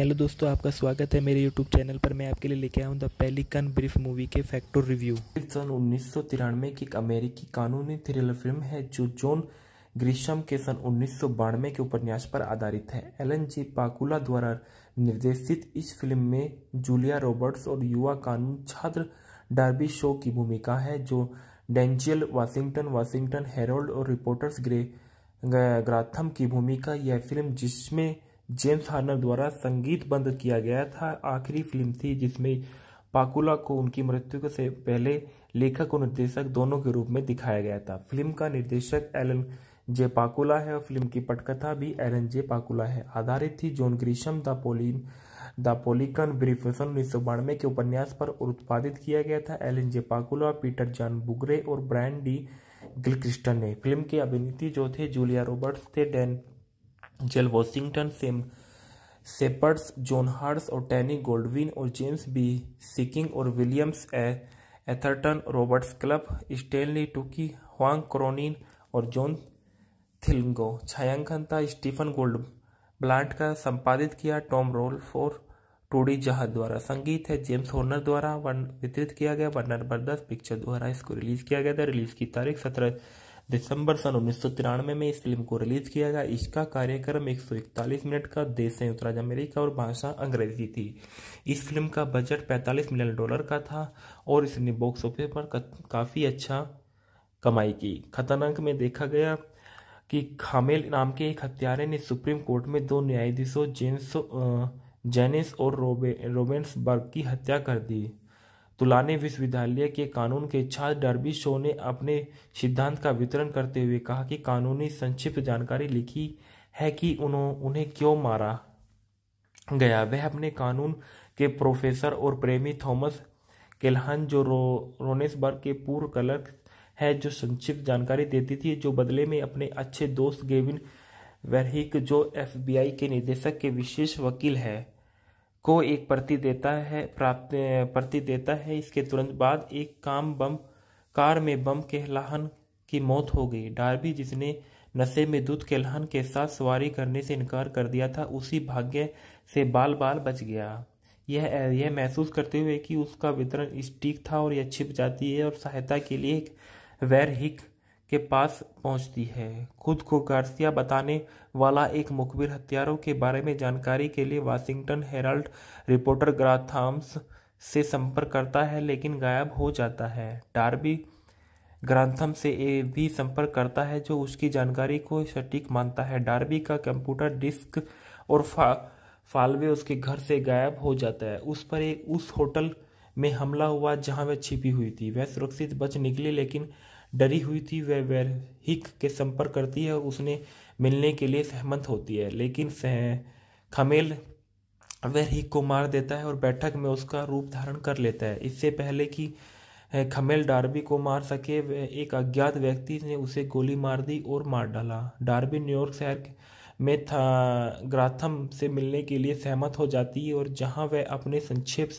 hello दोस्तों आपका स्वागत है मेरे यूट्यूब चैनल पर मैं आपके लिए लेके आया हूँ द पेलिकन ब्रीफ मूवी के फैक्टर रिव्यू सन उन्नीस की एक अमेरिकी कानूनी थ्रिलर फिल्म है जो जॉन ग्रीशम के सन उन्नीस के उपन्यास पर आधारित है एलन जी पाकुला द्वारा निर्देशित इस फिल्म में जूलिया रॉबर्ट्स और युवा कानून छात्र डार्बी शो की भूमिका है जो डेंजियल वाशिंगटन वाशिंगटन हेरोल्ड और रिपोर्टर्स ग्रे ग्राथम की भूमिका यह फिल्म जिसमें जेम्स हार्नर द्वारा संगीतबद्ध किया गया था आखिरी फिल्म थी जिसमें पाकुला को उनकी मृत्यु से पहले लेखक और निर्देशक दोनों के रूप में दिखाया गया था फिल्म का निर्देशक एलन जे पाकुला है और फिल्म की पटकथा भी एलन जे पाकुला है आधारित थी John Grisham the pollen the Pelican ब्रीफेशन उन्नीस सौ बानवे के उपन्यास पर उत्पादित किया गया था Alan J Pakula Peter John Brugge और ब्रायन डी गिलक्रिस्टन ने फिल्म के अभिनेत्री जो थे जूलिया रॉबर्ट्स थे Denzel Washington Sam Shepard John Heard और टैनी गोल्डविन और जेम्स बी सिकिंग और Williams A Atherton Roberts Culp Stanley Tucci Hume Cronyn और जॉन थिल्गो छायांकन था स्टीफन गोल्ड ब्लांट का संपादित किया टॉम रोल फॉर टूडी जहाज द्वारा संगीत है जेम्स होर्नर द्वारा वितरित किया गया वर्नर बर्दास पिक्चर द्वारा इसको रिलीज किया गया था रिलीज की तारीख सत्रह दिसंबर सन उन्नीस में इस फिल्म को रिलीज किया गया इसका कार्यक्रम 141 मिनट का देश संयुक्त राज्य अमेरिका और भाषा अंग्रेजी थी इस फिल्म का बजट 45 मिलियन डॉलर का था और इसने बॉक्स ऑफिस पर का, काफ़ी अच्छा कमाई की खतरनाक में देखा गया कि खामेल नाम के एक हत्यारे ने सुप्रीम कोर्ट में दो न्यायाधीशों जेन्स जेनिस और रोबे रोबेंसबर्ग की हत्या कर दी तुलाने विश्वविद्यालय के कानून के छात्र डर्बी शो ने अपने सिद्धांत का वितरण करते हुए कहा कि कानूनी संक्षिप्त जानकारी लिखी है कि उन्हें क्यों मारा गया वह अपने कानून के प्रोफेसर और प्रेमी थॉमस केलहन जो रो, रोनेसबर्ग के पूर्व कलर्क है जो संक्षिप्त जानकारी देती थी जो बदले में अपने अच्छे दोस्त गेविन वेरहिक जो एफबीआई के निदेशक के विशेष वकील है को एक प्रति देता है प्राप्त प्रति देता है इसके तुरंत बाद एक काम बम कार में बम केहलाहन की मौत हो गई डार्बी जिसने नशे में दूध केलहन के साथ सवारी करने से इनकार कर दिया था उसी भाग्य से बाल बाल बच गया यह यह महसूस करते हुए कि उसका वितरण स्टीक था और यह छिप जाती है और सहायता के लिए एक वैरहिक के पास पहुंचती है खुद को गार्सिया बताने वाला एक मुखबिर हथियारों के बारे में जानकारी के लिए वाशिंगटन हेराल्ड रिपोर्टर ग्राथाम्स से संपर्क करता है लेकिन गायब हो जाता है डार्बी ग्रांथम से ए भी संपर्क करता है जो उसकी जानकारी को सटीक मानता है डार्बी का कंप्यूटर डिस्क और फा फालवे उसके घर से गायब हो जाता है उस पर एक उस होटल में हमला हुआ जहां वह छिपी हुई थी वह सुरक्षित बच निकली लेकिन डरी हुई थी वह वैरहिक के संपर्क करती है और उसने मिलने के लिए सहमत होती है लेकिन खमेल वैरहिक को मार देता है और बैठक में उसका रूप धारण कर लेता है इससे पहले कि खमेल डार्बी को मार सके एक अज्ञात व्यक्ति ने उसे गोली मार दी और मार डाला डार्बी न्यूयॉर्क शहर में था ग्राथम से मिलने के लिए सहमत हो जाती है और जहां वह अपने संक्षेप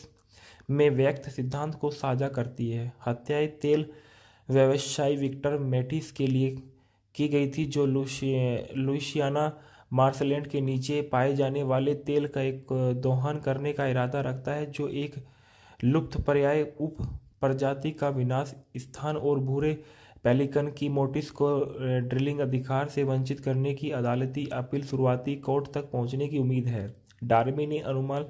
में व्यक्त सिद्धांत को साझा करती है हत्याएं तेल व्यवसायी विक्टर मेटिस के लिए की गई थी जो लुशिया लुइसियाना मार्सलैंड के नीचे पाए जाने वाले तेल का एक दोहन करने का इरादा रखता है जो एक लुप्त पर्याय उप प्रजाति का विनाश स्थान और भूरे पेलिकन की मोटिस को ड्रिलिंग अधिकार से वंचित करने की अदालती अपील शुरुआती कोर्ट तक पहुंचने की उम्मीद है डार्बी ने अनुमान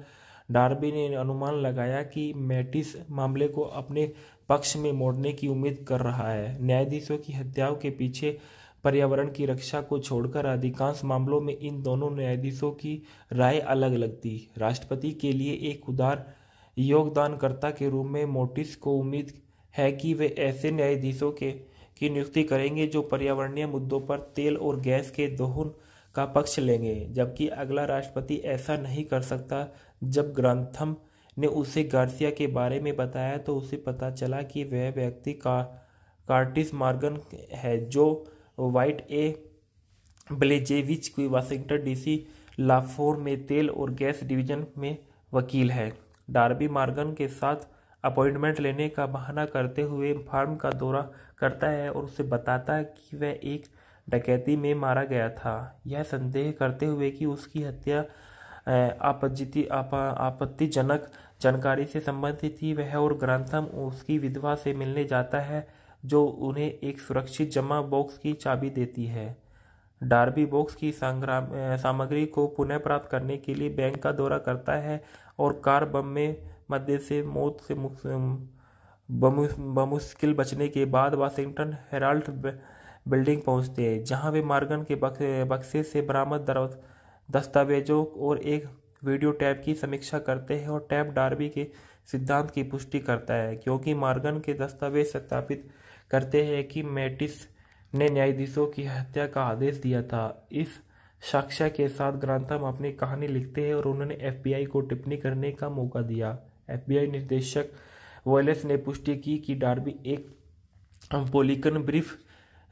डार्बी ने अनुमान लगाया कि मैटिस मामले को अपने पक्ष में मोड़ने की उम्मीद कर रहा है न्यायाधीशों की हत्याओं के पीछे पर्यावरण की रक्षा को छोड़कर अधिकांश मामलों में इन दोनों न्यायाधीशों की राय अलग अलग थी राष्ट्रपति के लिए एक उदार योगदानकर्ता के रूप में मोटिस को उम्मीद है कि वे ऐसे न्यायाधीशों के की नियुक्ति करेंगे जो पर्यावरणीय मुद्दों पर तेल और गैस के दोहन का पक्ष लेंगे जबकि अगला राष्ट्रपति ऐसा नहीं कर सकता जब ग्रंथम ने उसे गार्सिया के बारे में बताया तो उसे पता चला कि वह व्यक्ति का कार्टिस मार्गन है जो वाइट ए ब्लेजेविच की वाशिंगटन डीसी लाफोर में तेल और गैस डिवीजन में वकील है डार्बी मार्गन के साथ अपॉइंटमेंट लेने का बहाना करते हुए फार्म का दौरा करता है और उसे बताता है कि वह एक डकैती में मारा गया था यह संदेह करते हुए कि उसकी हत्या आपत्ति आपत्तिजनक जानकारी से संबंधित ही वह और ग्रंथम उसकी विधवा से मिलने जाता है जो उन्हें एक सुरक्षित जमा बॉक्स की चाबी देती है डार्बी बॉक्स की सामग्री को पुनः प्राप्त करने के लिए बैंक का दौरा करता है और कार बम में मध्य से मौत से बमुश्किल बचने के बाद वाशिंगटन हेराल्ड बिल्डिंग पहुंचते हैं जहां वे मार्गन के बक्से से बरामद दस्तावेजों और एक वीडियो टैब की समीक्षा करते हैं और टैब डार्बी के सिद्धांत की पुष्टि करता है क्योंकि मार्गन के दस्तावेज स्थापित करते हैं कि मेटिस ने न्यायाधीशों की हत्या का आदेश दिया था इस साक्ष्य के साथ ग्रांथम अपनी कहानी लिखते हैं और उन्होंने एफबीआई को टिप्पणी करने का मौका दिया एफबीआई निर्देशक वॉलेस ने पुष्टि की कि डार्बी एक पोलिकन ब्रीफ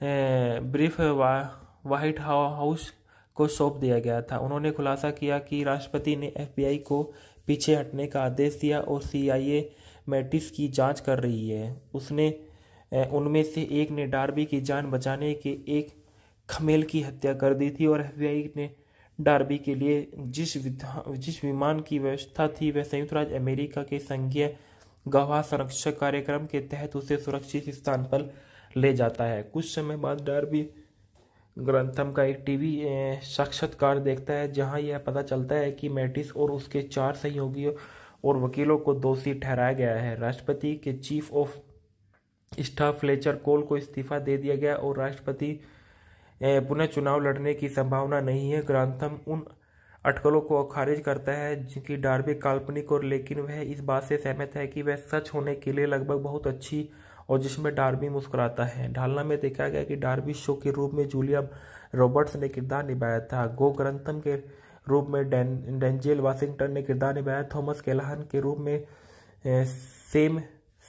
ब्रीफ वा, व्हाइट हाउस को सौंप दिया गया था उन्होंने खुलासा किया कि राष्ट्रपति ने एफबीआई को पीछे हटने का आदेश दिया और सीआईए मैटिस की जांच कर रही है उसने उनमें से एक ने डार्बी की जान बचाने के एक खमेल की हत्या कर दी थी और एफबीआई ने डार्बी के लिए जिस जिस विमान की व्यवस्था थी वह संयुक्त राज्य अमेरिका के संघीय गवाह संरक्षक कार्यक्रम के तहत उसे सुरक्षित स्थान पर ले जाता है कुछ समय बाद डार्बी ग्रंथम का एक टीवी साक्षात्कार देखता है जहां यह पता चलता है कि मैटिस और उसके चार सहयोगियों और वकीलों को दोषी ठहराया गया है राष्ट्रपति के chief of staff Fletcher Coal को इस्तीफा दे दिया गया और राष्ट्रपति पुनः चुनाव लड़ने की संभावना नहीं है ग्रंथम उन अटकलों को खारिज करता है जिनकी डार्बिक काल्पनिक और लेकिन वह इस बात से सहमत है कि वह सच होने के लिए लगभग बहुत अच्छी और जिसमें डार्बी मुस्कुराता है ढालना में देखा गया कि डार्बी शो के रूप में जूलिया रॉबर्ट्स ने किरदार निभाया था गो ग्रंथम के रूप में डेन डेंजेल वाशिंगटन ने किरदार निभाया थॉमस केलाहन के रूप में सेम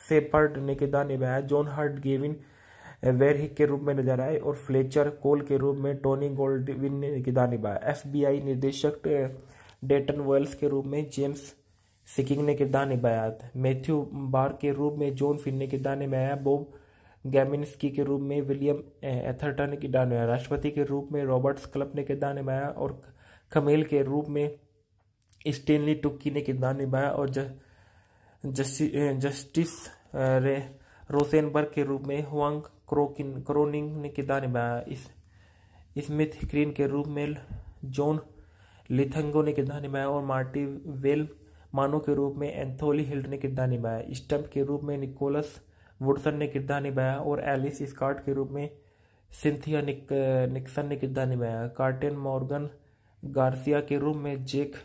सेपर्ड ने किरदार निभाया जॉन हार्ट गेविन वेरहिक के रूप में नजर आए और फ्लेचर कोल के रूप में टोनी गोल्डविन ने किरदार निभाया एफ निर्देशक डेटन वेल्स के रूप में जेम्स सिकिंग ने किरदार निभाया मैथ्यू बार के रूप में जॉन फिन ने किरदार निभाया बॉब गैमिनस्की के रूप में विलियम एथरटन ने किरदार निभाया राष्ट्रपति के रूप में रॉबर्ट क्लब ने किरदार निभाया और खमेल के रूप में स्टेनली टुक्की ने किरदार निभाया और जस्टिस रे रोसेनबर्ग के रूप में हुआंग क्रोकिन क्रोनिंग ने किरदार निभाया इस स्मिथ क्रीन के रूप में जॉन लिथंगो ने किरदार निभाया और मार्टी वेल मानो के रूप में एंथोली हिल्ड ने किरदार निभाया, स्टम्प के रूप में निकोलस वुडसन ने किरदार निभाया और एलिस स्कॉट के रूप में सिंथिया निक, निक्सन ने किरदार निभाया कार्टेन मॉर्गन गार्सिया के रूप में जेक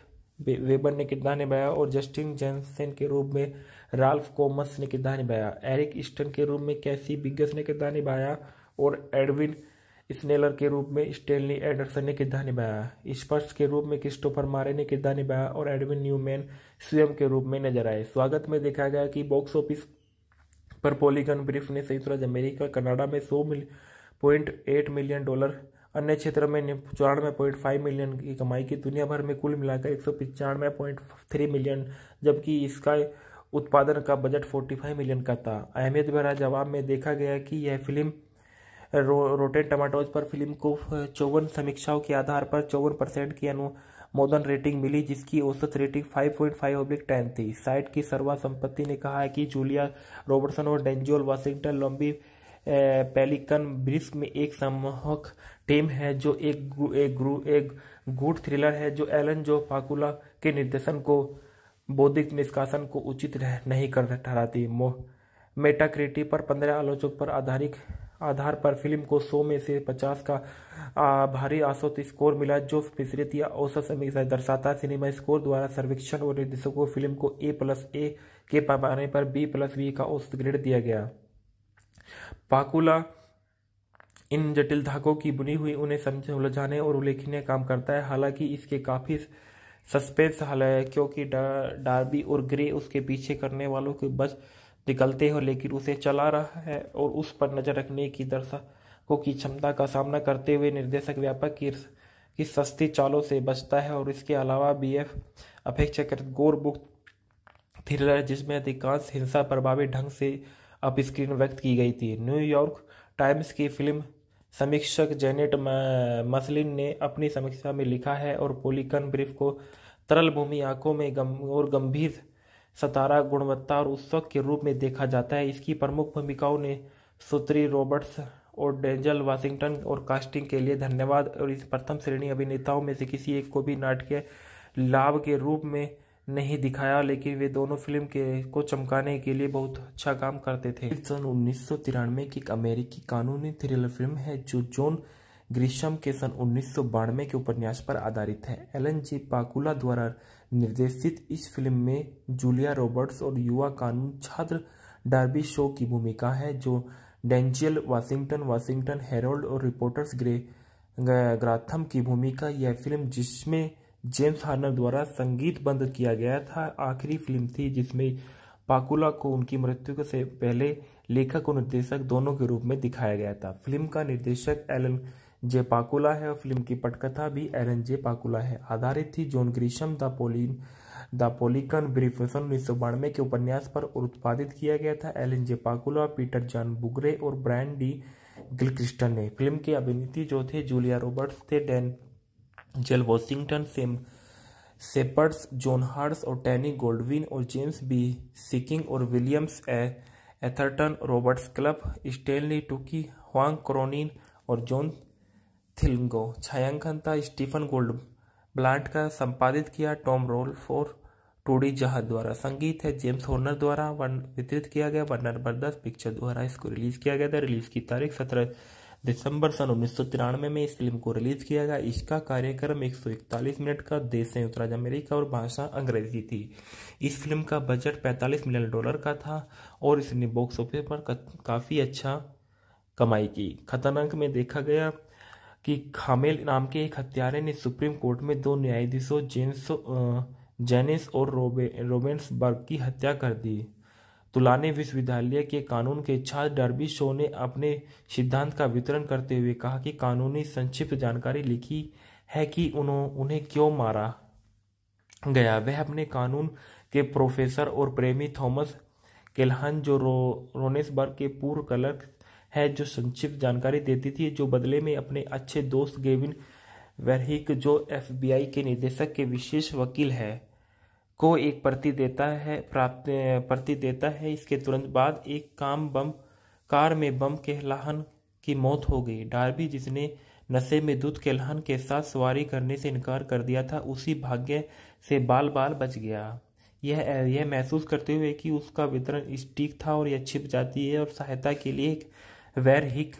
वेबर ने किरदार निभाया और जस्टिन जेनसेन के रूप में राल्फ कोमस ने किरदार निभाया एरिक ईस्टन के रूप में कैसी बिगस ने किरदार निभाया और एडविन स्नेलर के रूप में स्टेनली एंडरसन ने किरदार निभाया स्पर्श के रूप में क्रिस्टोफर मारे ने किरदार निभाया और एडविन न्यूमैन स्वयं के रूप में नजर आए स्वागत में देखा गया कि बॉक्स ऑफिस पर पोलिगन ब्रिफ ने संयुक्त राज्य अमेरिका कनाडा में सौ मिल पॉइंट एट मिलियन डॉलर अन्य क्षेत्र में चौरानवे पॉइंट फाइव मिलियन की कमाई की दुनिया भर में कुल मिलाकर एक सौ पचानवे पॉइंट थ्री मिलियन जबकि इसका उत्पादन का बजट फोर्टी फाइव मिलियन का था अहमियत भरा जवाब में देखा गया कि यह फिल्म रो, रोटेड टमाटोज पर फिल्म को चौवन समीक्षाओं के आधार पर चौवन परसेंट की अनुमोदन रेटिंग मिली जिसकी औसत rating 5.5 point five oblique ten थी साइट की सर्वा संपत्ति ने कहा है कि जूलिया रॉबर्टसन और डेंजोल वाशिंगटन लॉम्बी पेलिकन ब्रिस्क में एक सम्मोहक टीम है जो एक एक ग्रू, एक गुड थ्रिलर है जो एलन जो पाकुला के निर्देशन को बौद्धिक निष्कासन को उचित नहीं कर ठहराती मेटाक्रिटिव पर पंद्रह आलोचक पर आधारित आधार पर फिल्म को 100 में से 50 का आ, भारी औसत स्कोर मिला जो मिश्रित या औसत समीक्षा दर्शाता सिनेमा स्कोर द्वारा सर्वेक्षण और निर्देशकों को फिल्म को ए प्लस ए के पैमाने पर बी प्लस बी का औसत ग्रेड दिया गया पाकुला इन जटिल धागों की बुनी हुई उन्हें समझ उलझाने और उल्लेखनीय काम करता है हालांकि इसके काफ़ी सस्पेंस हल है क्योंकि डार्बी और ग्रे उसके पीछे करने वालों के बच निकलते हो लेकिन उसे चला रहा है और उस पर नजर रखने की दर्शकों की क्षमता का सामना करते हुए निर्देशक व्यापक की सस्ती चालों से बचता है और इसके अलावा बी एफ अपेक्षाकृत बुक थ्रिलर जिसमें अधिकांश हिंसा प्रभावी ढंग से अपस्क्रीन स्क्रीन व्यक्त की गई थी न्यूयॉर्क टाइम्स की फिल्म समीक्षक जेनेट मसलिन ने अपनी समीक्षा में लिखा है और पोलिकन ब्रीफ को तरल भूमि आंखों में गम और गंभीर सतारा गुणवत्ता और उत्सव के रूप में देखा जाता है इसकी प्रमुख भूमिकाओं ने सुत्री रॉबर्ट्स और डेंजल वाशिंगटन और कास्टिंग के लिए धन्यवाद और इस प्रथम श्रेणी अभिनेताओं में से किसी एक को भी नाटकीय लाभ के रूप में नहीं दिखाया लेकिन वे दोनों फिल्म के को चमकाने के लिए बहुत अच्छा काम करते थे सन उन्नीस की एक अमेरिकी कानूनी थ्रिलर फिल्म है जो जॉन ग्रीशम के सन उन्नीस के उपन्यास पर आधारित है एलन जी पाकुला द्वारा निर्देशित इस फिल्म में जूलिया रॉबर्ट्स और युवा कानून छात्र डार्बी शो की भूमिका है जो डेंजियल वाशिंगटन वाशिंगटन हेरोल्ड और रिपोर्टर्स ग्रे ग्राथम की भूमिका यह फिल्म जिसमें जेम्स हार्नर द्वारा संगीत बंद किया गया था आखिरी फिल्म थी जिसमें पाकुला को उनकी मृत्यु से पहले लेखक और निर्देशक दोनों के रूप में दिखाया गया था फिल्म का निर्देशक एलन जे पाकुला है और फिल्म की पटकथा भी एरन जे पाकुला है आधारित थी John Grisham the pollen the Pelican Brief सौ बानवे के उपन्यास पर उत्पादित किया गया था Alan J Pakula Peter John Brugge और ब्रायन डी गिलक्रिस्टन ने फिल्म के अभिनेत्री जो थे जूलिया रॉबर्ट्स थे Denzel Washington Sam Shepard John Heard और टैनी गोल्डविन और जेम्स बी सिकिंग और Williams A Atherton Roberts Culp Stanley Tucci Hume Cronyn और जॉन थिल्गो छायांकन था स्टीफन गोल्ड ब्लांट का संपादित किया टॉम रोल फॉर टूडी जहाज द्वारा संगीत है जेम्स हॉर्नर द्वारा वन वितरित किया गया वर्नर बर्दस पिक्चर द्वारा इसको रिलीज किया गया था रिलीज की तारीख सत्रह दिसंबर सन उन्नीस सौ में इस फिल्म को रिलीज किया गया इसका कार्यक्रम 141 मिनट का देश संयुक्त राज्य अमेरिका और भाषा अंग्रेजी थी इस फिल्म का बजट 45 मिलियन डॉलर का था और इसने बॉक्स ऑफिस पर काफ़ी अच्छा कमाई की खतरनाक में देखा गया कि खामेल नाम के एक हत्यारे ने सुप्रीम कोर्ट में दो न्यायाधीशों जेन्स जेनिस और रोबे बर्ग की हत्या कर दी तुलाने विश्वविद्यालय के कानून के छात्र डर्बी शो ने अपने सिद्धांत का वितरण करते हुए कहा कि कानूनी संक्षिप्त जानकारी लिखी है कि उन्हों उन्हें क्यों मारा गया वह अपने कानून के प्रोफेसर और प्रेमी थॉमस केलहन जो रो रोनेसबर्ग के पूर्व क्लर्क है जो संक्षिप्त जानकारी देती थी जो बदले में अपने अच्छे दोस्त गेविन वेरहिक जो एफबीआई के निदेशक के विशेष वकील है को एक प्रति देता है प्राप्त प्रति देता है इसके तुरंत बाद एक काम बम कार में बम के लाहन की मौत हो गई डार्बी जिसने नशे में दूध के लाहन के साथ सवारी करने से इनकार कर दिया था उसी भाग्य से बाल बाल बच गया यह यह महसूस करते हुए कि उसका वितरण स्टीक था और यह छिप जाती है और सहायता के लिए एक वेरहिक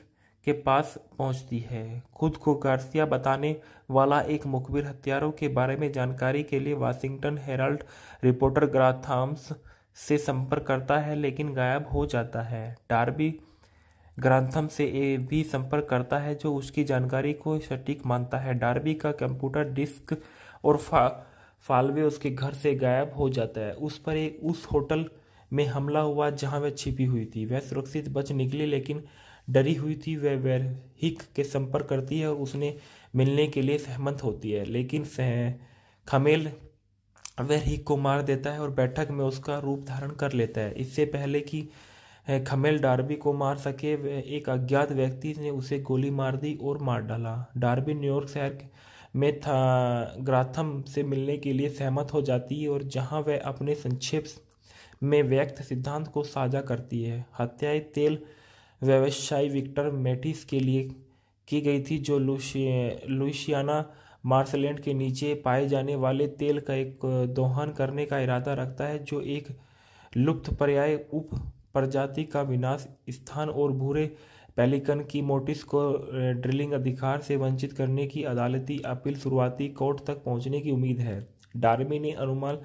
के पास पहुंचती है खुद को गार्सिया बताने वाला एक मुखबिर हथियारों के बारे में जानकारी के लिए वाशिंगटन हेराल्ड रिपोर्टर ग्राथाम्स से संपर्क करता है लेकिन गायब हो जाता है डार्बी ग्रांथम से ए भी संपर्क करता है जो उसकी जानकारी को सटीक मानता है डार्बी का कंप्यूटर डिस्क और फा फालवे उसके घर से गायब हो जाता है उस पर एक उस होटल में हमला हुआ जहां वह छिपी हुई थी वह सुरक्षित बच निकली लेकिन डरी हुई थी वह वैरहिक के संपर्क करती है और उसने मिलने के लिए सहमत होती है लेकिन सह खमेल वैरहिक को मार देता है और बैठक में उसका रूप धारण कर लेता है इससे पहले कि खमेल डार्बी को मार सके वह एक अज्ञात व्यक्ति ने उसे गोली मार दी और मार डाला डार्बी न्यूयॉर्क शहर में था ग्राथम से मिलने के लिए सहमत हो जाती है और जहां वह अपने संक्षेप में व्यक्त सिद्धांत को साझा करती है हत्याएं तेल व्यवसायी विक्टर मेटिस के लिए की गई थी जो लुइसियाना मार्सलैंड के नीचे पाए जाने वाले तेल का एक दोहन करने का इरादा रखता है जो एक लुप्त पर्याय उप प्रजाति का विनाश स्थान और भूरे पेलिकन की मोटिस को ड्रिलिंग अधिकार से वंचित करने की अदालती अपील शुरुआती कोर्ट तक पहुंचने की उम्मीद है डार्बी ने अनुमान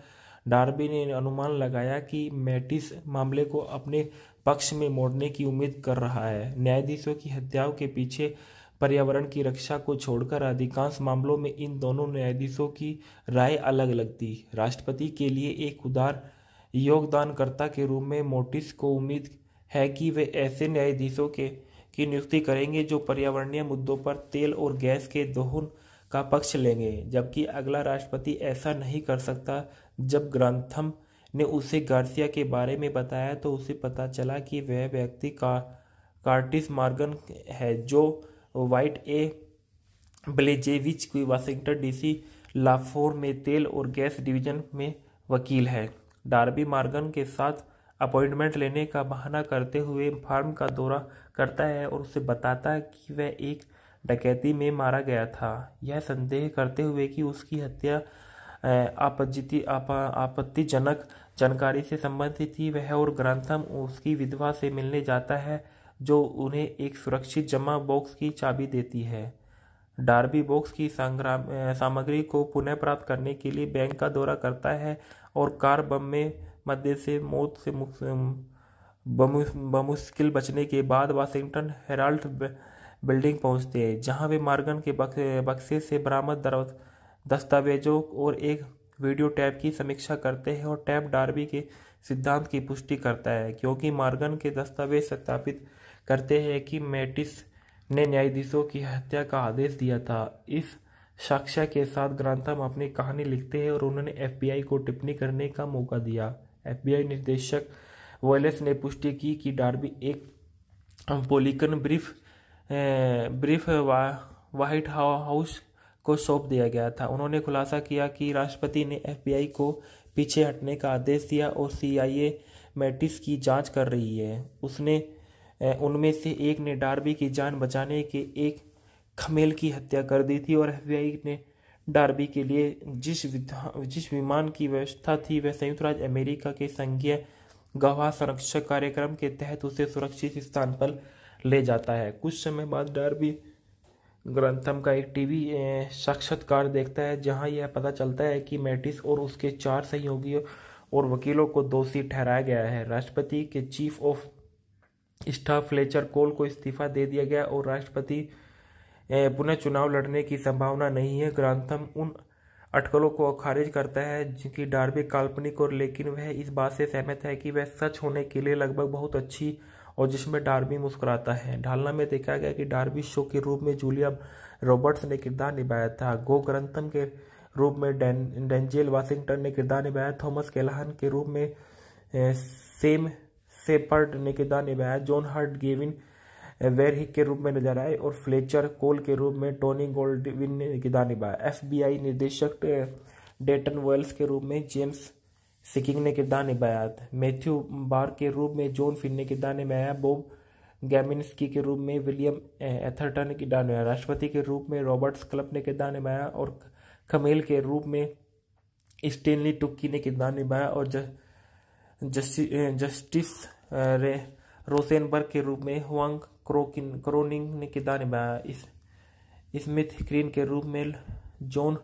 डार्बी ने अनुमान लगाया कि मेटिस मामले को अपने पक्ष में मोड़ने की उम्मीद कर रहा है न्यायाधीशों की हत्याओं के पीछे पर्यावरण की रक्षा को छोड़कर अधिकांश मामलों में इन दोनों न्यायाधीशों की राय अलग अलग थी राष्ट्रपति के लिए एक उदार योगदानकर्ता के रूप में मोटिस को उम्मीद है कि वे ऐसे न्यायाधीशों के की नियुक्ति करेंगे जो पर्यावरणीय मुद्दों पर तेल और गैस के दोहन का पक्ष लेंगे जबकि अगला राष्ट्रपति ऐसा नहीं कर सकता जब ग्रंथम ने उसे गार्सिया के बारे में बताया तो उसे पता चला कि वह व्यक्ति का कार्टिस मार्गन है जो वाइट ए ब्लेजेविच की वाशिंगटन डीसी लाफोर में तेल और गैस डिवीजन में वकील है डार्बी मार्गन के साथ अपॉइंटमेंट लेने का बहाना करते हुए फार्म का दौरा करता है और उसे बताता है कि वह एक डकैती में मारा गया था यह संदेह करते हुए कि उसकी हत्या आपत्ति आपत्तिजनक जानकारी से संबंधित थी वह और ग्रंथम उसकी विधवा से मिलने जाता है जो उन्हें एक सुरक्षित जमा बॉक्स की चाबी देती है डार्बी बॉक्स की संग्राम सामग्री को पुनः प्राप्त करने के लिए बैंक का दौरा करता है और कार बम में मध्य से मौत से बमुश्किल बचने के बाद वाशिंगटन हेराल्ड बिल्डिंग पहुंचते हैं जहां वे मार्गन के बक्से से बरामद दस्तावेजों और एक वीडियो टैब की समीक्षा करते हैं और टैब डार्बी के सिद्धांत की पुष्टि करता है क्योंकि मार्गन के दस्तावेज सत्यापित करते हैं कि मेटिस ने न्यायाधीशों की हत्या का आदेश दिया था इस साक्ष्य के साथ ग्रांथम अपनी कहानी लिखते हैं और उन्होंने एफबीआई को टिप्पणी करने का मौका दिया एफबीआई निर्देशक वॉयलेस ने पुष्टि की कि डार्बी एक पोलिकन ब्रीफ ब्रीफ वा, व्हाइट हाउस को सौंप दिया गया था उन्होंने खुलासा किया कि राष्ट्रपति ने एफबीआई को पीछे हटने का आदेश दिया और सीआईए मैटिस की जांच कर रही है उसने उनमें से एक ने डार्बी की जान बचाने के एक खमेल की हत्या कर दी थी और एफबीआई ने डार्बी के लिए जिस जिस विमान की व्यवस्था थी वह संयुक्त राज्य अमेरिका के संघीय गवाह संरक्षक कार्यक्रम के तहत उसे सुरक्षित स्थान पर ले जाता है कुछ समय बाद डार्बी ग्रंथम का एक टीवी साक्षात्कार देखता है जहां यह पता चलता है कि मैटिस और उसके चार सहयोगियों और वकीलों को दोषी ठहराया गया है राष्ट्रपति के chief of staff Fletcher Coal को इस्तीफा दे दिया गया और राष्ट्रपति पुनः चुनाव लड़ने की संभावना नहीं है ग्रंथम उन अटकलों को खारिज करता है जिनकी डार्बिक काल्पनिक और लेकिन वह इस बात से सहमत है कि वह सच होने के लिए लगभग बहुत अच्छी और जिसमें डार्बी मुस्कुराता है ढालना में देखा गया कि डार्बी शो के रूप में जूलिया रॉबर्ट्स ने किरदार निभाया था गो ग्रंथम के रूप में डें डेंजेल वाशिंगटन ने किरदार निभाया थॉमस केलाहन के रूप में सेम सेपर्ड ने किरदार निभाया जॉन हर्ट गेविन वेरहिक के रूप में नजर आए और फ्लेचर कोल के रूप में टोनी गोल्डविन ने किरदार निभाया एफ निर्देशक डेटन वेल्स के रूप में जेम्स सिकिंग ने किरदार निभाया मैथ्यू बार के रूप में जॉन फिन ने किरदार निभाया बॉब गैमिनस्की के रूप में विलियम एथरटन ने किरदार निभाया राष्ट्रपति के रूप में रॉबर्ट्स क्लब ने किरदार निभाया और खमेल के रूप में स्टेनली टुक्की ने किरदार निभाया और जस्टिस रे रोसेनबर्ग के रूप में हुआंग क्रोकिन क्रोनिंग ने किरदार निभाया इस स्मिथ क्रीन के रूप में जॉन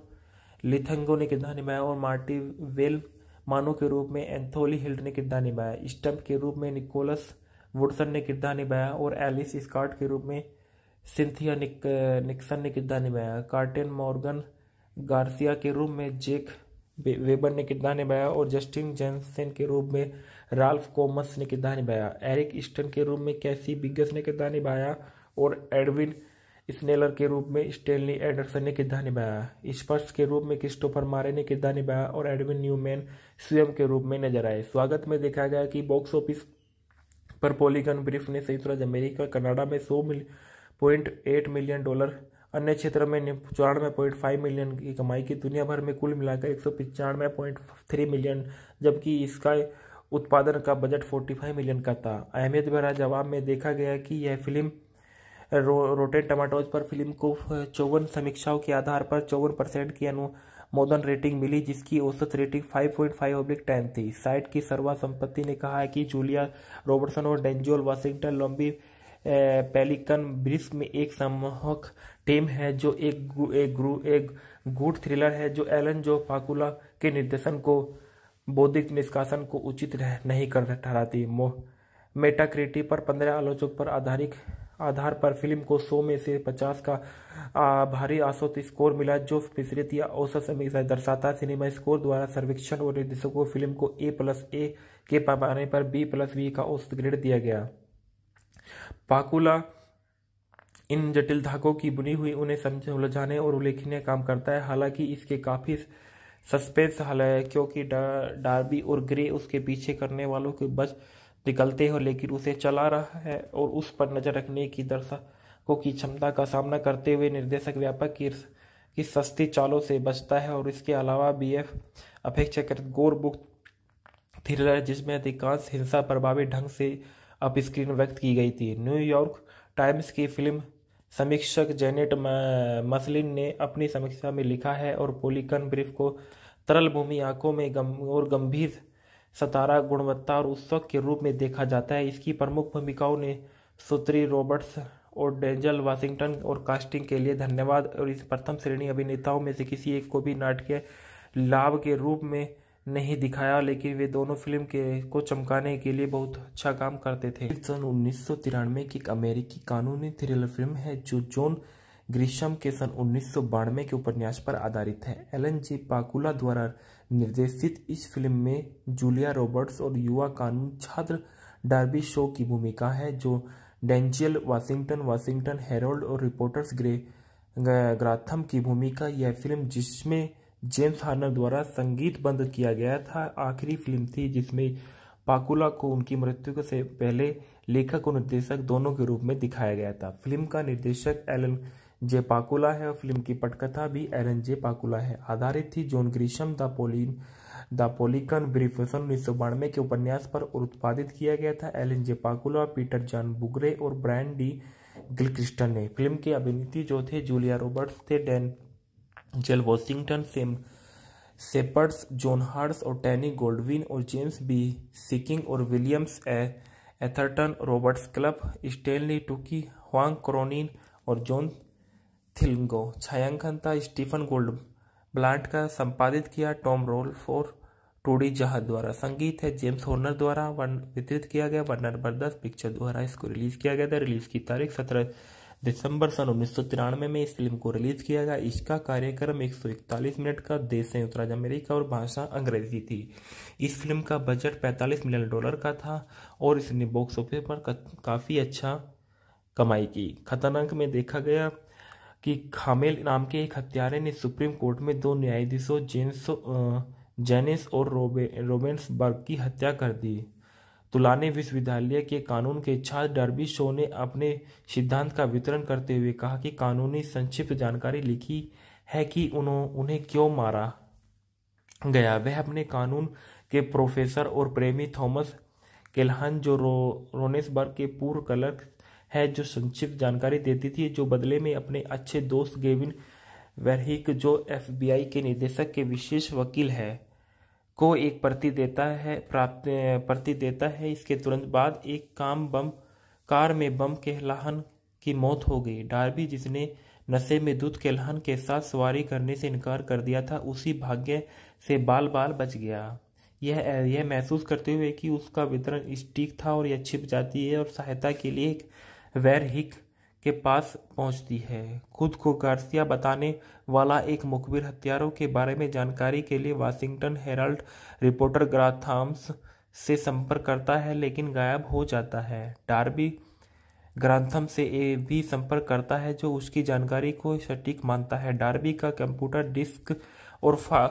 लिथंगो ने किरदार निभाया और मार्टी वेल मानो के रूप में एंथोली हिल्ट ने किरदार निभाया स्टम्प के रूप में निकोलस वुडसन ने किरदार निभाया और एलिस स्कॉट के रूप में सिंथिया निक, निक्सन ने किरदार निभाया कार्टेन मॉर्गन गार्सिया के रूप में जेक वेबर ने किरदार निभाया और जस्टिन जेनसेन के रूप में राल्फ कोमस ने किरदार निभाया एरिक ईस्टन के रूप में कैसी बिगस ने किरदार निभाया और एडविन स्नेलर के रूप में स्टेनली एंडरसन ने किरदार निभाया स्पर्श के रूप में क्रिस्टोफर मारे ने किरदार निभाया और एडविन न्यूमैन स्वयं के रूप में नजर आए स्वागत में देखा गया कि बॉक्स ऑफिस पर पोलिगन ब्रिफ ने संयुक्त राज्य अमेरिका कनाडा में सौ पॉइंट एट मिलियन डॉलर अन्य क्षेत्र में चौरानवे पॉइंट फाइव मिलियन की कमाई की दुनिया भर में कुल मिलाकर एक सौ पचानवे पॉइंट थ्री मिलियन जबकि इसका उत्पादन का बजट फोर्टी फाइव मिलियन का था अहमियत भरा जवाब में देखा गया कि यह फिल्म रो, रोटेड टमाटोज पर फिल्म को चौवन समीक्षाओं के आधार पर चौवन परसेंट की अनुमोदन रेटिंग मिली जिसकी औसत rating 5.5 point five oblique ten थी साइट की सर्वा संपत्ति ने कहा है कि जूलिया रॉबर्टसन और डेंजोल वाशिंगटन लंबी पेलिकन ब्रिस में एक समूहक टीम है जो एक एक, एक गुड थ्रिलर है जो एलन जो पाकुला के निर्देशन को बौद्धिक निष्कासन को उचित नहीं कर ठहराती मेटाक्रिटी पर पंद्रह आलोचक पर आधारित आधार पर फिल्म को 100 में से 50 का आ, भारी औसत स्कोर मिला जो मिश्रित या औसत समीक्षा दर्शाता सिनेमा स्कोर द्वारा सर्वेक्षण और निर्देशकों को फिल्म को ए प्लस ए के पैमाने पर बी प्लस बी का औसत ग्रेड दिया गया पाकुला इन जटिल धागों की बुनी हुई उन्हें समझ उलझाने और उल्लेखनीय काम करता है हालांकि इसके काफ़ी सस्पेंस हल है क्योंकि डार्बी और ग्रे उसके पीछे करने वालों के बच निकलते हो लेकिन उसे चला रहा है और उस पर नजर रखने की दर्शकों की क्षमता का सामना करते हुए निर्देशक व्यापक की सस्ती चालों से बचता है और इसके अलावा बी एफ अपेक्षाकृत बुक थ्रिलर जिसमें अधिकांश हिंसा प्रभावी ढंग से अप स्क्रीन व्यक्त की गई थी न्यूयॉर्क टाइम्स की फिल्म समीक्षक जेनेट मसलिन ने अपनी समीक्षा में लिखा है और पोलिकन ब्रिफ को तरल भूमि आंखों में गम और गंभीर सतारा गुणवत्ता और उत्सव के रूप में देखा जाता है इसकी प्रमुख भूमिकाओं ने सुत्री रॉबर्ट्स और डेंजल वाशिंगटन और कास्टिंग के लिए धन्यवाद और इस प्रथम श्रेणी अभिनेताओं में से किसी एक को भी नाटकीय लाभ के रूप में नहीं दिखाया लेकिन वे दोनों फिल्म के को चमकाने के लिए बहुत अच्छा काम करते थे सन उन्नीस की एक अमेरिकी कानूनी थ्रिलर फिल्म है जो जॉन ग्रीशम के सन उन्नीस के उपन्यास पर आधारित है एलन जी पाकुला द्वारा निर्देशित इस फिल्म में जूलिया रॉबर्ट्स और युवा कानून छात्र डार्बी शो की भूमिका है जो डेंजियल वाशिंगटन वाशिंगटन हेरोल्ड और रिपोर्टर्स ग्रे ग्राथम की भूमिका यह फिल्म जिसमें जेम्स हार्नर द्वारा संगीत बंद किया गया था आखिरी फिल्म थी जिसमें पाकुला को उनकी मृत्यु से पहले लेखक और निर्देशक दोनों के रूप में दिखाया गया था फिल्म का निर्देशक एलन जे पाकुला है और फिल्म की पटकथा भी एलन जे पाकुला है आधारित थी John Grisham the pollen the Pelican Brief सन उन्नीस के उपन्यास पर उत्पादित किया गया था Alan J Pakula Peter John Brugge और ब्रायन डी गिलक्रिस्टन ने फिल्म के अभिनेत्री जो थे जूलिया रॉबर्ट्स थे Denzel Washington Sam Shepard John Heard और टैनी गोल्डविन और जेम्स बी सिकिंग और Williams A Atherton Roberts Culp Stanley Tucci Hume Cronyn और जॉन थिल्गो छायांकन था स्टीफन ब्लांट का संपादित किया टॉम रोल फॉर टोडी जहा द्वारा संगीत है जेम्स होनर द्वारा वितरित किया गया वर्नर बर्दस पिक्चर द्वारा इसको रिलीज किया गया था रिलीज की तारीख सत्रह दिसंबर सन उन्नीस सौ में इस फिल्म को रिलीज किया गया इसका कार्यक्रम 141 मिनट का देश है उत्तराज अमेरिका और भाषा अंग्रेजी थी इस फिल्म का बजट 45 मिलियन डॉलर का था और इसने बॉक्स ऑफिस पर काफ़ी अच्छा कमाई की खतरनाक में देखा गया कि खामेल नाम के एक हत्यारे ने सुप्रीम कोर्ट में दो न्यायाधीशों जेन्स जेनिस और रोबे रोबेंस बर्ग की हत्या कर दी तुलाने विश्वविद्यालय के कानून के छात्र डर्बी शो ने अपने सिद्धांत का वितरण करते हुए कहा कि कानूनी संक्षिप्त जानकारी लिखी है कि उन्होंने उन्हें क्यों मारा गया वह अपने कानून के प्रोफेसर और प्रेमी थॉमस केलहन जो रो रोनेसबर्ग के पूर्व कलर्क है जो संक्षिप्त जानकारी देती थी जो बदले में अपने अच्छे दोस्त गेविन वेरहिक जो एफबीआई के निदेशक के विशेष वकील है को एक प्रति देता है प्राप्त प्रति देता है इसके तुरंत बाद एक काम बम कार में बम के लहन की मौत हो गई डार्बी जिसने नशे में दूध के लहन के साथ सवारी करने से इनकार कर दिया था उसी भाग्य से बाल बाल बच गया यह यह महसूस करते हुए कि उसका वितरण स्टीक था और यह छिप जाती है और सहायता के लिए एक वेरहिक के पास पहुंचती है खुद को गार्सिया बताने वाला एक मुखबिर हथियारों के बारे में जानकारी के लिए वाशिंगटन हेराल्ड रिपोर्टर ग्राथाम्स से संपर्क करता है लेकिन गायब हो जाता है डार्बी ग्रांथम से ए भी संपर्क करता है जो उसकी जानकारी को सटीक मानता है डार्बी का कंप्यूटर डिस्क और फा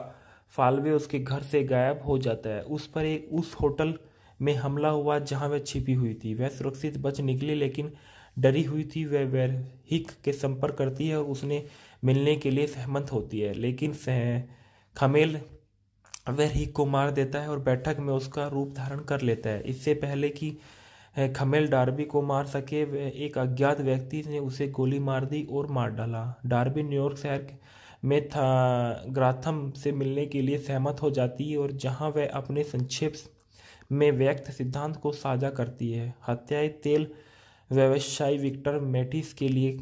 फालवे उसके घर से गायब हो जाता है उस पर एक उस होटल में हमला हुआ जहां वह छिपी हुई थी वह सुरक्षित बच निकली लेकिन डरी हुई थी वह वैरहिक के संपर्क करती है और उसने मिलने के लिए सहमत होती है लेकिन सह खमेल वैरहिक को मार देता है और बैठक में उसका रूप धारण कर लेता है इससे पहले कि खमेल डार्बी को मार सके वह एक अज्ञात व्यक्ति ने उसे गोली मार दी और मार डाला डार्बी न्यूयॉर्क शहर में था ग्राथम से मिलने के लिए सहमत हो जाती है और जहां वह अपने संक्षेप में व्यक्त सिद्धांत को साझा करती है हत्याएं तेल व्यवसायी विक्टर मेटिस के लिए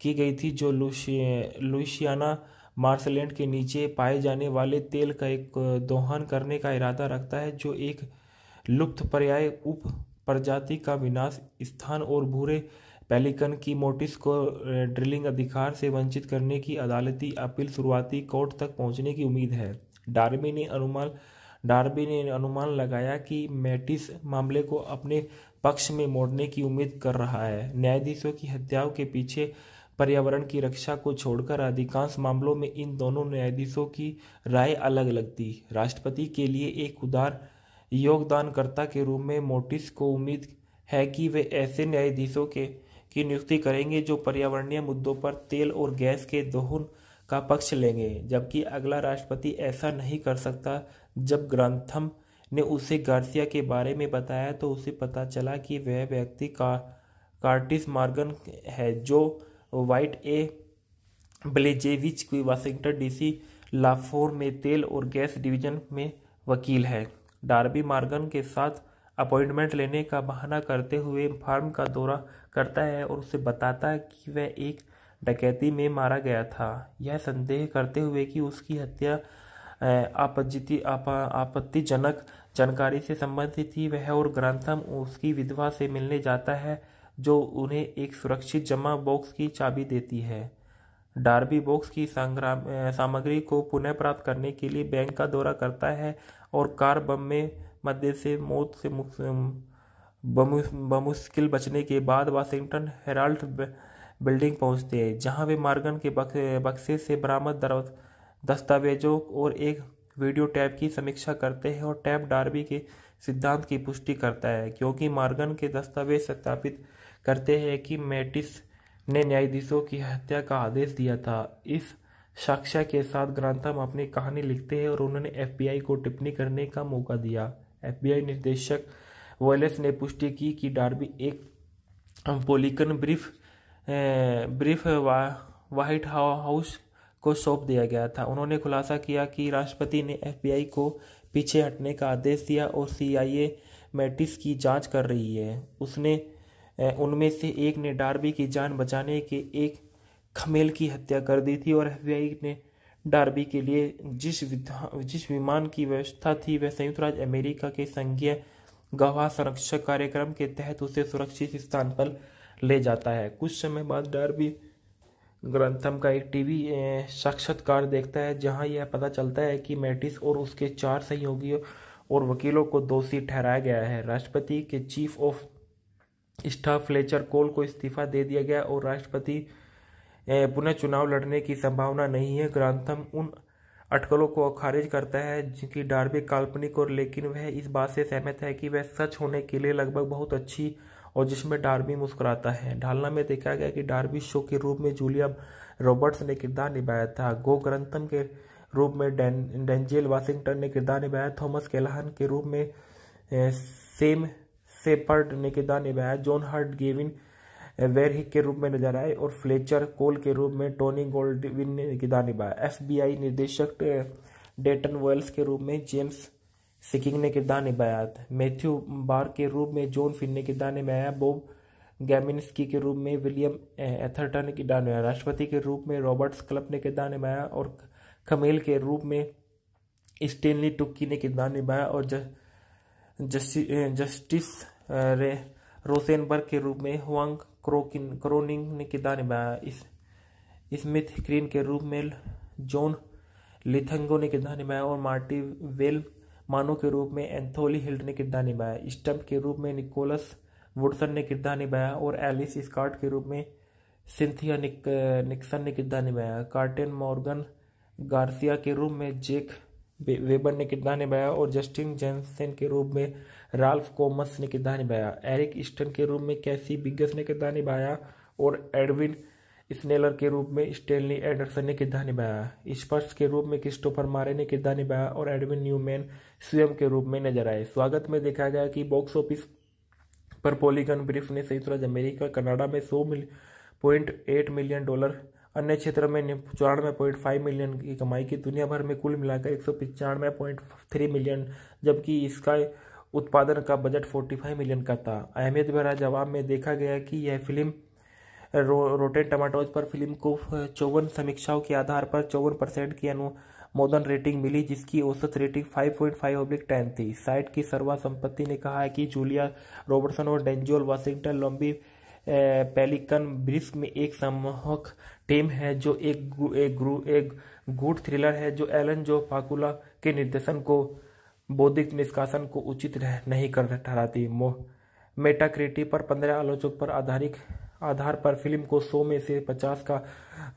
की गई थी जो लुशिया लुइसियाना मार्सलैंड के नीचे पाए जाने वाले तेल का एक दोहन करने का इरादा रखता है जो एक लुप्त पर्याय उप प्रजाति का विनाश स्थान और भूरे पेलिकन की मोटिस को ड्रिलिंग अधिकार से वंचित करने की अदालती अपील शुरुआती कोर्ट तक पहुंचने की उम्मीद है डार्बी ने अनुमान डार्बी ने अनुमान लगाया कि मेटिस मामले को अपने पक्ष में मोड़ने की उम्मीद कर रहा है न्यायाधीशों की हत्याओं के पीछे पर्यावरण की रक्षा को छोड़कर अधिकांश मामलों में इन दोनों न्यायाधीशों की राय अलग लगती राष्ट्रपति के लिए एक उदार योगदानकर्ता के रूप में मोटिस को उम्मीद है कि वे ऐसे न्यायाधीशों के की नियुक्ति करेंगे जो पर्यावरणीय मुद्दों पर तेल और गैस के दोहन का पक्ष लेंगे जबकि अगला राष्ट्रपति ऐसा नहीं कर सकता जब ग्रंथम ने उसे गार्सिया के बारे में बताया तो उसे पता चला कि वह व्यक्ति का कार्टिस मार्गन है जो वाइट ए ब्लेजेविच की वाशिंगटन डीसी लाफोर में तेल और गैस डिवीजन में वकील है डार्बी मार्गन के साथ अपॉइंटमेंट लेने का बहाना करते हुए फार्म का दौरा करता है और उसे बताता है कि वह एक डकैती में मारा गया था यह संदेह करते हुए कि उसकी हत्या आपत्ति आपत्तिजनक जानकारी से संबंधित थी वह और ग्रंथम उसकी विधवा से मिलने जाता है जो उन्हें एक सुरक्षित जमा बॉक्स की चाबी देती है डार्बी बॉक्स की सामग्री को पुनः प्राप्त करने के लिए बैंक का दौरा करता है और कार बम में मध्य से मौत से बमुश्किल बचने के बाद वाशिंगटन हेराल्ड बिल्डिंग पहुंचते हैं जहां वे मार्गन के बक्से से बरामद दस्तावेजों और एक वीडियो टैब की समीक्षा करते हैं और टैब डार्बी के सिद्धांत की पुष्टि करता है क्योंकि मार्गन के दस्तावेज सत्यापित करते हैं कि मेटिस ने न्यायाधीशों की हत्या का आदेश दिया था इस साक्ष्य के साथ ग्रांथम अपनी कहानी लिखते हैं और उन्होंने एफबीआई को टिप्पणी करने का मौका दिया एफबीआई निर्देशक वेलेस ने पुष्टि की कि डार्बी एक पोलिकन ब्रीफ ब्रीफ वा, व्हाइट हाउस को सौंप दिया गया था उन्होंने खुलासा किया कि राष्ट्रपति ने एफबीआई को पीछे हटने का आदेश दिया और सीआईए मैटिस की जांच कर रही है उसने उनमें से एक ने डार्बी की जान बचाने के एक खमेल की हत्या कर दी थी और एफबीआई ने डार्बी के लिए जिस जिस विमान की व्यवस्था थी वह संयुक्त राज्य अमेरिका के संघीय गवाह संरक्षक कार्यक्रम के तहत उसे सुरक्षित स्थान पर ले जाता है कुछ समय बाद डार्बी ग्रंथम का एक टीवी साक्षात्कार देखता है जहां यह पता चलता है कि मैटिस और उसके चार सहयोगियों और वकीलों को दोषी ठहराया गया है राष्ट्रपति के chief of staff Fletcher Coal को इस्तीफा दे दिया गया और राष्ट्रपति पुनः चुनाव लड़ने की संभावना नहीं है ग्रंथम उन अटकलों को खारिज करता है जिनकी डार्बे काल्पनिक और लेकिन वह इस बात से सहमत है कि वह सच होने के लिए लगभग बहुत अच्छी और जिसमें डार्बी मुस्कुराता है ढालना में देखा गया कि डार्बी शो के रूप में जूलिया रॉबर्ट्स ने किरदार निभाया था गो ग्रंथम के रूप में डें डेंजेल वाशिंगटन ने किरदार निभाया थॉमस केलहन के रूप में सेम सेपर्ड ने किरदार निभाया जॉन हर्ट गेविन वेरहिक के रूप में नजर आए और फ्लेचर कोल के रूप में टोनी गोल्डविन ने किरदार निभाया एफ निर्देशक डेटन वेल्स के रूप में जेम्स सिकिंग ने किरदार निभाया मैथ्यू बार के रूप में जॉन फिन ने किरदार निभाया बॉब गैमिनस्की के रूप में विलियम एथरटन ने किरदार निभाया राष्ट्रपति के रूप में रॉबर्ट्स क्लब ने किरदार निभाया और खमेल के रूप में स्टेनली टुक्की ने किरदार निभाया और जस्टिस रे रोसेनबर्ग के रूप में हुआंग क्रोकिन क्रोनिंग ने किरदार निभाया इस स्मिथ क्रीन के रूप में जॉन लिथंगो ने किरदार निभाया और मार्टी वेल मानो के रूप में एंथोली हिल्ट ने किरदार निभाया स्टम्प के रूप में निकोलस वुडसन ने किरदार निभाया और एलिस स्कॉट के रूप में सिंथिया निक, निकसन ने किरदार निभाया कार्टेन मॉर्गन गार्सिया के रूप में जेक वेबर ने किरदार निभाया और जस्टिन जेनसेन के रूप में राल्फ कोमस ने किरदार निभाया एरिक ईस्टन के रूप में कैसी बिगस ने किरदार निभाया और एडविन स्नेलर के रूप में स्टेनली एडरसन ने किरदार निभाया स्पर्श के रूप में क्रिस्टोफर मारे ने किरदार निभाया और एडविन न्यूमैन स्वयं के रूप में नजर आए स्वागत में देखा गया कि बॉक्स ऑफिस पर पोलिगन ब्रिफ ने संयुक्त राज्य अमेरिका कनाडा में सौ पॉइंट एट मिलियन डॉलर अन्य क्षेत्र में चौरानवे पॉइंट फाइव मिलियन की कमाई की दुनिया भर में कुल मिलाकर एक सौ पचानवे पॉइंट थ्री मिलियन जबकि इसका उत्पादन का बजट फोर्टी फाइव मिलियन का था अहमियत भरा जवाब में देखा गया कि यह फिल्म रो, रोटेड टमाटोज पर फिल्म को चौवन समीक्षाओं के आधार पर चौवन परसेंट की अनुमोदन रेटिंग मिली जिसकी औसत rating 5.5 point five oblique ten थी साइट की सर्वा संपत्ति ने कहा है कि जूलिया रॉबर्टसन और डेंजोल वाशिंगटन लॉम्बी पेलिकन ब्रिस्क में एक सम्मोहक टीम है जो एक एक, एक गुड थ्रिलर है जो एलन जो फाकुला के निर्देशन को बौद्धिक निष्कासन को उचित नहीं कर ठहराती मेटाक्रिटी पर पंद्रह आलोचक पर आधारित आधार पर फिल्म को 100 में से 50 का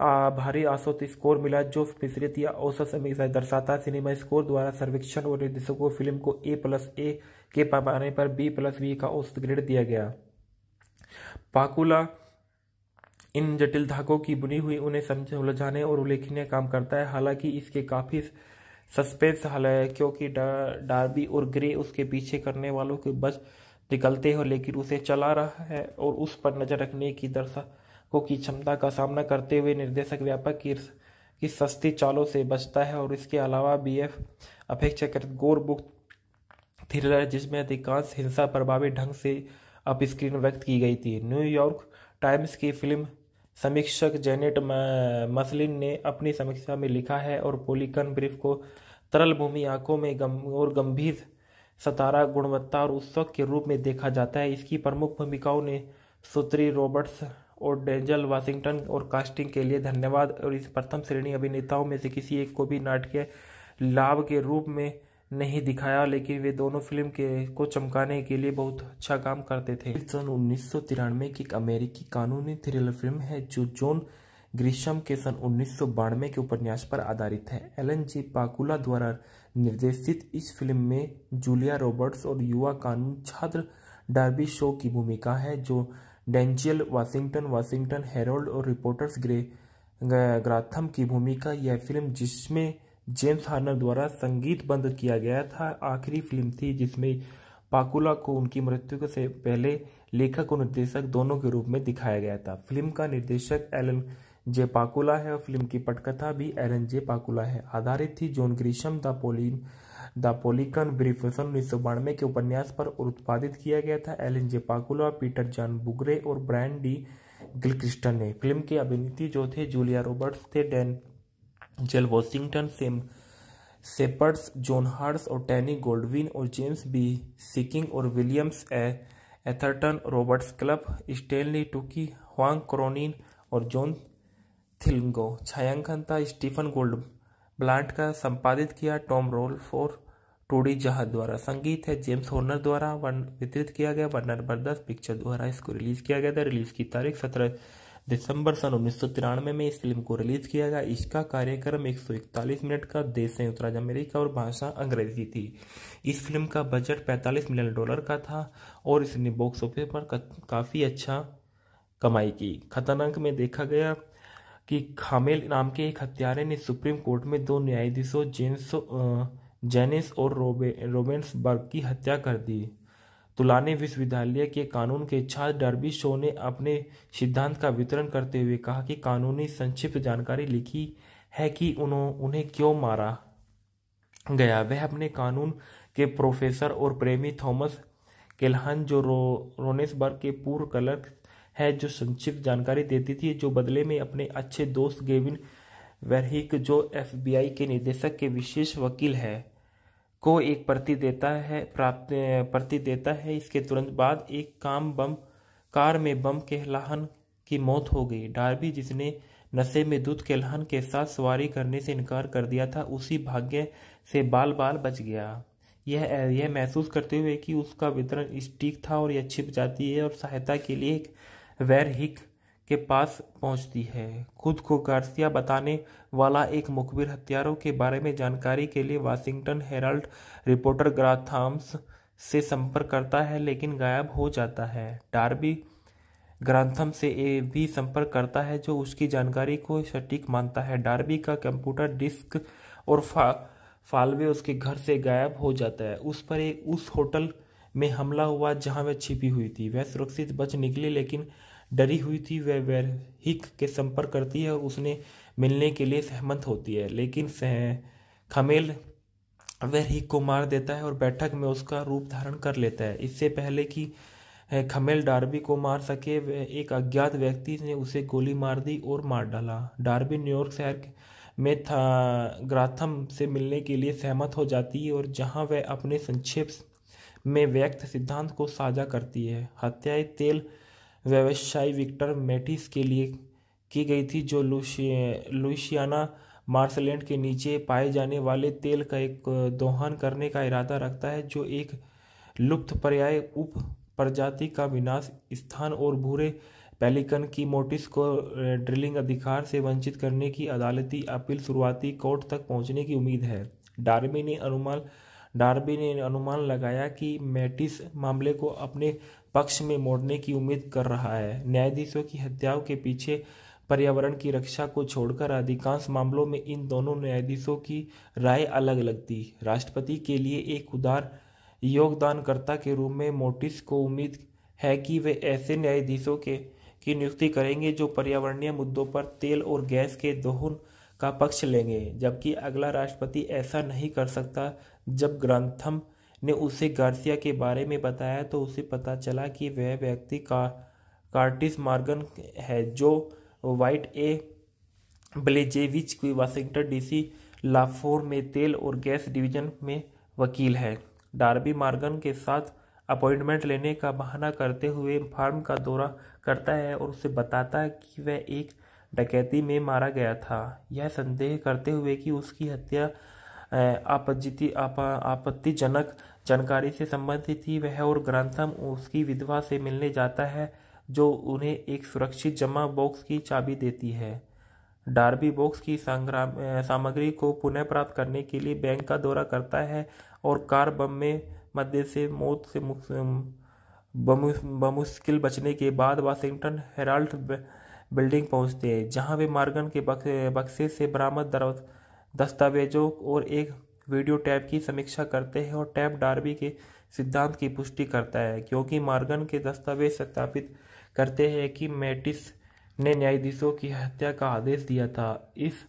आ, भारी औसत स्कोर मिला जो फिजरत या औसत समीक्षा दर्शाता है सिनेमा स्कोर द्वारा सर्वेक्षण और निर्देशकों को फिल्म को ए प्लस ए के पैमाने पर बी प्लस बी का औसत ग्रेड दिया गया पाकुला इन जटिल धाकों की बुनी हुई उन्हें समझ उलझाने और उल्लेखनीय काम करता है हालांकि इसके काफ़ी सस्पेंस हाल है क्योंकि डार्बी और ग्रे उसके पीछे करने वालों के बस निकलते हो लेकिन उसे चला रहा है और उस पर नजर रखने की दर्शकों की क्षमता का सामना करते हुए निर्देशक व्यापक की सस्ती चालों से बचता है और इसके अलावा बी एफ अपेक्षाकृत बुक थ्रिलर जिसमें अधिकांश हिंसा प्रभावी ढंग से अप स्क्रीन व्यक्त की गई थी न्यूयॉर्क टाइम्स की फिल्म समीक्षक जेनेट मसलिन ने अपनी समीक्षा में लिखा है और पोलिकन ब्रीफ को तरल भूमि आंखों में गम और गंभीर सतारा गुणवत्ता और उत्सव के रूप में देखा जाता है इसकी प्रमुख भूमिकाओं ने सुत्री रॉबर्ट्स और डेंजल वाशिंगटन और कास्टिंग के लिए धन्यवाद और इस प्रथम श्रेणी अभिनेताओं में से किसी एक को भी नाटकीय लाभ के रूप में नहीं दिखाया लेकिन वे दोनों फिल्म के को चमकाने के लिए बहुत अच्छा काम करते थे सन उन्नीस की एक अमेरिकी कानूनी थ्रिलर फिल्म है जो जॉन ग्रीशम के सन उन्नीस के उपन्यास पर आधारित है एलन जी पाकुला द्वारा निर्देशित इस फिल्म में जूलिया रॉबर्ट्स और युवा कानून छात्र डार्बी शो की भूमिका है जो डेंजियल वाशिंगटन वाशिंगटन हेरोल्ड और रिपोर्टर्स ग्रे ग्राथम की भूमिका यह फिल्म जिसमें जेम्स हार्नर द्वारा संगीत किया गया था आखिरी फिल्म थी जिसमें पाकुला को उनकी मृत्यु से पहले लेखक और निर्देशक दोनों के रूप में दिखाया गया था फिल्म का निर्देशक एलन जे पाकुला है और फिल्म की पटकथा भी एलन जे पाकुला है आधारित थी John Grisham the pollen the Pelican उन्नीस सन उन्नीस के उपन्यास पर उत्पादित किया गया था Alan J Pakula Peter John Brugge और ब्रैन डी गिलक्रिस्टन ने फिल्म के अभिनेत्री जो थे जूलिया रॉबर्ट्स थे Denzel Washington Sam Shepard John Heard और टैनी गोल्डविन और जेम्स बी सिकिंग और Williams A Atherton Roberts Culp Stanley Tucci Hume Cronyn और जॉन थिल्गो छायांकन था स्टीफन गोल्ड ब्लांट का संपादित किया टॉम रोल और टोडी जहा द्वारा संगीत है जेम्स होर्नर द्वारा वितरित किया गया वर्नर बर्दस पिक्चर द्वारा इसको रिलीज किया गया था रिलीज की तारीख सत्रह दिसंबर सन उन्नीस सौ तिरानवे में इस फिल्म को रिलीज किया गया इसका कार्यक्रम एक सौ इकतालीस मिनट का देश संयुक्त राज्य अमेरिका और भाषा अंग्रेजी थी इस फिल्म का बजट पैंतालीस मिलियन डॉलर का था और इसने बॉक्स ऑफिस पर काफ़ी अच्छा कमाई की खतरनाक में देखा गया कि खामेल नाम के एक हत्यारे ने सुप्रीम कोर्ट में दो न्यायाधीशों जेन्स जेनिस और रोबे बर्ग की हत्या कर दी तुलाने विश्वविद्यालय के कानून के छात्र डर्बी शो ने अपने सिद्धांत का वितरण करते हुए कहा कि कानूनी संक्षिप्त जानकारी लिखी है कि उन्हों उन्हें क्यों मारा गया वह अपने कानून के प्रोफेसर और प्रेमी थॉमस केलहन जो रो रोनेसबर्ग के पूर्व क्लर्क है जो संक्षिप्त जानकारी देती थी जो बदले में अपने अच्छे दोस्त गेविन वेरहिक जो एफबीआई के निदेशक के विशेष वकील है को एक प्रति देता है प्राप्त प्रति देता है इसके तुरंत बाद एक काम बम कार में बम के लाहन की मौत हो गई डार्बी जिसने नशे में दूध के लहन के साथ सवारी करने से इनकार कर दिया था उसी भाग्य से बाल बाल बच गया यह यह महसूस करते हुए कि उसका वितरण स्टीक था और यह छिप जाती है और सहायता के लिए एक वेरहिक के पास पहुंचती है खुद को गार्सिया बताने वाला एक मुखबिर हथियारों के बारे में जानकारी के लिए वाशिंगटन हेराल्ड रिपोर्टर ग्राथाम्स से संपर्क करता है लेकिन गायब हो जाता है डार्बी ग्रांथम से ए भी संपर्क करता है जो उसकी जानकारी को सटीक मानता है डार्बी का कंप्यूटर डिस्क और फा फालवे उसके घर से गायब हो जाता है उस पर एक उस होटल में हमला हुआ जहां वह छिपी हुई थी वह सुरक्षित बच निकली लेकिन डरी हुई थी वह वैरहिक के संपर्क करती है और उसने मिलने के लिए सहमत होती है लेकिन सह खमेल वैरहिक को मार देता है और बैठक में उसका रूप धारण कर लेता है इससे पहले कि खमेल डार्बी को मार सके एक अज्ञात व्यक्ति ने उसे गोली मार दी और मार डाला डार्बी न्यूयॉर्क शहर में था ग्राथम से मिलने के लिए सहमत हो जाती है और जहां वह अपने संक्षेप में व्यक्त सिद्धांत को साझा करती है हत्याएं तेल व्यवसायी विक्टर मेटिस के लिए की गई थी जो लुशिया लुइसियाना मार्सलैंड के नीचे पाए जाने वाले तेल का एक दोहन करने का इरादा रखता है जो एक लुप्त पर्याय उप प्रजाति का विनाश स्थान और भूरे पेलिकन की मोटिस को ड्रिलिंग अधिकार से वंचित करने की अदालती अपील शुरुआती कोर्ट तक पहुंचने की उम्मीद है डार्बी ने अनुमान डार्बी ने अनुमान लगाया कि मैटिस मामले को अपने पक्ष में मोड़ने की उम्मीद कर रहा है न्यायाधीशों की हत्याओं के पीछे पर्यावरण की रक्षा को छोड़कर अधिकांश मामलों में इन दोनों न्यायाधीशों की राय अलग अलग थी राष्ट्रपति के लिए एक उदार योगदानकर्ता के रूप में मोटिस को उम्मीद है कि वे ऐसे न्यायाधीशों के की नियुक्ति करेंगे जो पर्यावरणीय मुद्दों पर तेल और गैस के दोहन का पक्ष लेंगे जबकि अगला राष्ट्रपति ऐसा नहीं कर सकता जब ग्रंथम ने उसे गार्सिया के बारे में बताया तो उसे पता चला कि वह व्यक्ति का कार्टिस मार्गन है जो वाइट ए ब्लेजेविच की वाशिंगटन डीसी लाफोर में तेल और गैस डिवीजन में वकील है डार्बी मार्गन के साथ अपॉइंटमेंट लेने का बहाना करते हुए फार्म का दौरा करता है और उसे बताता है कि वह एक डकैती में मारा गया था यह संदेह करते हुए कि उसकी हत्या आपत्ति आपत्तिजनक जानकारी से संबंधित ही वह और ग्रंथम उसकी विधवा से मिलने जाता है जो उन्हें एक सुरक्षित जमा बॉक्स की चाबी देती है डार्बी बॉक्स की सामग्री को पुनः प्राप्त करने के लिए बैंक का दौरा करता है और कार बम में मध्य से मौत से बमुश्किल बचने के बाद वाशिंगटन हेराल्ड बिल्डिंग पहुंचते हैं जहां वे मार्गन के बक्से से बरामद दस्तावेजों और एक वीडियो टैब की समीक्षा करते हैं और टैब डार्बी के सिद्धांत की पुष्टि करता है क्योंकि मार्गन के दस्तावेज सत्यापित करते हैं कि मेटिस ने न्यायाधीशों की हत्या का आदेश दिया था इस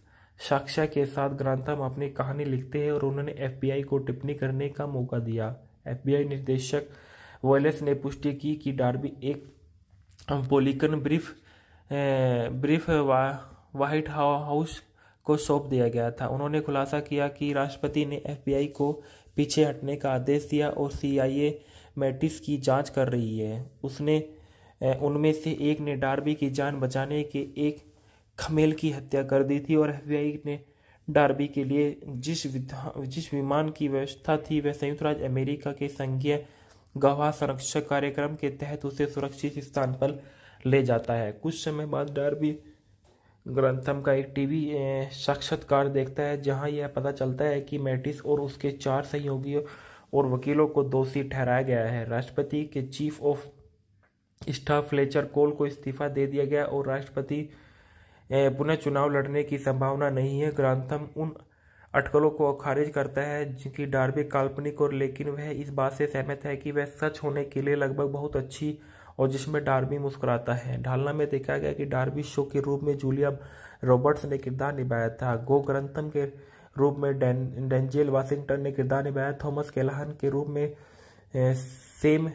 साक्ष्य के साथ ग्रांथम अपनी कहानी लिखते हैं और उन्होंने एफबीआई को टिप्पणी करने का मौका दिया एफबीआई निर्देशक वेलेस ने पुष्टि की कि डार्बी एक पोलिकन ब्रीफ ब्रीफ वा, व्हाइट हाउस को सौंप दिया गया था उन्होंने खुलासा किया कि राष्ट्रपति ने एफबीआई को पीछे हटने का आदेश दिया और सीआईए मैटिस की जांच कर रही है उसने उनमें से एक ने डार्बी की जान बचाने के एक खमेल की हत्या कर दी थी और एफबीआई ने डार्बी के लिए जिस जिस विमान की व्यवस्था थी वह संयुक्त राज्य अमेरिका के संघीय गवाह संरक्षक कार्यक्रम के तहत उसे सुरक्षित स्थान पर ले जाता है कुछ समय बाद डार्बी ग्रंथम का एक टीवी साक्षात्कार देखता है जहां यह पता चलता है कि मैटिस और उसके चार सहयोगियों और वकीलों को दोषी ठहराया गया है राष्ट्रपति के chief of staff Fletcher Coal को इस्तीफा दे दिया गया और राष्ट्रपति पुनः चुनाव लड़ने की संभावना नहीं है ग्रंथम उन अटकलों को खारिज करता है जिनकी डार्बी काल्पनिक और लेकिन वह इस बात से सहमत है कि वह सच होने के लिए लगभग बहुत अच्छी और जिसमें डार्बी मुस्कुराता है ढालना में देखा गया कि डार्बी शो के रूप में जूलिया रॉबर्ट्स ने किरदार निभाया था गो ग्रंथम के रूप में डेन डेंजेल वाशिंगटन ने किरदार निभाया थॉमस केलहन के रूप में सेम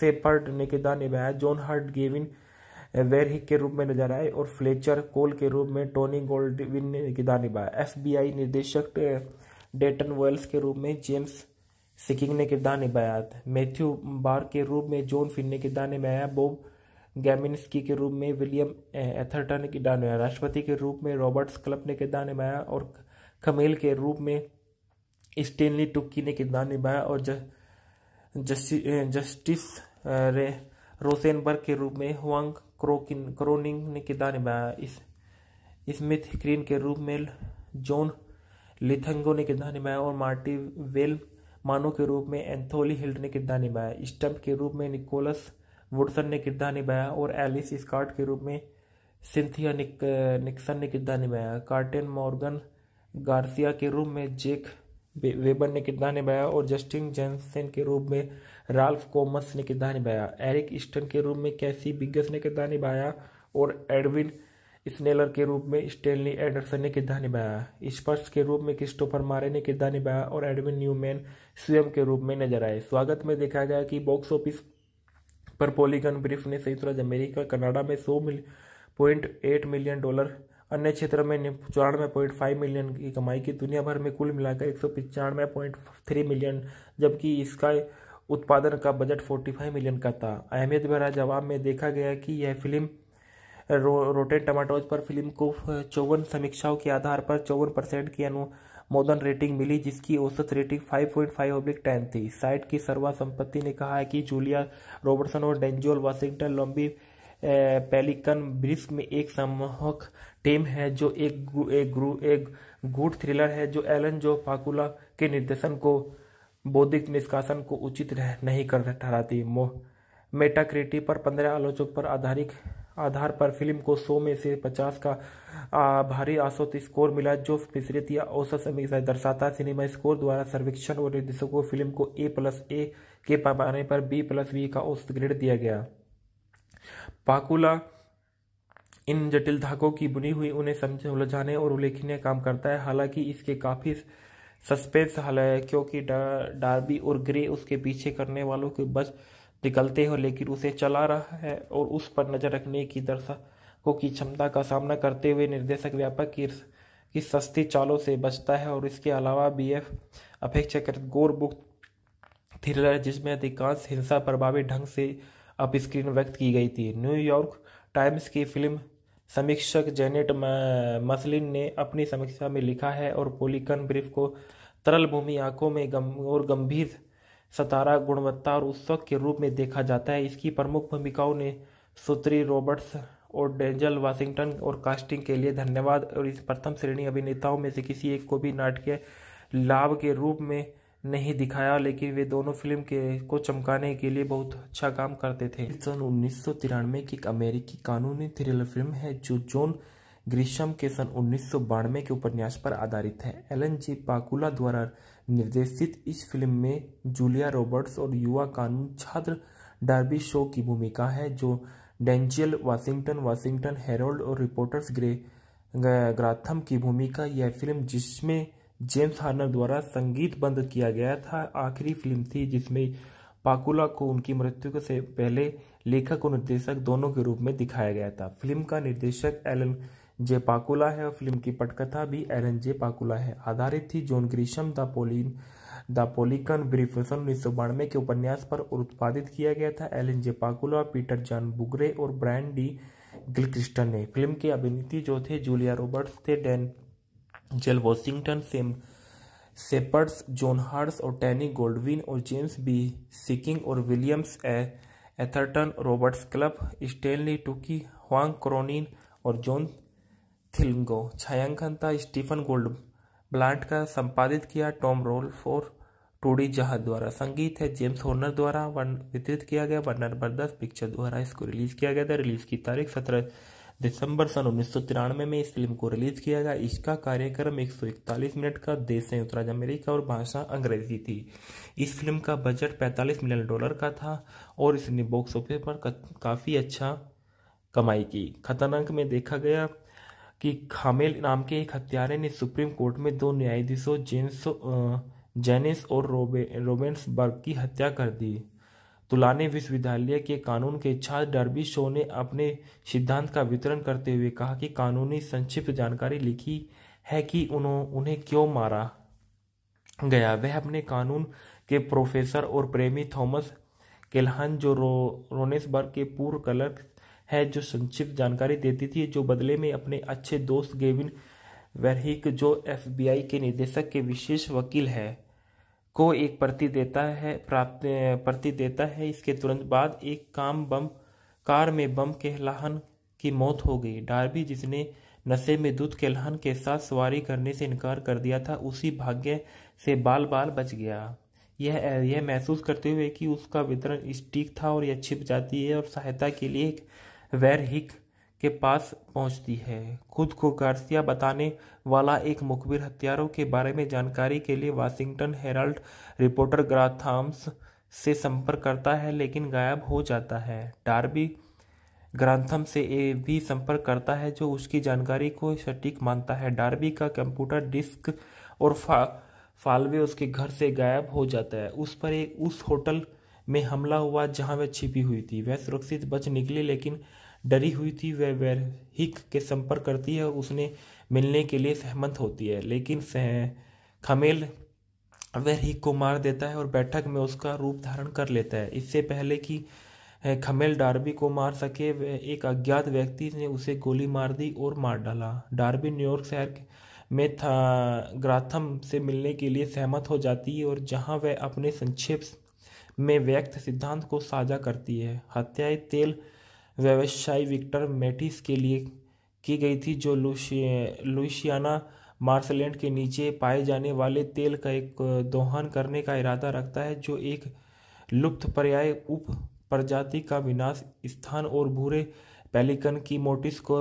सेपर्ड ने किरदार निभाया जॉन हार्ट गेविन वेरहिक के रूप में नजर आए और फ्लेचर कोल के रूप में टोनी गोल्डविन ने किरदार निभाया एफ निर्देशक डेटन वेल्स के रूप में जेम्स सिकिंग ने किरदार निभाया मैथ्यू बार के रूप में जॉन फिन ने किरदार निभाया बॉब गैमिनस्की के रूप में विलियम एथरटन ने किरदार निभाया राष्ट्रपति के रूप में रॉबर्ट्स क्लब ने किरदार निभाया और खमेल के रूप में स्टेनली टुक्की ने किरदार निभाया और जस्टिस रे रोसेनबर्ग के रूप में हुआंग क्रोकिन क्रोनिंग ने किरदार निभाया इस स्मिथ क्रीन के रूप में जॉन लिथंगो ने किरदार निभाया और मार्टी वेल मानो के रूप में एंथोली हिल्ट ने किरदार निभाया स्टम्प के रूप में निकोलस वुडसन ने किरदार निभाया और एलिस स्कॉट के रूप में सिंथिया निक, निकसन ने किरदार निभाया कार्टन मॉर्गन गार्सिया के रूप में जेक वेबर ने किरदार निभाया और जस्टिन जेनसेन के रूप में राल्फ कोमस ने किरदार निभाया एरिक ईस्टन के रूप में कैसी बिगस ने किरदार निभाया और एडविन स्नेलर के रूप में स्टेनली एंडरसन ने किरदार निभाया स्पर्श के रूप में क्रिस्टोफर मारे ने किरदार निभाया और एडविन न्यूमैन स्वयं के रूप में नजर आए स्वागत में देखा गया कि बॉक्स ऑफिस पर पोलिगन ब्रीफ ने संयुक्त राज्य अमेरिका कनाडा में सौ पॉइंट एट मिलियन डॉलर अन्य क्षेत्र में चौरानवे पॉइंट फाइव मिलियन की कमाई की दुनिया भर में कुल मिलाकर एक सौ पचानवे पॉइंट थ्री मिलियन जबकि इसका उत्पादन का बजट फोर्टी फाइव मिलियन का था अहमियत भरा जवाब में देखा गया कि यह फिल्म रो, रोटेन टमाटोज पर फिल्म को चौवन समीक्षाओं के आधार पर चौवन परसेंट की अनुमोदन रेटिंग मिली जिसकी औसत rating 5.5 point five oblique ten थी साइट की सर्वा संपत्ति ने कहा है कि जूलिया रॉबर्टसन और डेंजोल वाशिंगटन लंबी पेलिकन ब्रिस्क में एक सम्मोहक टीम है जो एक एक एक गुड थ्रिलर है जो एलन जो फाकुला के निर्देशन को बौद्धिक निष्कासन को उचित नहीं कर ठहराती मेटाक्रिटी पर पंद्रह आलोचक पर आधारित आधार पर फिल्म को 100 में से 50 का भारी औसत स्कोर मिला जो फिसरत या औसत समीक्षा दर्शाता सिनेमा स्कोर द्वारा सर्वेक्षण और निर्देशकों को फिल्म को ए प्लस ए के पैमाने पर बी प्लस बी का औसत ग्रेड दिया गया पाकुला इन जटिल धागों की बुनी हुई उन्हें समझ उलझाने और उल्लेखनीय काम करता है हालांकि इसके काफ़ी सस्पेंस हाल है क्योंकि डार्बी और ग्रे उसके पीछे करने वालों के बस निकलते हो लेकिन उसे चला रहा है और उस पर नजर रखने की दर्शकों की क्षमता का सामना करते हुए निर्देशक व्यापक की की सस्ती चालों से बचता है और इसके अलावा बी एफ अपेक्षाकृत बुक थ्रिलर जिसमें अधिकांश हिंसा प्रभावी ढंग से अप स्क्रीन व्यक्त की गई थी न्यूयॉर्क टाइम्स की फिल्म समीक्षक जेनेट मसलिन ने अपनी समीक्षा में लिखा है और पोलिकन ब्रीफ को तरल भूमि आंखों में गम और गंभीर सतारा गुणवत्ता और उत्सव के रूप में देखा जाता है इसकी प्रमुख भूमिकाओं ने सुत्री रॉबर्ट्स और डेंजल वाशिंगटन और कास्टिंग के लिए धन्यवाद और इस प्रथम श्रेणी अभिनेताओं में से किसी एक को भी नाटकीय लाभ के रूप में नहीं दिखाया लेकिन वे दोनों फिल्म के को चमकाने के लिए बहुत अच्छा काम करते थे सन उन्नीस की एक अमेरिकी कानूनी थ्रिलर फिल्म है जो जॉन ग्रीशम के सन उन्नीस के उपन्यास पर आधारित है एलन जी पाकुला द्वारा निर्देशित इस फिल्म में जूलिया रॉबर्ट्स और युवा कानून छात्र डार्बी शो की भूमिका है जो डेंजियल वाशिंगटन वाशिंगटन हेरोल्ड और रिपोर्टर्स ग्रे ग्राथम की भूमिका यह फिल्म जिसमें जेम्स हार्नर द्वारा संगीत बंद किया गया था आखिरी फिल्म थी जिसमें पाकुला को उनकी मृत्यु से पहले लेखक और निर्देशक दोनों के रूप में दिखाया गया था फिल्म का निर्देशक एलन जे पाकुला है और फिल्म की पटकथा भी एरन जे पाकुला है आधारित थी John Grisham the pollen the Pelican Brief सन उन्नीस के उपन्यास पर उत्पादित किया गया था Alan J Pakula Peter John Brugge और ब्रैन डी गिलक्रिस्टन ने फिल्म के अभिनेत्री जो थे जूलिया रॉबर्ट्स थे Denzel Washington Sam Shepard John Heard और टैनी गोल्डविन और जेम्स बी सिकिंग और Williams A Atherton Roberts Culp Stanley Tucci Hume Cronyn और जॉन थिल्गो छायांकन था स्टीफन गोल्ड ब्लांट का संपादित किया टॉम रोल और टोडी जहा द्वारा संगीत है जेम्स होनर द्वारा वितरित किया गया वर्नर बर्दस पिक्चर द्वारा इसको रिलीज किया गया था रिलीज की तारीख सत्रह दिसंबर सन उन्नीस सौ तिरानवे में इस फिल्म को रिलीज किया गया इसका कार्यक्रम एक सौ इकतालीस मिनट का देश संयुक्त राज्य अमेरिका और भाषा अंग्रेजी थी इस फिल्म का बजट पैंतालीस मिलियन डॉलर का था और इसने बॉक्स ऑफिस पर काफ़ी अच्छा कमाई की खतरनाक में देखा गया कि खामेल नाम के एक हत्यारे ने सुप्रीम कोर्ट में दो न्यायाधीशों जेन्स जेनिस और रोबे बर्ग की हत्या कर दी तुलाने विश्वविद्यालय के कानून के छात्र डर्बी शो ने अपने सिद्धांत का वितरण करते हुए कहा कि कानूनी संक्षिप्त जानकारी लिखी है कि उन्हों उन्हें क्यों मारा गया वह अपने कानून के प्रोफेसर और प्रेमी थॉमस केलहन जो रो रोनेसबर्ग के पूर्व क्लर्क है जो संक्षिप्त जानकारी देती थी जो बदले में अपने अच्छे दोस्त गेविन वेरहिक जो एफबीआई के निदेशक के विशेष वकील है को एक प्रति देता है प्राप्त प्रति देता है इसके तुरंत बाद एक काम बम कार में बम के लहन की मौत हो गई डार्बी जिसने नशे में दूध के लहन के साथ सवारी करने से इनकार कर दिया था उसी भाग्य से बाल बाल बच गया यह यह महसूस करते हुए कि उसका वितरण स्टीक था और यह छिप जाती है और सहायता के लिए एक वेरहिक के पास पहुंचती है खुद को गार्सिया बताने वाला एक मुखबिर हथियारों के बारे में जानकारी के लिए वाशिंगटन हेराल्ड रिपोर्टर ग्राथाम्स से संपर्क करता है लेकिन गायब हो जाता है डार्बी ग्रांथम से ए भी संपर्क करता है जो उसकी जानकारी को सटीक मानता है डार्बी का कंप्यूटर डिस्क और फा फालवे उसके घर से गायब हो जाता है उस पर एक उस होटल में हमला हुआ जहां वह छिपी हुई थी वह सुरक्षित बच निकली लेकिन डरी हुई थी वह वैरहिक के संपर्क करती है और उसने मिलने के लिए सहमत होती है लेकिन खमेल वैरहिक को मार देता है और बैठक में उसका रूप धारण कर लेता है इससे पहले कि खमेल डार्बी को मार सके एक अज्ञात व्यक्ति ने उसे गोली मार दी और मार डाला डार्बी न्यूयॉर्क शहर में था ग्राथम से मिलने के लिए सहमत हो जाती है और जहां वह अपने संक्षेप में व्यक्त सिद्धांत को साझा करती है हत्याएं तेल व्यवसायी विक्टर मेटिस के लिए की गई थी जो लुशिया लुशियाना मार्सलैंड के नीचे पाए जाने वाले तेल का एक दोहन करने का इरादा रखता है जो एक लुप्त पर्याय उप प्रजाति का विनाश स्थान और भूरे पेलिकन की मोटिस को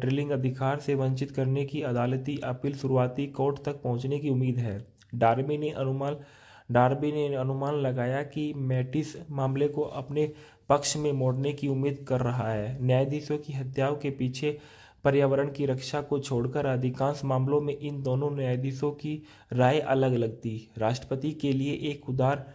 ड्रिलिंग अधिकार से वंचित करने की अदालती अपील शुरुआती कोर्ट तक पहुंचने की उम्मीद है डार्बी ने अनुमान डार्बी ने अनुमान लगाया कि मैटिस मामले को अपने पक्ष में मोड़ने की उम्मीद कर रहा है न्यायाधीशों की हत्याओं के पीछे पर्यावरण की रक्षा को छोड़कर अधिकांश मामलों में इन दोनों न्यायाधीशों की राय अलग अलग थी राष्ट्रपति के लिए एक उदार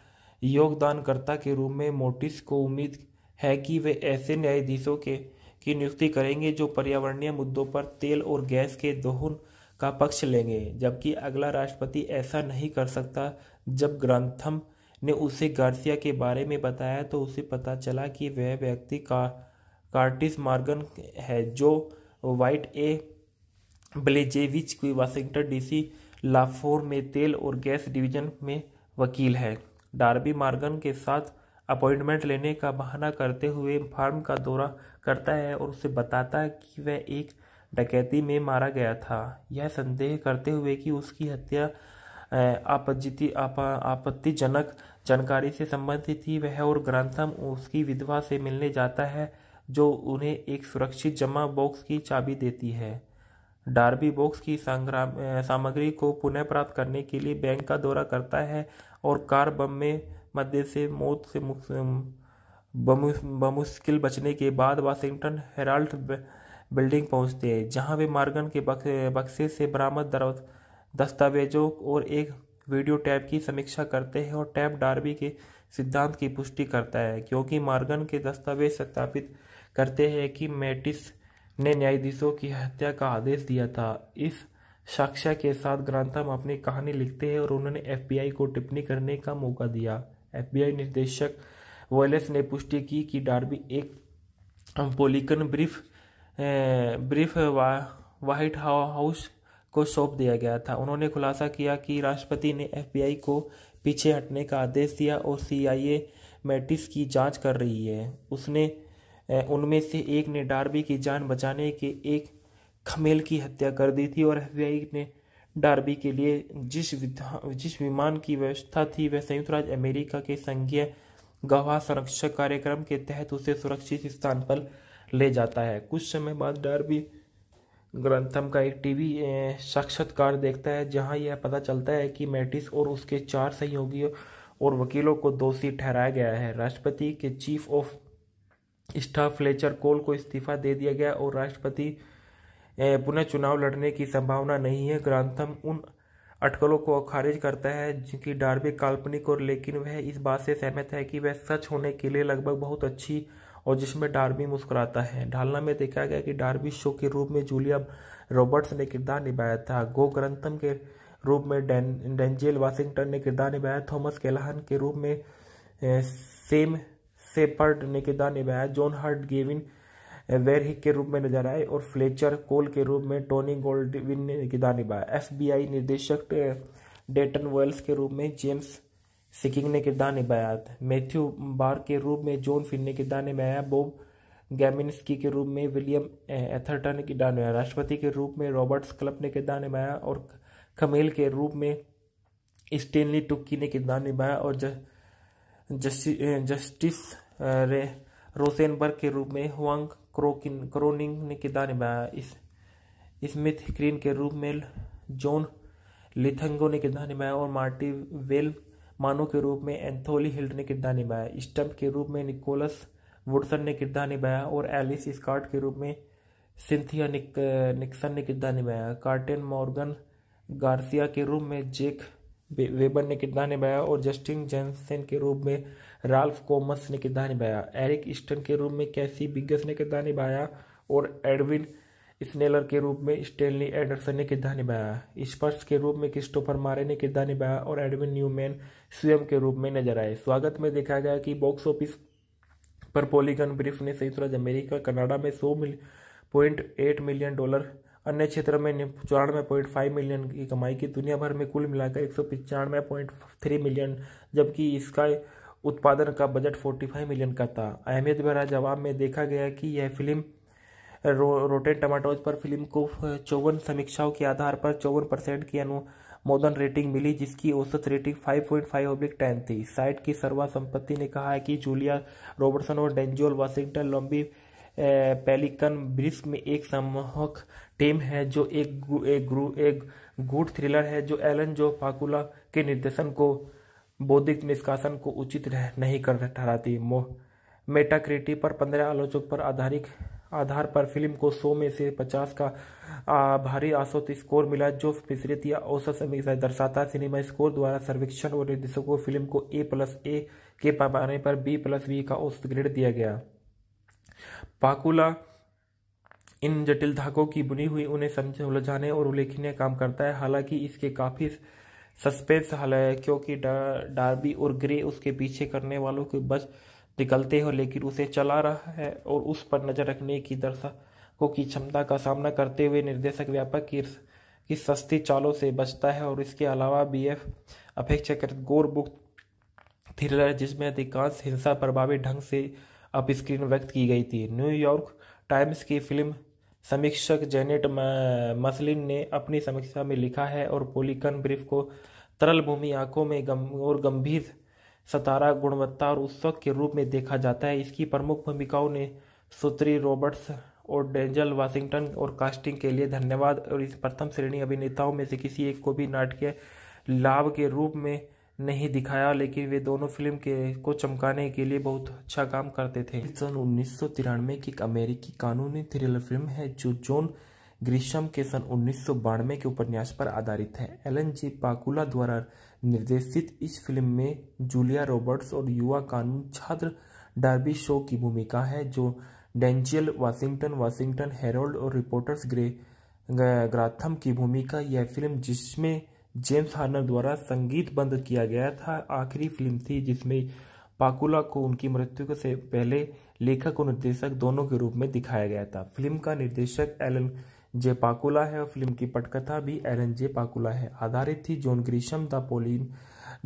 योगदानकर्ता के रूप में मोटिस को उम्मीद है कि वे ऐसे न्यायाधीशों के की नियुक्ति करेंगे जो पर्यावरणीय मुद्दों पर तेल और गैस के दोहन का पक्ष लेंगे जबकि अगला राष्ट्रपति ऐसा नहीं कर सकता जब ग्रंथम ने उसे गार्सिया के बारे में बताया तो उसे पता चला कि वह व्यक्ति का कार्टिस मार्गन है जो वाइट ए ब्लेजेविच की वाशिंगटन डीसी लाफोर में तेल और गैस डिवीजन में वकील है डार्बी मार्गन के साथ अपॉइंटमेंट लेने का बहाना करते हुए फार्म का दौरा करता है और उसे बताता है कि वह एक डकैती में मारा गया था यह संदेह करते हुए कि उसकी हत्या आपत्ति आपत्तिजनक जानकारी से संबंधित ही वह और ग्रंथम उसकी विधवा से मिलने जाता है जो उन्हें एक सुरक्षित जमा बॉक्स की चाबी देती है डार्बी बॉक्स की सामग्री को पुनः प्राप्त करने के लिए बैंक का दौरा करता है और कार बम में मध्य से मौत से बमुश्किल बचने के बाद वाशिंगटन हेराल्ड बिल्डिंग पहुंचते हैं जहां वे मार्गन के बक्से से बरामद दस्तावेजों और एक वीडियो टैब की समीक्षा करते हैं और टैब डार्बी के सिद्धांत की पुष्टि करता है क्योंकि मार्गन के दस्तावेज सत्यापित करते हैं कि मेटिस ने न्यायाधीशों की हत्या का आदेश दिया था इस साक्ष्य के साथ ग्रांथम अपनी कहानी लिखते हैं और उन्होंने एफबीआई को टिप्पणी करने का मौका दिया एफबीआई निर्देशक वेलेस ने पुष्टि की कि डार्बी एक पोलिकन ब्रीफ ब्रीफ वा, व्हाइट हाउस को सौंप दिया गया था उन्होंने खुलासा किया कि राष्ट्रपति ने एफबीआई को पीछे हटने का आदेश दिया और सीआईए मैटिस की जांच कर रही है उसने उनमें से एक ने डार्बी की जान बचाने के एक खमेल की हत्या कर दी थी और एफबीआई ने डार्बी के लिए जिस जिस विमान की व्यवस्था थी वह संयुक्त राज्य अमेरिका के संघीय गवाह संरक्षक कार्यक्रम के तहत उसे सुरक्षित स्थान पर ले जाता है कुछ समय बाद डार्बी ग्रंथम का एक टीवी साक्षात्कार देखता है जहां यह पता चलता है कि मैटिस और उसके चार सहयोगियों और वकीलों को दोषी ठहराया गया है राष्ट्रपति के chief of staff Fletcher Coal को इस्तीफा दे दिया गया और राष्ट्रपति पुनः चुनाव लड़ने की संभावना नहीं है ग्रंथम उन अटकलों को खारिज करता है जिनकी डार्बी काल्पनिक और लेकिन वह इस बात से सहमत है कि वह सच होने के लिए लगभग बहुत अच्छी और जिसमें डार्बी मुस्कुराता है ढालना में देखा गया कि डार्बी शो के रूप में जूलिया रॉबर्ट्स ने किरदार निभाया था गो ग्रंथम के रूप में डेन डेंजेल वाशिंगटन ने किरदार निभाया थॉमस केलाहन के रूप में ए, सेम सेपर्ड ने किरदार निभाया जॉन हार्ट गेविन वेरहिक के रूप में नजर आए और फ्लेचर कोल के रूप में टोनी गोल्डविन ने किरदार निभाया एफ निर्देशक डेटन वेल्स के रूप में जेम्स सिकिंग ने किरदार निभाया मैथ्यू बार के रूप में जॉन फिन ने किरदार निभाया बॉब गैमिनस्की के रूप में विलियम एथरटन ने किरदार निभाया राष्ट्रपति के रूप में रॉबर्ट्स क्लब ने किरदार निभाया और खमेल के रूप में स्टेनली टुक्की ने किरदार निभाया और जस्टिस रे रोसेनबर्ग के रूप में हुआंग क्रोकिन क्रोनिंग ने किरदार निभाया इस स्मिथ क्रीन के रूप में जॉन लिथंगो ने किरदार निभाया और मार्टी वेल मानो के रूप में एंथोली हिल्ट ने किरदार निभाया स्टम्प के रूप में निकोलस वुडसन ने किरदार निभाया और एलिस स्कॉट के रूप में सिंथिया निक, निक्सन ने किरदार निभाया कार्टन मॉर्गन गार्सिया के रूप में जेक वेबर ने किरदार निभाया और जस्टिन जेंसन के रूप में राल्फ कोमस ने किरदार निभाया एरिक स्टन के रूप में कैसी बिगस ने किरदार निभाया और एडविन स्नेलर के रूप में स्टेनली एंडरसन ने किरदार निभाया स्पर्श के रूप में क्रिस्टोफर मारे ने किरदार निभाया और एडविन न्यूमैन स्वयं के रूप में नजर आए स्वागत में देखा गया कि बॉक्स ऑफिस पर पोलिगन ब्रिफ ने संयुक्त राज्य अमेरिका कनाडा में सौ मिल पॉइंट एट मिलियन डॉलर अन्य क्षेत्र में चौरानवे पॉइंट फाइव मिलियन की कमाई की दुनिया भर में कुल मिलाकर एक सौ पचानवे पॉइंट थ्री मिलियन जबकि इसका उत्पादन का बजट फोर्टी फाइव मिलियन का था अहमियत भरा जवाब में देखा गया कि यह फिल्म रो, रोटेड टमाटोज पर फिल्म को चौवन समीक्षाओं के आधार पर चौवन परसेंट की अनुमोदन रेटिंग मिली जिसकी औसत रेटिंग 5.5 पॉइंट फाइव टेन थी साइट की सर्वा संपत्ति ने कहा है कि जूलिया रॉबर्टसन और डेंजोल वाशिंगटन लंबी पेलिकन ब्रिस्क में एक सम्मोहक टीम है जो एक एक ग्रू एक गुड थ्रिलर है जो एलन जो पाकुला के निर्देशन को बौद्धिक निष्कासन को उचित नहीं कर ठहराती मेटाक्रिटी पर पंद्रह आलोचक पर आधारित आधार पर फिल्म को 100 में से 50 का आ, भारी औसत स्कोर मिला जो मिश्रित या औसत समीक्षा दर्शाता सिनेमा स्कोर द्वारा सर्वेक्षण और निर्देशकों को फिल्म को ए प्लस ए के पैमाने पर बी प्लस बी का औसत ग्रेड दिया गया पाकुला इन जटिल धागों की बुनी हुई उन्हें समझ उलझाने और उल्लेखनीय काम करता है हालांकि इसके काफ़ी सस्पेंस हल है क्योंकि डार्बी और ग्रे उसके पीछे करने वालों के बच निकलते हो लेकिन उसे चला रहा है और उस पर नजर रखने की दर्शकों की क्षमता का सामना करते हुए निर्देशक व्यापक की सस्ती चालों से बचता है और इसके अलावा बी एफ अपेक्षाकृत बुक थ्रिलर जिसमें अधिकांश हिंसा प्रभावी ढंग से अप स्क्रीन व्यक्त की गई थी न्यूयॉर्क टाइम्स की फिल्म समीक्षक जेनेट मसलिन ने अपनी समीक्षा में लिखा है और पोलिकन ब्रीफ को तरल भूमि आंखों में गम और गंभीर सतारा गुणवत्ता और उत्सव के रूप में देखा जाता है इसकी प्रमुख भूमिकाओं ने सुत्री रॉबर्ट्स और डेंजल वाशिंगटन और कास्टिंग के लिए धन्यवाद और इस प्रथम श्रेणी अभिनेताओं में से किसी एक को भी नाटकीय लाभ के रूप में नहीं दिखाया लेकिन वे दोनों फिल्म के को चमकाने के लिए बहुत अच्छा काम करते थे सन उन्नीस की एक अमेरिकी कानूनी थ्रिलर फिल्म है जो जॉन ग्रीशम के सन उन्नीस सौ के उपन्यास पर आधारित है एलन जी पाकुला द्वारा निर्देशित इस फिल्म में जूलिया रॉबर्ट्स और युवा कानून छात्र डार्बी शो की भूमिका है जो डेंजियल वाशिंगटन वाशिंगटन हेरोल्ड और रिपोर्टर्स ग्रे ग्राथम की भूमिका यह फिल्म जिसमें जेम्स हार्नर द्वारा संगीत बंद किया गया था आखिरी फिल्म थी जिसमें पाकुला को उनकी मृत्यु से पहले लेखक और निर्देशक दोनों के रूप में दिखाया गया था फिल्म का निर्देशक एलन जे पाकुला है और फिल्म की पटकथा भी एलन जे पाकुला है आधारित थी John Grisham the pollen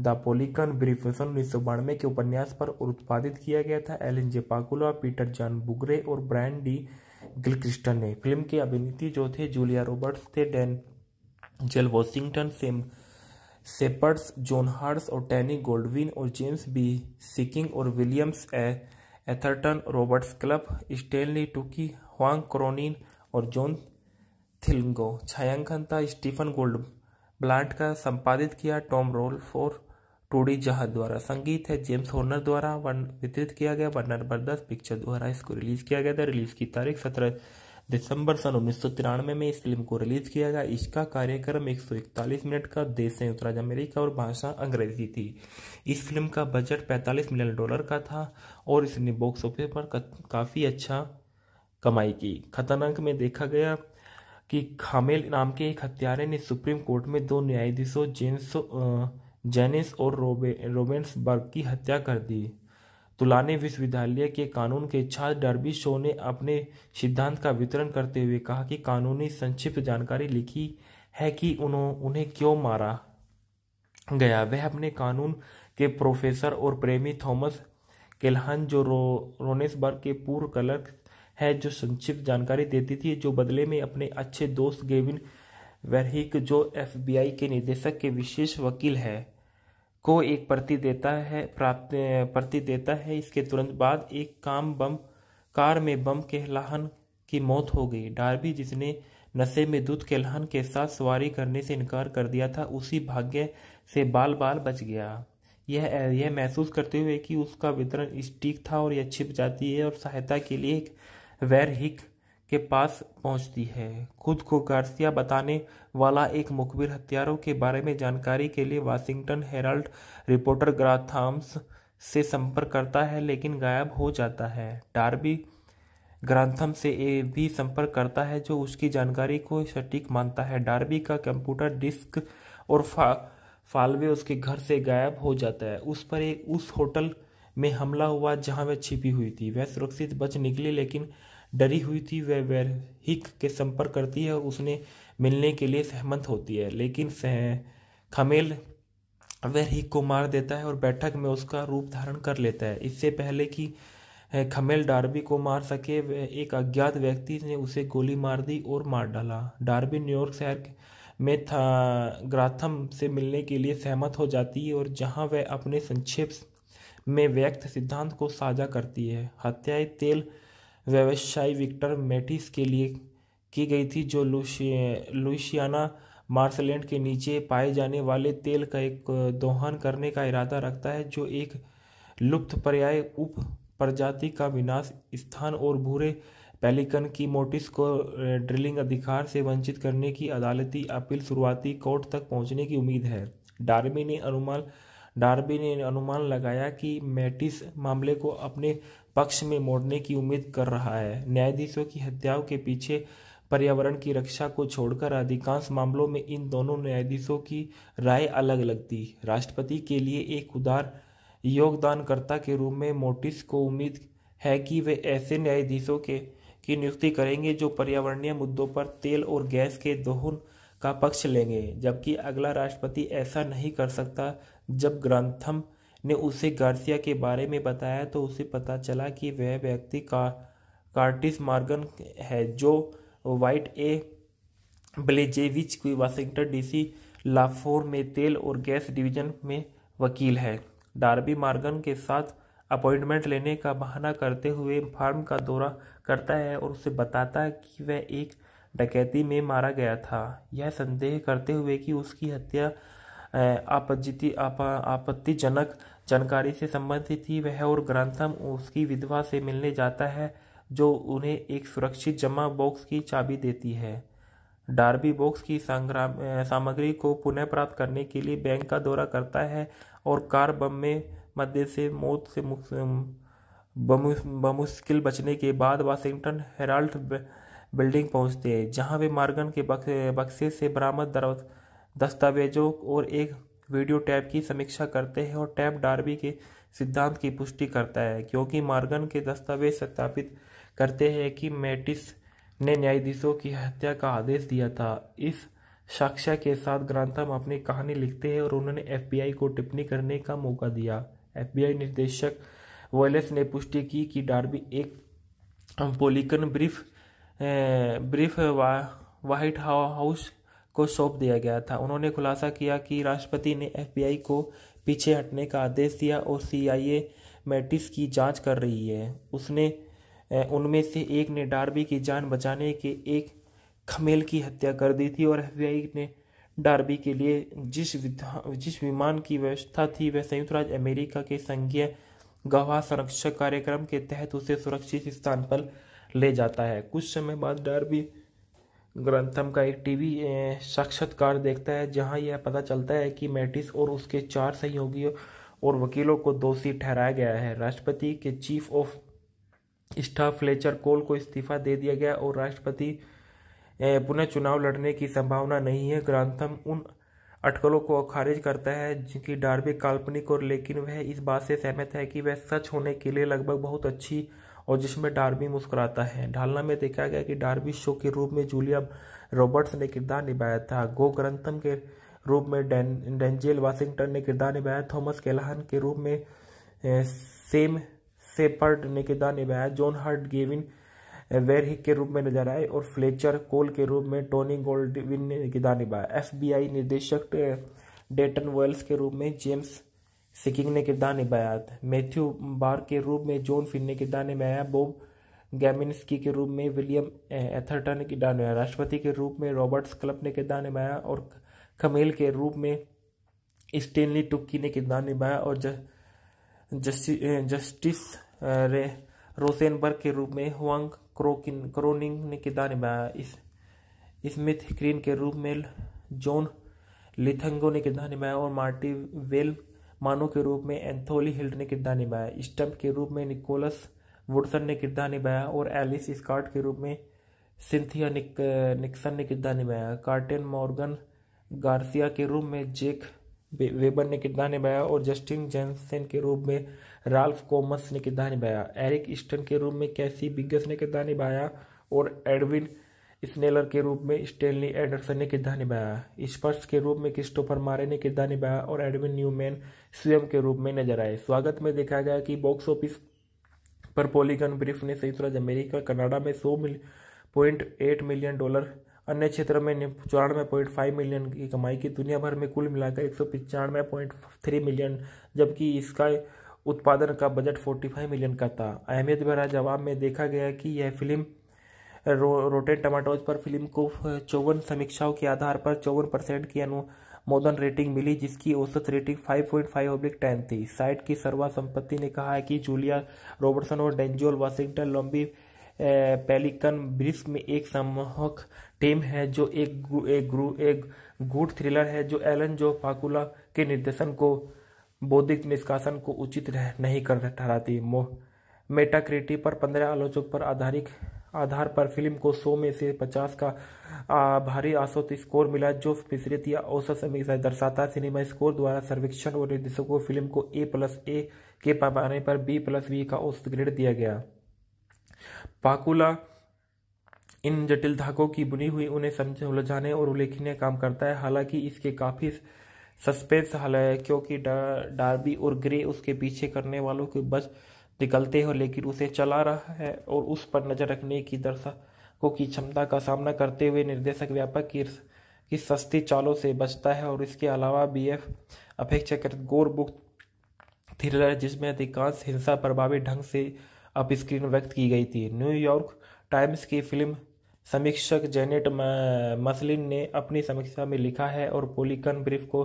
the Pelican उन्नीस सन उन्नीस के उपन्यास पर उत्पादित किया गया था Alan J Pakula Peter John Brugge और ब्रायन डी गिलक्रिस्टन ने फिल्म के अभिनेत्री जो थे जूलिया रॉबर्ट्स थे Denzel Washington Sam Shepard John Heard और टैनी गोल्डविन और जेम्स बी सिकिंग और Williams A Atherton Roberts Culp Stanley Tucci Hume Cronyn और जॉन फिल्म छायांकन था स्टीफन गोल्ड ब्लांट का संपादित किया टॉम रोल और टूडी जहाज द्वारा संगीत है जेम्स हॉर्नर द्वारा वन वितरित किया गया वर्नर बर्दस पिक्चर द्वारा इसको रिलीज किया गया था रिलीज की तारीख सत्रह दिसंबर सन उन्नीस सौ में इस फिल्म को रिलीज किया गया इसका कार्यक्रम 141 मिनट का देश संयुक्त राज्य अमेरिका और भाषा अंग्रेजी थी इस फिल्म का बजट 45 मिलियन डॉलर का था और इसने बॉक्स ऑफिस पर काफ़ी अच्छा कमाई की खतरनाक में देखा गया कि खामेल नाम के एक हत्यारे ने सुप्रीम कोर्ट में दो न्यायाधीशों जेन्स जेनिस और रोबे बर्ग की हत्या कर दी तुलाने विश्वविद्यालय के कानून के छात्र डर्बी शो ने अपने सिद्धांत का वितरण करते हुए कहा कि कानूनी संक्षिप्त जानकारी लिखी है कि उन्हों उन्हें क्यों मारा गया वह अपने कानून के प्रोफेसर और प्रेमी थॉमस केलहन जो रो रोनेसबर्ग के पूर्व कलर्क है जो संक्षिप्त जानकारी देती थी जो बदले में अपने अच्छे दोस्त गेविन वेरहिक जो एफबीआई के निदेशक के विशेष वकील है को एक प्रति देता है प्राप्त प्रति देता है इसके तुरंत बाद एक काम बम कार में बम के लहन की मौत हो गई डार्बी जिसने नशे में दूध के लहन के साथ सवारी करने से इनकार कर दिया था उसी भाग्य से बाल बाल बच गया यह यह महसूस करते हुए कि उसका वितरण स्टीक था और यह छिप जाती है और सहायता के लिए एक वैरहिक के पास पहुंचती है खुद को गार्सिया बताने वाला एक मुखबिर हथियारों के बारे में जानकारी के लिए वाशिंगटन हेराल्ड रिपोर्टर ग्राथाम्स से संपर्क करता है लेकिन गायब हो जाता है डार्बी ग्रांथम से ए भी संपर्क करता है जो उसकी जानकारी को सटीक मानता है डार्बी का कंप्यूटर डिस्क और फा फालवे उसके घर से गायब हो जाता है उस पर एक उस होटल में हमला हुआ जहां वह छिपी हुई थी वह सुरक्षित बच निकली लेकिन डरी हुई थी वह वैरहिक के संपर्क करती है और उसने मिलने के लिए सहमत होती है लेकिन खमेल वैरहिक को मार देता है और बैठक में उसका रूप धारण कर लेता है इससे पहले कि खमेल डार्बी को मार सके एक अज्ञात व्यक्ति ने उसे गोली मार दी और मार डाला डार्बी न्यूयॉर्क शहर में था ग्राथम से मिलने के लिए सहमत हो जाती है और जहां वह अपने संक्षेप में व्यक्त सिद्धांत को साझा करती है हत्याएं तेल व्यवसायी विक्टर मेटिस के लिए की गई थी जो लुशियाना मार्सलैंड के नीचे पाए जाने वाले तेल का एक दोहन करने का इरादा रखता है जो एक लुप्त पर्याय उप प्रजाति का विनाश स्थान और भूरे पेलिकन की मोटिस को ड्रिलिंग अधिकार से वंचित करने की अदालती अपील शुरुआती कोर्ट तक पहुंचने की उम्मीद है डार्मी ने अनुमान डार्बी ने अनुमान लगाया कि मैटिस मामले को अपने पक्ष में मोड़ने की उम्मीद कर रहा है न्यायाधीशों की हत्याओं के पीछे पर्यावरण की रक्षा को छोड़कर अधिकांश मामलों में इन दोनों न्यायाधीशों की राय अलग अलग थी राष्ट्रपति के लिए एक उदार योगदानकर्ता के रूप में मोटिस को उम्मीद है कि वे ऐसे न्यायाधीशों के की नियुक्ति करेंगे जो पर्यावरणीय मुद्दों पर तेल और गैस के दोहन का पक्ष लेंगे जबकि अगला राष्ट्रपति ऐसा नहीं कर सकता जब ग्रंथम ने उसे गार्सिया के बारे में बताया तो उसे पता चला कि वह व्यक्ति का कार्टिस मार्गन है जो वाइट ए ब्लेजेविच की वाशिंगटन डीसी लाफोर में तेल और गैस डिवीजन में वकील है डार्बी मार्गन के साथ अपॉइंटमेंट लेने का बहाना करते हुए फार्म का दौरा करता है और उसे बताता है कि वह एक डकैती में मारा गया था यह संदेह करते हुए कि उसकी हत्या आपत्ति आपत्तिजनक जानकारी से संबंधित थी वह और ग्रंथम उसकी विधवा से मिलने जाता है जो उन्हें एक सुरक्षित जमा बॉक्स की चाबी देती है डार्बी बॉक्स की सामग्री को पुनः प्राप्त करने के लिए बैंक का दौरा करता है और कार बम में मध्य से मौत से बमुश्किल बचने के बाद वाशिंगटन हेराल्ड बिल्डिंग पहुंचते हैं जहां वे मार्गन के बक्से से बरामद दस्तावेजों और एक वीडियो टैब की समीक्षा करते हैं और टैब डार्बी के सिद्धांत की पुष्टि करता है क्योंकि मार्गन के दस्तावेज सत्यापित करते हैं कि मेटिस ने न्यायाधीशों की हत्या का आदेश दिया था इस साक्ष्य के साथ ग्रांथम अपनी कहानी लिखते हैं और उन्होंने एफबीआई को टिप्पणी करने का मौका दिया एफबीआई निर्देशक वॉयलेस ने पुष्टि की कि डार्बी एक पोलिकन ब्रीफ ब्रीफ वा, व्हाइट हाउस को सौंप दिया गया था उन्होंने खुलासा किया कि राष्ट्रपति ने एफबीआई को पीछे हटने का आदेश दिया और सीआईए मैटिस की जांच कर रही है उसने उनमें से एक ने डार्बी की जान बचाने के एक खमेल की हत्या कर दी थी और एफबीआई ने डार्बी के लिए जिस जिस विमान की व्यवस्था थी वह संयुक्त राज्य अमेरिका के संघीय गवाह संरक्षक कार्यक्रम के तहत उसे सुरक्षित स्थान पर ले जाता है कुछ समय बाद डार्बी ग्रंथम का एक टीवी साक्षात्कार देखता है जहां यह पता चलता है कि मैटिस और उसके चार सहयोगियों और वकीलों को दोषी ठहराया गया है राष्ट्रपति के chief of staff Fletcher Coal को इस्तीफा दे दिया गया और राष्ट्रपति पुनः चुनाव लड़ने की संभावना नहीं है ग्रंथम उन अटकलों को खारिज करता है जिनकी डार्बिक काल्पनिक और लेकिन वह इस बात से सहमत है कि वह सच होने के लिए लगभग बहुत अच्छी और जिसमें डार्बी मुस्कुराता है ढालना में देखा गया कि डार्बी शो के रूप में जूलिया रॉबर्ट्स ने किरदार निभाया था गो ग्रंथम के रूप में डें डेंजेल वाशिंगटन ने किरदार निभाया थॉमस केलहन के रूप में सेम सेपर्ड ने किरदार निभाया जॉन हर्ट गेविन वेरहिक के रूप में नजर आए और फ्लेचर कोल के रूप में टोनी गोल्डविन ने किरदार निभाया एफ निर्देशक डेटन वेल्स के रूप में जेम्स सिकिंग ने किरदार निभाया मैथ्यू बार के रूप में जॉन फिन ने किरदार निभाया बॉब गैमिनस्की के रूप में विलियम एथरटन ने किरदार निभाया राष्ट्रपति के रूप में रॉबर्ट्स क्लब ने किरदार निभाया और खमेल के रूप में स्टेनली टुक्की ने किरदार निभाया और जस्टिस रे रोसेनबर्ग के रूप में हुआंग क्रोकिन क्रोनिंग ने किरदार निभाया इस स्मिथ क्रीन के रूप में जॉन लिथंगो ने किरदार निभाया और मार्टी वेल मानो के रूप में एंथोली हिल्ट ने किरदार निभाया स्टम्प के रूप में निकोलस वुडसन ने किरदार निभाया और एलिस स्कॉट के रूप में सिंथिया निक, निक्सन ने किरदार निभाया कार्टेन मॉर्गन गार्सिया के रूप में जेक वेबर ने किरदार निभाया और जस्टिन जेनसेन के रूप में राल्फ कोमस ने किरदार निभाया एरिक ईस्टन के रूप में कैसी बिगस ने किरदार निभाया और एडविन स्नेलर के रूप में स्टेनली एंडरसन ने किरदार निभाया स्पर्श के रूप में क्रिस्टोफर मारे ने किरदार निभाया और एडविन न्यूमैन स्वयं के रूप में नजर आए स्वागत में देखा गया कि बॉक्स ऑफिस पर पॉलीगन ब्रीफ ने संयुक्त राज्य अमेरिका कनाडा में सौ मिल पॉइंट एट मिलियन डॉलर अन्य क्षेत्र में चौरानवे पॉइंट फाइव मिलियन की कमाई की दुनिया भर में कुल मिलाकर एक सौ पचानवे पॉइंट थ्री मिलियन जबकि इसका उत्पादन का बजट फोर्टी फाइव मिलियन का था अहमियत भरा जवाब में देखा गया कि यह फिल्म रो, रोटेड टमाटोज पर फिल्म को चौवन समीक्षाओं के आधार पर चौवन परसेंट की अनु मोदन रेटिंग मिली जिसकी औसत rating 5.5 point five oblique ten थी साइट की सर्वा संपत्ति ने कहा है कि जूलिया रॉबर्टसन और डेंजोल वाशिंगटन लंबी पेलिकन ब्रिस्क में एक सम्मोहक टीम है जो एक एक, ग्रू, एक गुड थ्रिलर है जो एलन जो फाकुला के निर्देशन को बौद्धिक निष्कासन को उचित नहीं कर ठहराती मेटाक्रिटी पर पंद्रह आलोचक पर आधारित आधार पर फिल्म को 100 में से 50 का आ, भारी औसत स्कोर मिला जो फिसरत या औसत समीक्षा दर्शाता सिनेमा स्कोर द्वारा सर्वेक्षण और निर्देशकों को फिल्म को ए प्लस ए के पैमाने पर बी प्लस बी का औसत ग्रेड दिया गया पाकुला इन जटिल धागों की बुनी हुई उन्हें समझ उलझाने और उल्लेखनीय काम करता है हालांकि इसके काफ़ी सस्पेंस हल है क्योंकि डार्बी और ग्रे उसके पीछे करने वालों के बच निकलते हो लेकिन उसे चला रहा है और उस पर नजर रखने की दर्शकों की क्षमता का सामना करते हुए निर्देशक व्यापक की सस्ती चालों से बचता है और इसके अलावा बी एफ अपेक्षाकृत बुक थ्रिलर जिसमें अधिकांश हिंसा प्रभावी ढंग से अपस्क्रीन व्यक्त की गई थी न्यूयॉर्क टाइम्स की फिल्म समीक्षक जेनेट मसलिन ने अपनी समीक्षा में लिखा है और पोलिकन ब्रिफ को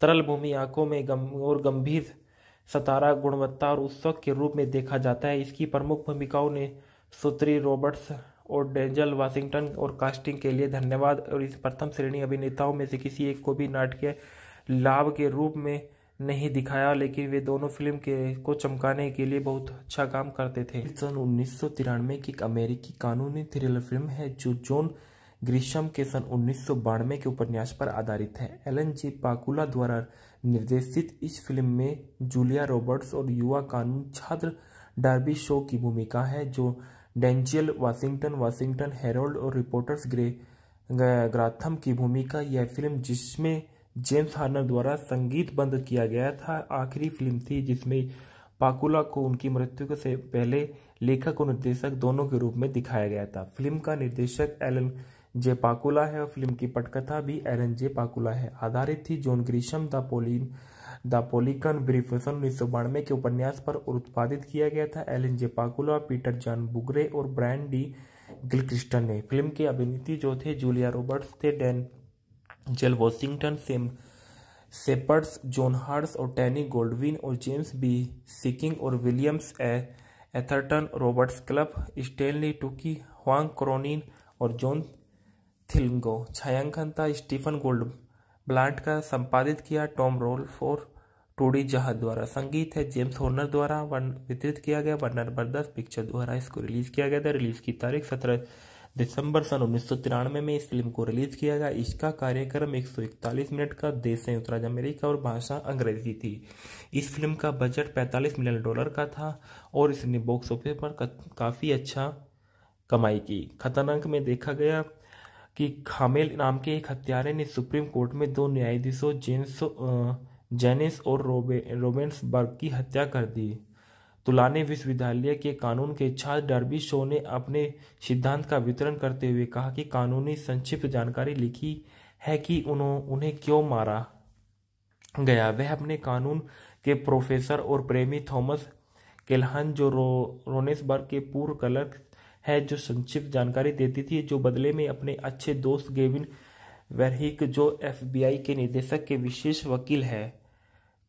तरल भूमि आंखों में गम और गंभीर सतारा गुणवत्ता और उत्सव के रूप में देखा जाता है इसकी प्रमुख भूमिकाओं ने सुत्री रॉबर्ट्स और डेंजल वाशिंगटन और कास्टिंग के लिए धन्यवाद और इस प्रथम श्रेणी अभिनेताओं में से किसी एक को भी नाटकीय लाभ के रूप में नहीं दिखाया लेकिन वे दोनों फिल्म के को चमकाने के लिए बहुत अच्छा काम करते थे सन उन्नीस की एक अमेरिकी कानूनी थ्रिलर फिल्म है जो जॉन ग्रीशम के सन उन्नीस के उपन्यास पर आधारित है एलन जी पाकुला द्वारा निर्देशित इस फिल्म में जूलिया रॉबर्ट्स और युवा कानून छात्र डार्बी शो की भूमिका है जो डेंचियल वाशिंगटन वाशिंगटन हेरोल्ड और रिपोर्टर्स ग्रे ग्राथम की भूमिका यह फिल्म जिसमें जेम्स हार्नर द्वारा संगीत बंद किया गया था आखिरी फिल्म थी जिसमें पाकुला को उनकी मृत्यु से पहले लेखक और निर्देशक दोनों के रूप में दिखाया गया था फिल्म का निर्देशक एलन जे पाकुला है और फिल्म की पटकथा भी एरन पाकुला है आधारित थी John Grisham the pollen the Pelican Brief सौ बानवे के उपन्यास पर उत्पादित किया गया था Alan Pakula Peter John Brugge और ब्रायन डी गिलक्रिस्टन ने फिल्म के अभिनेत्री जो थे जूलिया रॉबर्ट्स थे Denzel Washington Sam Shepard John Heard और टैनी गोल्डविन और जेम्स बी सिकिंग और Williams A Atherton Roberts Culp Stanley Tucci Hume Cronyn और जॉन थिल्गो छायांकन था स्टीफन गोल्ड ब्लांट का संपादित किया टॉम रोल फॉर टूडी जहा द्वारा संगीत है जेम्स होनर द्वारा वितरित किया गया वर्नर बर्दस पिक्चर द्वारा इसको रिलीज किया गया था रिलीज की तारीख सत्रह दिसंबर सन उन्नीस में इस फिल्म को रिलीज किया गया इसका कार्यक्रम 141 मिनट का देश संयुक्त राज्य अमेरिका और भाषा अंग्रेजी थी इस फिल्म का बजट 45 मिलियन डॉलर का था और इसने बॉक्स ऑफिस पर काफ़ी अच्छा कमाई की खतरनाक में देखा गया कि खामेल नाम के एक हत्यारे ने सुप्रीम कोर्ट में दो न्यायाधीशों जेन्स जेनिस और रोबे बर्ग की हत्या कर दी तुलाने विश्वविद्यालय के कानून के छात्र डर्बी शो ने अपने सिद्धांत का वितरण करते हुए कहा कि कानूनी संक्षिप्त जानकारी लिखी है कि उन्हों उन्हें क्यों मारा गया वह अपने कानून के प्रोफेसर और प्रेमी थॉमस केलहन जो रो रोनेसबर्ग के पूर्व क्लर्क है जो संक्षिप्त जानकारी देती थी जो बदले में अपने अच्छे दोस्त गेविन वेरहिक जो एफबीआई के निदेशक के विशेष वकील है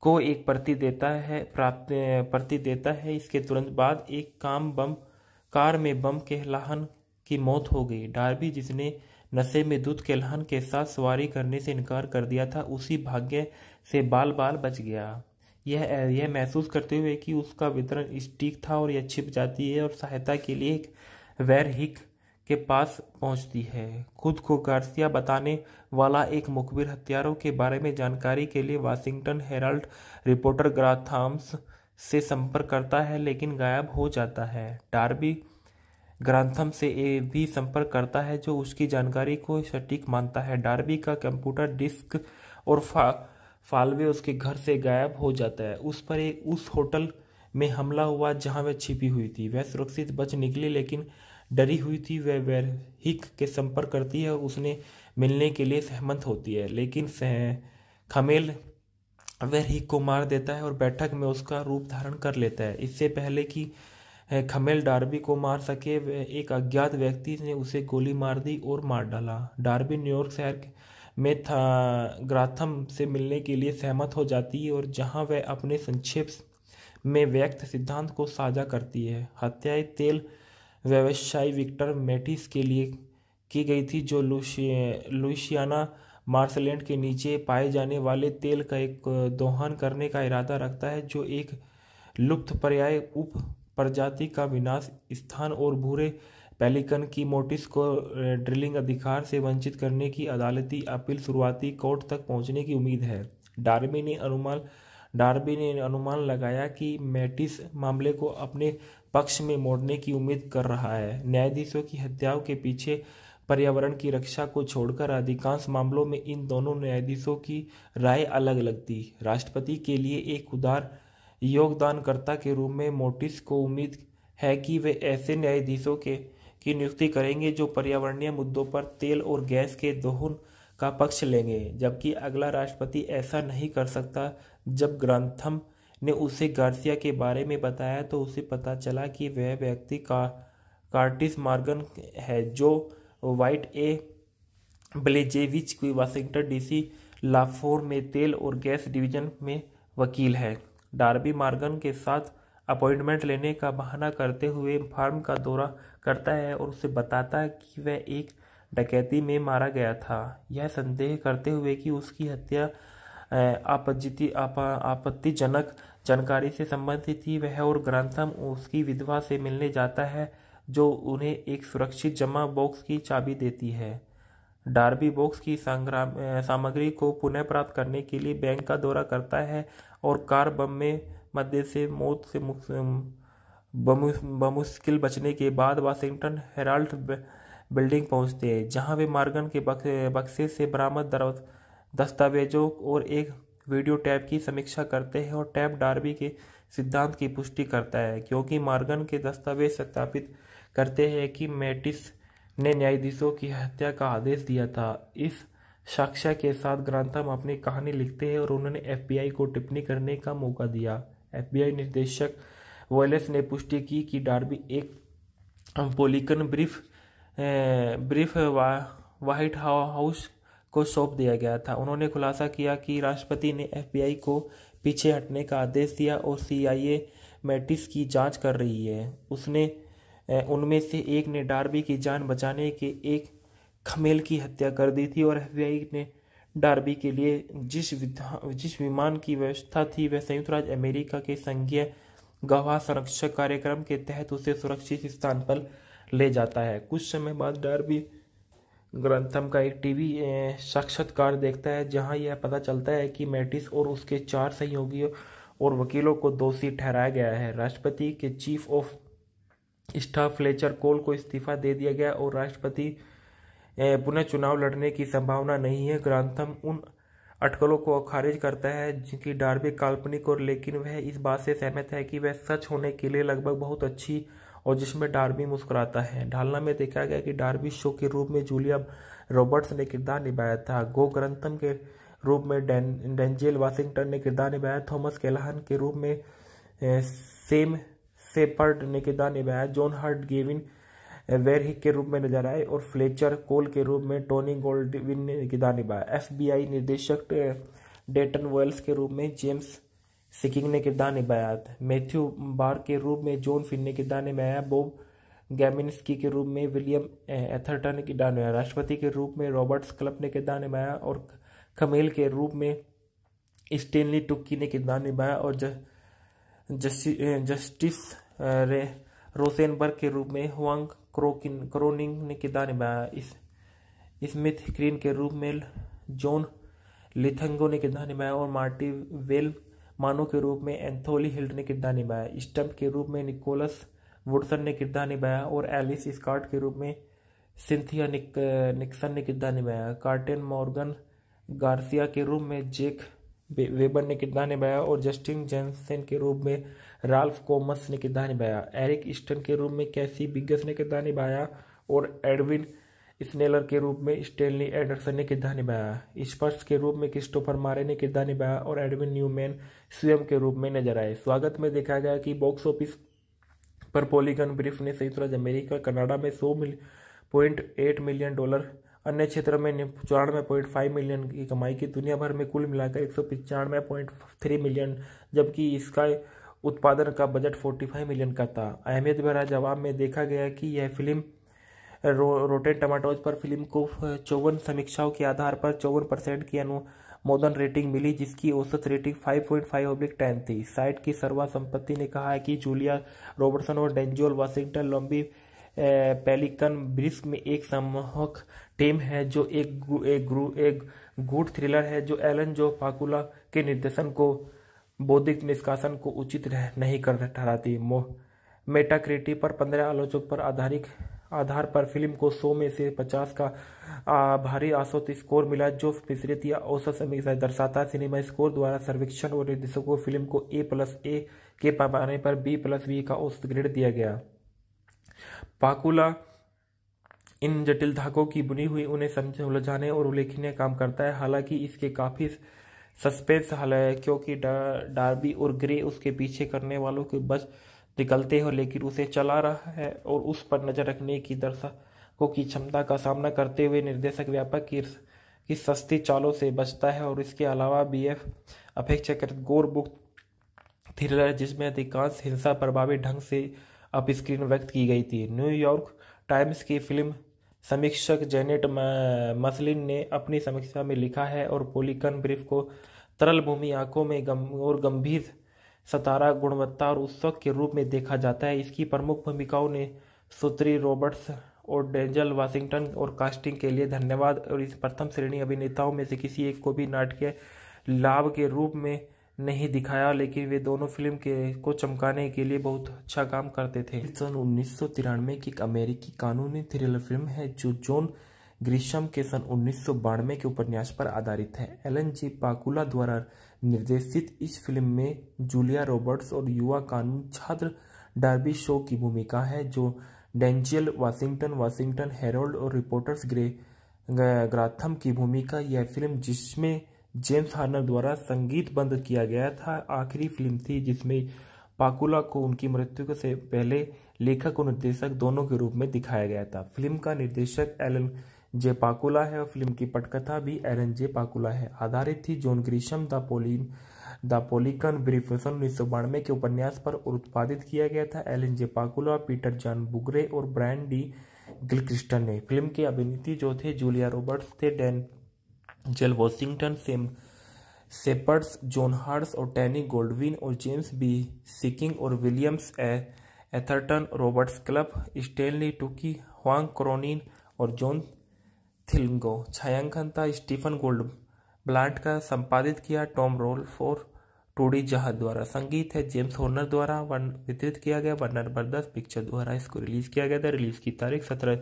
को एक प्रति देता है प्राप्त प्रति देता है इसके तुरंत बाद एक काम बम कार में बम केहलाहन की मौत हो गई डार्बी जिसने नशे में दूध केलहन के साथ सवारी करने से इनकार कर दिया था उसी भाग्य से बाल बाल बच गया यह यह महसूस करते हुए कि उसका वितरण स्टीक था और यह छिप जाती है और सहायता के लिए एक वेरहिक के पास पहुंचती है खुद को गार्सिया बताने वाला एक मुखबिर हथियारों के बारे में जानकारी के लिए वाशिंगटन हेराल्ड रिपोर्टर ग्राथाम्स से संपर्क करता है लेकिन गायब हो जाता है डार्बी ग्रांथम से ए भी संपर्क करता है जो उसकी जानकारी को सटीक मानता है डार्बी का कंप्यूटर डिस्क और फा फालवे उसके घर से गायब हो जाता है उस पर एक उस होटल में हमला हुआ जहां वह छिपी हुई थी वह सुरक्षित बच निकली लेकिन डरी हुई थी वह वैरहिक के संपर्क करती है और उसने मिलने के लिए सहमत होती है लेकिन सह खमेल वैरहिक को मार देता है और बैठक में उसका रूप धारण कर लेता है इससे पहले कि खमेल डार्बी को मार सके एक अज्ञात व्यक्ति ने उसे गोली मार दी और मार डाला डार्बी न्यूयॉर्क शहर में था ग्राथम से मिलने के लिए सहमत हो जाती है और जहां वह अपने संक्षेप में व्यक्त सिद्धांत को साझा करती है हत्याएं तेल व्यवसायी विक्टर मेटिस के लिए की गई थी जो लुशियाना मार्सलैंड के नीचे पाए जाने वाले तेल का एक दोहन करने का इरादा रखता है जो एक लुप्त पर्याय उप प्रजाति का विनाश स्थान और भूरे पेलिकन की मोटिस को ड्रिलिंग अधिकार से वंचित करने की अदालती अपील शुरुआती कोर्ट तक पहुंचने की उम्मीद है डार्बी ने अनुमान डार्बी ने अनुमान लगाया कि मेटिस मामले को अपने पक्ष में मोड़ने की उम्मीद कर रहा है न्यायाधीशों की हत्याओं के पीछे पर्यावरण की रक्षा को छोड़कर अधिकांश मामलों में इन दोनों न्यायाधीशों की राय अलग अलग थी राष्ट्रपति के लिए एक उदार योगदानकर्ता के रूप में मोटिस को उम्मीद है कि वे ऐसे न्यायाधीशों के की नियुक्ति करेंगे जो पर्यावरणीय मुद्दों पर तेल और गैस के दोहन का पक्ष लेंगे जबकि अगला राष्ट्रपति ऐसा नहीं कर सकता जब ग्रंथम ने उसे गार्सिया के बारे में बताया तो उसे पता चला कि वह व्यक्ति का कार्टिस मार्गन है जो वाइट ए ब्लेजेविच की वाशिंगटन डीसी लाफोर में तेल और गैस डिवीजन में वकील है डार्बी मार्गन के साथ अपॉइंटमेंट लेने का बहाना करते हुए फार्म का दौरा करता है और उसे बताता है कि वह एक डकैती में मारा गया था यह संदेह करते हुए कि उसकी हत्या आपत्ति आपत्तिजनक जानकारी से संबंधित थी वह और ग्रंथम उसकी विधवा से मिलने जाता है जो उन्हें एक सुरक्षित जमा बॉक्स की चाबी देती है डार्बी बॉक्स की सामग्री को पुनः प्राप्त करने के लिए बैंक का दौरा करता है और कार बम में मध्य से मौत से बमुश्किल बचने के बाद वाशिंगटन हेराल्ड बिल्डिंग पहुंचते हैं जहां वे मार्गन के बक्से से बरामद दस्तावेजों और एक वीडियो टैब की समीक्षा करते हैं और टैब डार्बी के सिद्धांत की पुष्टि करता है क्योंकि मार्गन के दस्तावेज सत्यापित करते हैं कि मेटिस ने न्यायाधीशों की हत्या का आदेश दिया था इस साक्ष्य के साथ ग्रांथम अपनी कहानी लिखते हैं और उन्होंने एफबीआई को टिप्पणी करने का मौका दिया एफबीआई निर्देशक वॉयलेस ने पुष्टि की कि डार्बी एक पोलिकन ब्रीफ ब्रीफ वा, व्हाइट हाउस को सौंप दिया गया था उन्होंने खुलासा किया कि राष्ट्रपति ने एफबीआई को पीछे हटने का आदेश दिया और सीआईए मैटिस की जांच कर रही है उसने उनमें से एक ने डार्बी की जान बचाने के एक खमेल की हत्या कर दी थी और एफबीआई ने डार्बी के लिए जिस जिस विमान की व्यवस्था थी वह संयुक्त राज्य अमेरिका के संघीय गवाह संरक्षक कार्यक्रम के तहत उसे सुरक्षित स्थान पर ले जाता है कुछ समय बाद डार्बी ग्रंथम का एक टीवी साक्षात्कार देखता है जहां यह पता चलता है कि मैटिस और उसके चार सहयोगियों और वकीलों को दोषी ठहराया गया है राष्ट्रपति के chief of staff Fletcher Coal को इस्तीफा दे दिया गया और राष्ट्रपति पुनः चुनाव लड़ने की संभावना नहीं है ग्रंथम उन अटकलों को खारिज करता है जिनकी डार्बिक काल्पनिक और लेकिन वह इस बात से सहमत है कि वह सच होने के लिए लगभग बहुत अच्छी और जिसमें डार्बी मुस्कुराता है ढालना में देखा गया कि डार्बी शो के रूप में जूलिया रॉबर्ट्स ने किरदार निभाया था गो ग्रंथम के रूप में डें डेंजेल वाशिंगटन ने किरदार निभाया थॉमस केलहन के रूप में सेम सेपर्ड ने किरदार निभाया जॉन हर्ट गेविन वेरहिक के रूप में नजर आए और फ्लेचर कोल के रूप में टोनी गोल्डविन ने किरदार निभाया एफ निर्देशक डेटन वेल्स के रूप में जेम्स सिकिंग ने किरदार निभाया मैथ्यू बार के रूप में जॉन फिन ने किरदार निभाया बॉब गैमिनस्की के रूप में विलियम एथरटन ने किरदार निभाया राष्ट्रपति के रूप में रॉबर्ट्स क्लब ने किरदार निभाया और खमेल के रूप में स्टेनली टुक्की ने किरदार निभाया और जस्टिस रे रोसेनबर्ग के रूप में हुआंग क्रोकिन क्रोनिंग ने किरदार निभाया इस स्मिथ क्रीन के रूप में जॉन लिथंगो ने किरदार निभाया और मार्टी वेल मानो के रूप में एंथोली हिल्ड ने किरदार निभाया स्टम्प के रूप में निकोलस वुडसन ने किरदार निभाया और एलिस स्कॉट के रूप में सिंथिया निक, निक्सन ने किरदार निभाया कार्टेन मॉर्गन गार्सिया के रूप में जेक वेबर ने किरदार निभाया और जस्टिन जेनसेन के रूप में राल्फ कोमस ने किरदार निभाया एरिक ईस्टन के रूप में कैसी बिगस ने किरदार निभाया और एडविन स्नेलर के रूप में स्टेनली एंडरसन ने किरदार निभाया स्पर्श के रूप में क्रिस्टोफर मारे ने किरदार निभाया और एडविन न्यूमैन स्वयं के रूप में नजर आए स्वागत में देखा गया कि बॉक्स ऑफिस पर पॉलीगन ब्रिफ ने संयुक्त राज्य अमेरिका कनाडा में सौ मिल पॉइंट एट मिलियन डॉलर अन्य क्षेत्र में चौरानवे पॉइंट फाइव मिलियन की कमाई की दुनिया भर में कुल मिलाकर एक सौ पचानवे पॉइंट थ्री मिलियन जबकि इसका उत्पादन का बजट फोर्टी फाइव मिलियन का था अहमियत भरा जवाब में देखा गया कि यह फिल्म रो, रोटेड टमाटोज पर फिल्म को चौवन समीक्षाओं के आधार पर चौवन परसेंट की अनुमोदन रेटिंग मिली जिसकी औसत rating 5.5 point five oblique ten थी साइट की सर्वा संपत्ति ने कहा है कि जूलिया रॉबर्टसन और डेंजोल वाशिंगटन लॉम्बी पेलिकन ब्रिस्क में एक सम्मोहक टीम है जो एक एक, एक गुड थ्रिलर है जो एलन जो पाकुला के निर्देशन को बौद्धिक निष्कासन को उचित नहीं कर ठहराती मेटाक्रिटी पर पंद्रह आलोचक पर आधारित आधार पर फिल्म को 100 में से 50 का आ, भारी औसत स्कोर मिला जो मिश्रित या औसत समीक्षा दर्शाता सिनेमा स्कोर द्वारा सर्वेक्षण और निर्देशकों को फिल्म को ए प्लस ए के पैमाने पर बी प्लस बी का औसत ग्रेड दिया गया पाकुला इन जटिल धागों की बुनी हुई उन्हें समझ उलझाने और उल्लेखनीय काम करता है हालांकि इसके काफ़ी सस्पेंस हल है क्योंकि डार्बी और ग्रे उसके पीछे करने वालों के बस निकलते हो लेकिन उसे चला रहा है और उस पर नजर रखने की दर्शकों की क्षमता का सामना करते हुए निर्देशक व्यापक की की सस्ती चालों से बचता है और इसके अलावा बी एफ अपेक्षाकृत बुक थ्रिलर जिसमें अधिकांश हिंसा प्रभावी ढंग से अप स्क्रीन व्यक्त की गई थी न्यूयॉर्क टाइम्स की फिल्म समीक्षक जेनेट मसलिन ने अपनी समीक्षा में लिखा है और पोलिकन ब्रीफ को तरल भूमि आंखों में गम और गंभीर सतारा गुणवत्ता और उत्सव के रूप में देखा जाता है इसकी प्रमुख भूमिकाओं ने सुत्री रॉबर्ट्स और डेंजल वाशिंगटन और कास्टिंग के लिए धन्यवाद और इस प्रथम श्रेणी अभिनेताओं में से किसी एक को भी नाटकीय लाभ के रूप में नहीं दिखाया लेकिन वे दोनों फिल्म के को चमकाने के लिए बहुत अच्छा काम करते थे सन उन्नीस की एक अमेरिकी कानूनी थ्रिलर फिल्म है जो जॉन ग्रीशम के सन उन्नीस के उपन्यास पर आधारित है एलन जी पाकुला द्वारा निर्देशित इस फिल्म में जूलिया रॉबर्ट्स और युवा कानून छात्र डार्बी शो की भूमिका है जो डेंजियल वाशिंगटन वाशिंगटन हेरोल्ड और रिपोर्टर्स ग्रे ग्राथम की भूमिका यह फिल्म जिसमें जेम्स हार्नर द्वारा संगीत बंद किया गया था आखिरी फिल्म थी जिसमें पाकुला को उनकी मृत्यु से पहले लेखक और निर्देशक दोनों के रूप में दिखाया गया था फिल्म का निर्देशक एलन जे पाकुला है और फिल्म की पटकथा भी एलन जे पाकुला है आधारित थी John Grisham the pollen the Pelican Brief सन उन्नीस के उपन्यास पर उत्पादित किया गया था Alan J Pakula Peter John Brugge और ब्रायन डी गिलक्रिस्टन ने फिल्म के अभिनेत्री जो थे जूलिया रॉबर्ट्स थे Denzel Washington Sam Shepard John Heard और टैनी गोल्डविन और जेम्स बी सिकिंग और Williams A Atherton Roberts Culp Stanley Tucci Hume Cronyn और जॉन थिल्गो छायांकन था स्टीफन गोल्ड ब्लांट का संपादित किया टॉम रोल फॉर टोडी जहा द्वारा संगीत है जेम्स होनर द्वारा वितरित किया गया वर्नर बर्दस पिक्चर द्वारा इसको रिलीज किया गया था रिलीज की तारीख सत्रह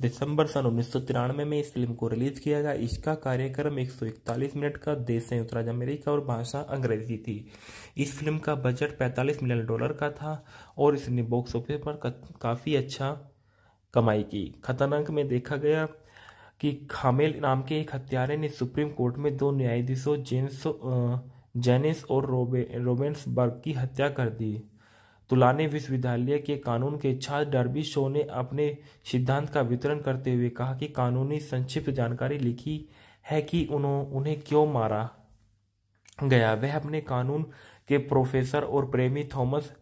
दिसंबर सन उन्नीस सौ तिरानवे में इस फिल्म को रिलीज किया गया इसका कार्यक्रम एक सौ इकतालीस मिनट का देश संयुक्त राज्य अमेरिका और भाषा अंग्रेजी थी इस फिल्म का बजट पैंतालीस मिलियन डॉलर का था और इसने बॉक्स ऑफिस पर काफ़ी अच्छा कमाई की खतरनाक में देखा गया कि खामेल नाम के एक हत्यारे ने सुप्रीम कोर्ट में दो न्यायाधीशों जेन्स जेनिस और रोबे बर्ग की हत्या कर दी तुलाने विश्वविद्यालय के कानून के छात्र डर्बी शो ने अपने सिद्धांत का वितरण करते हुए कहा कि कानूनी संक्षिप्त जानकारी लिखी है कि उन्होंने उन्हें क्यों मारा गया वह अपने कानून के प्रोफेसर और प्रेमी थॉमस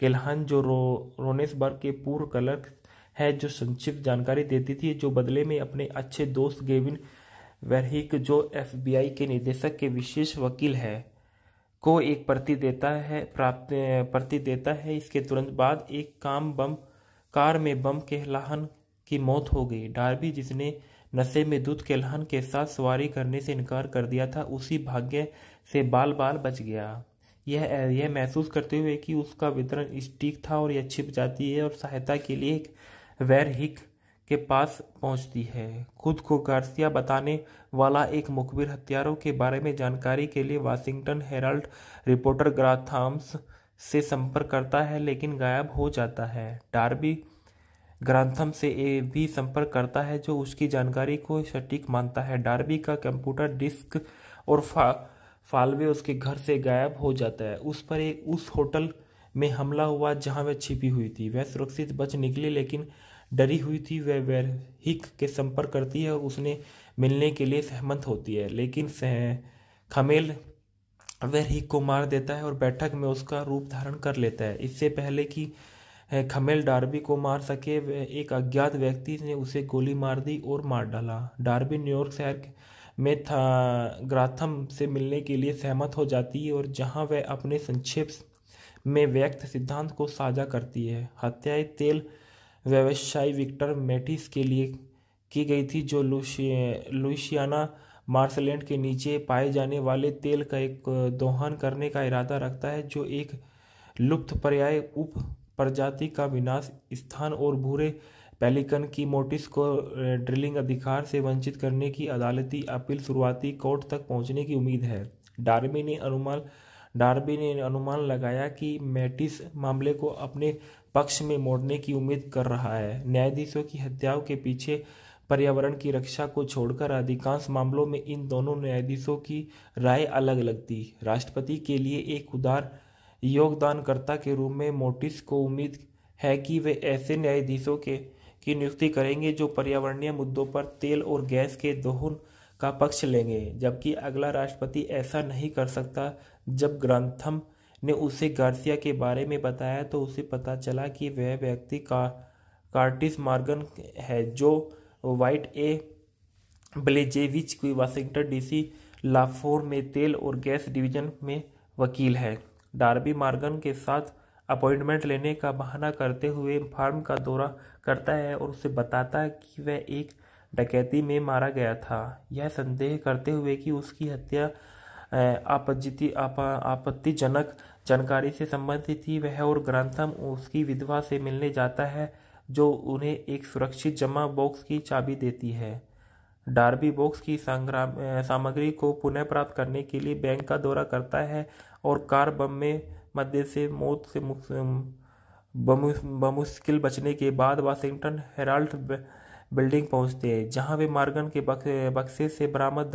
केलहन जो रो रोनेसबर्ग के पूर्व क्लर्क है जो संक्षिप्त जानकारी देती थी जो बदले में अपने अच्छे दोस्त गेविन वेरहिक जो एफबीआई के निदेशक के विशेष वकील है को एक प्रति देता है प्राप्त प्रति देता है इसके तुरंत बाद एक काम बम कार में बम के लहन की मौत हो गई डार्बी जिसने नशे में दूध के लहन के साथ सवारी करने से इनकार कर दिया था उसी भाग्य से बाल बाल बच गया यह यह महसूस करते हुए कि उसका वितरण स्टीक था और यह छिप जाती है और सहायता के लिए एक वैरहिक के पास पहुंचती है खुद को गार्सिया बताने वाला एक मुखबिर हथियारों के बारे में जानकारी के लिए वाशिंगटन हेराल्ड रिपोर्टर ग्राथाम्स से संपर्क करता है लेकिन गायब हो जाता है डार्बी ग्रांथम से ए भी संपर्क करता है जो उसकी जानकारी को सटीक मानता है डार्बी का कंप्यूटर डिस्क और फा फालवे उसके घर से गायब हो जाता है उस पर एक उस होटल में हमला हुआ जहां वह छिपी हुई थी वह सुरक्षित बच निकली लेकिन डरी हुई थी वह वैरहिक के संपर्क करती है और उसने मिलने के लिए सहमत होती है लेकिन खमेल वैरहिक को मार देता है और बैठक में उसका रूप धारण कर लेता है इससे पहले कि खमेल डार्बी को मार सके एक अज्ञात व्यक्ति ने उसे गोली मार दी और मार डाला डार्बी न्यूयॉर्क शहर में था ग्राथम से मिलने के लिए सहमत हो जाती है और जहां वह अपने संक्षेप में व्यक्त सिद्धांत को साझा करती है हत्याएं तेल व्यवसायी विक्टर मेटिस के लिए की गई थी जो लुशिया लुइसियाना मार्सलैंड के नीचे पाए जाने वाले तेल का एक दोहन करने का इरादा रखता है जो एक लुप्त पर्याय उप प्रजाति का विनाश स्थान और भूरे पेलिकन की मोटिस को ड्रिलिंग अधिकार से वंचित करने की अदालती अपील शुरुआती कोर्ट तक पहुंचने की उम्मीद है डार्मी ने अनुमान डार्बी ने अनुमान लगाया कि मैटिस मामले को अपने पक्ष में मोड़ने की उम्मीद कर रहा है न्यायाधीशों की हत्याओं के पीछे पर्यावरण की रक्षा को छोड़कर अधिकांश मामलों में इन दोनों न्यायाधीशों की राय अलग अलग थी राष्ट्रपति के लिए एक उदार योगदानकर्ता के रूप में मोटिस को उम्मीद है कि वे ऐसे न्यायाधीशों के की नियुक्ति करेंगे जो पर्यावरणीय मुद्दों पर तेल और गैस के दोहन का पक्ष लेंगे जबकि अगला राष्ट्रपति ऐसा नहीं कर सकता जब ग्रंथम ने उसे गार्सिया के बारे में बताया तो उसे पता चला कि वह व्यक्ति का कार्टिस मार्गन है जो वाइट ए ब्लेजेविच की वाशिंगटन डीसी लाफोर में तेल और गैस डिवीजन में वकील है डार्बी मार्गन के साथ अपॉइंटमेंट लेने का बहाना करते हुए फार्म का दौरा करता है और उसे बताता है कि वह एक डकैती में मारा गया था यह संदेह करते हुए कि उसकी हत्या आपत्ति आपत्तिजनक जानकारी से संबंधित थी वह और ग्रंथम उसकी विधवा से मिलने जाता है जो उन्हें एक सुरक्षित जमा बॉक्स की चाबी देती है डार्बी बॉक्स की सामग्री को पुनः प्राप्त करने के लिए बैंक का दौरा करता है और कार बम में मध्य से मौत से बमुश्किल बचने के बाद वाशिंगटन हेराल्ड बिल्डिंग पहुंचते हैं जहां वे मार्गन के बक्से से बरामद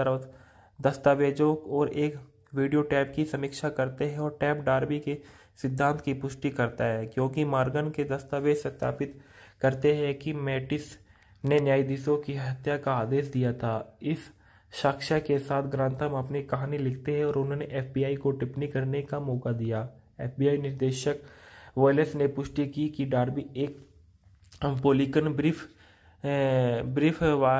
दस्तावेजों और एक वीडियो टैब की समीक्षा करते हैं और टैब डार्बी के सिद्धांत की पुष्टि करता है क्योंकि मार्गन के दस्तावेज सत्यापित करते हैं कि मेटिस ने न्यायाधीशों की हत्या का आदेश दिया था इस साक्ष्य के साथ ग्रांथम अपनी कहानी लिखते हैं और उन्होंने एफबीआई को टिप्पणी करने का मौका दिया एफबीआई निदेशक वेलेस ने पुष्टि की कि डार्बी एक पोलिकन ब्रीफ ब्रीफ वा,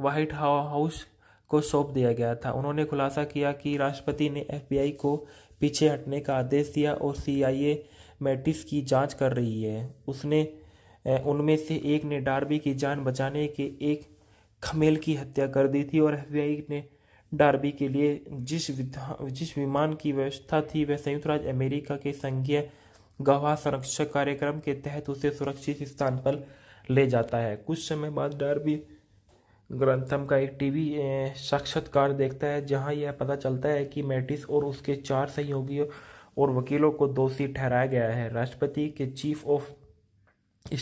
व्हाइट हाउस को सौंप दिया गया था उन्होंने खुलासा किया कि राष्ट्रपति ने एफबीआई को पीछे हटने का आदेश दिया और सीआईए मैटिस की जांच कर रही है उसने उनमें से एक ने डार्बी की जान बचाने के एक खमेल की हत्या कर दी थी और एफबीआई ने डार्बी के लिए जिस जिस विमान की व्यवस्था थी वह संयुक्त राज्य अमेरिका के संघीय गवाह संरक्षक कार्यक्रम के तहत उसे सुरक्षित स्थान पर ले जाता है कुछ समय बाद डार्बी ग्रंथम का एक टीवी साक्षात्कार देखता है जहां यह पता चलता है कि मैटिस और उसके चार सहयोगियों और वकीलों को दोषी ठहराया गया है राष्ट्रपति के chief of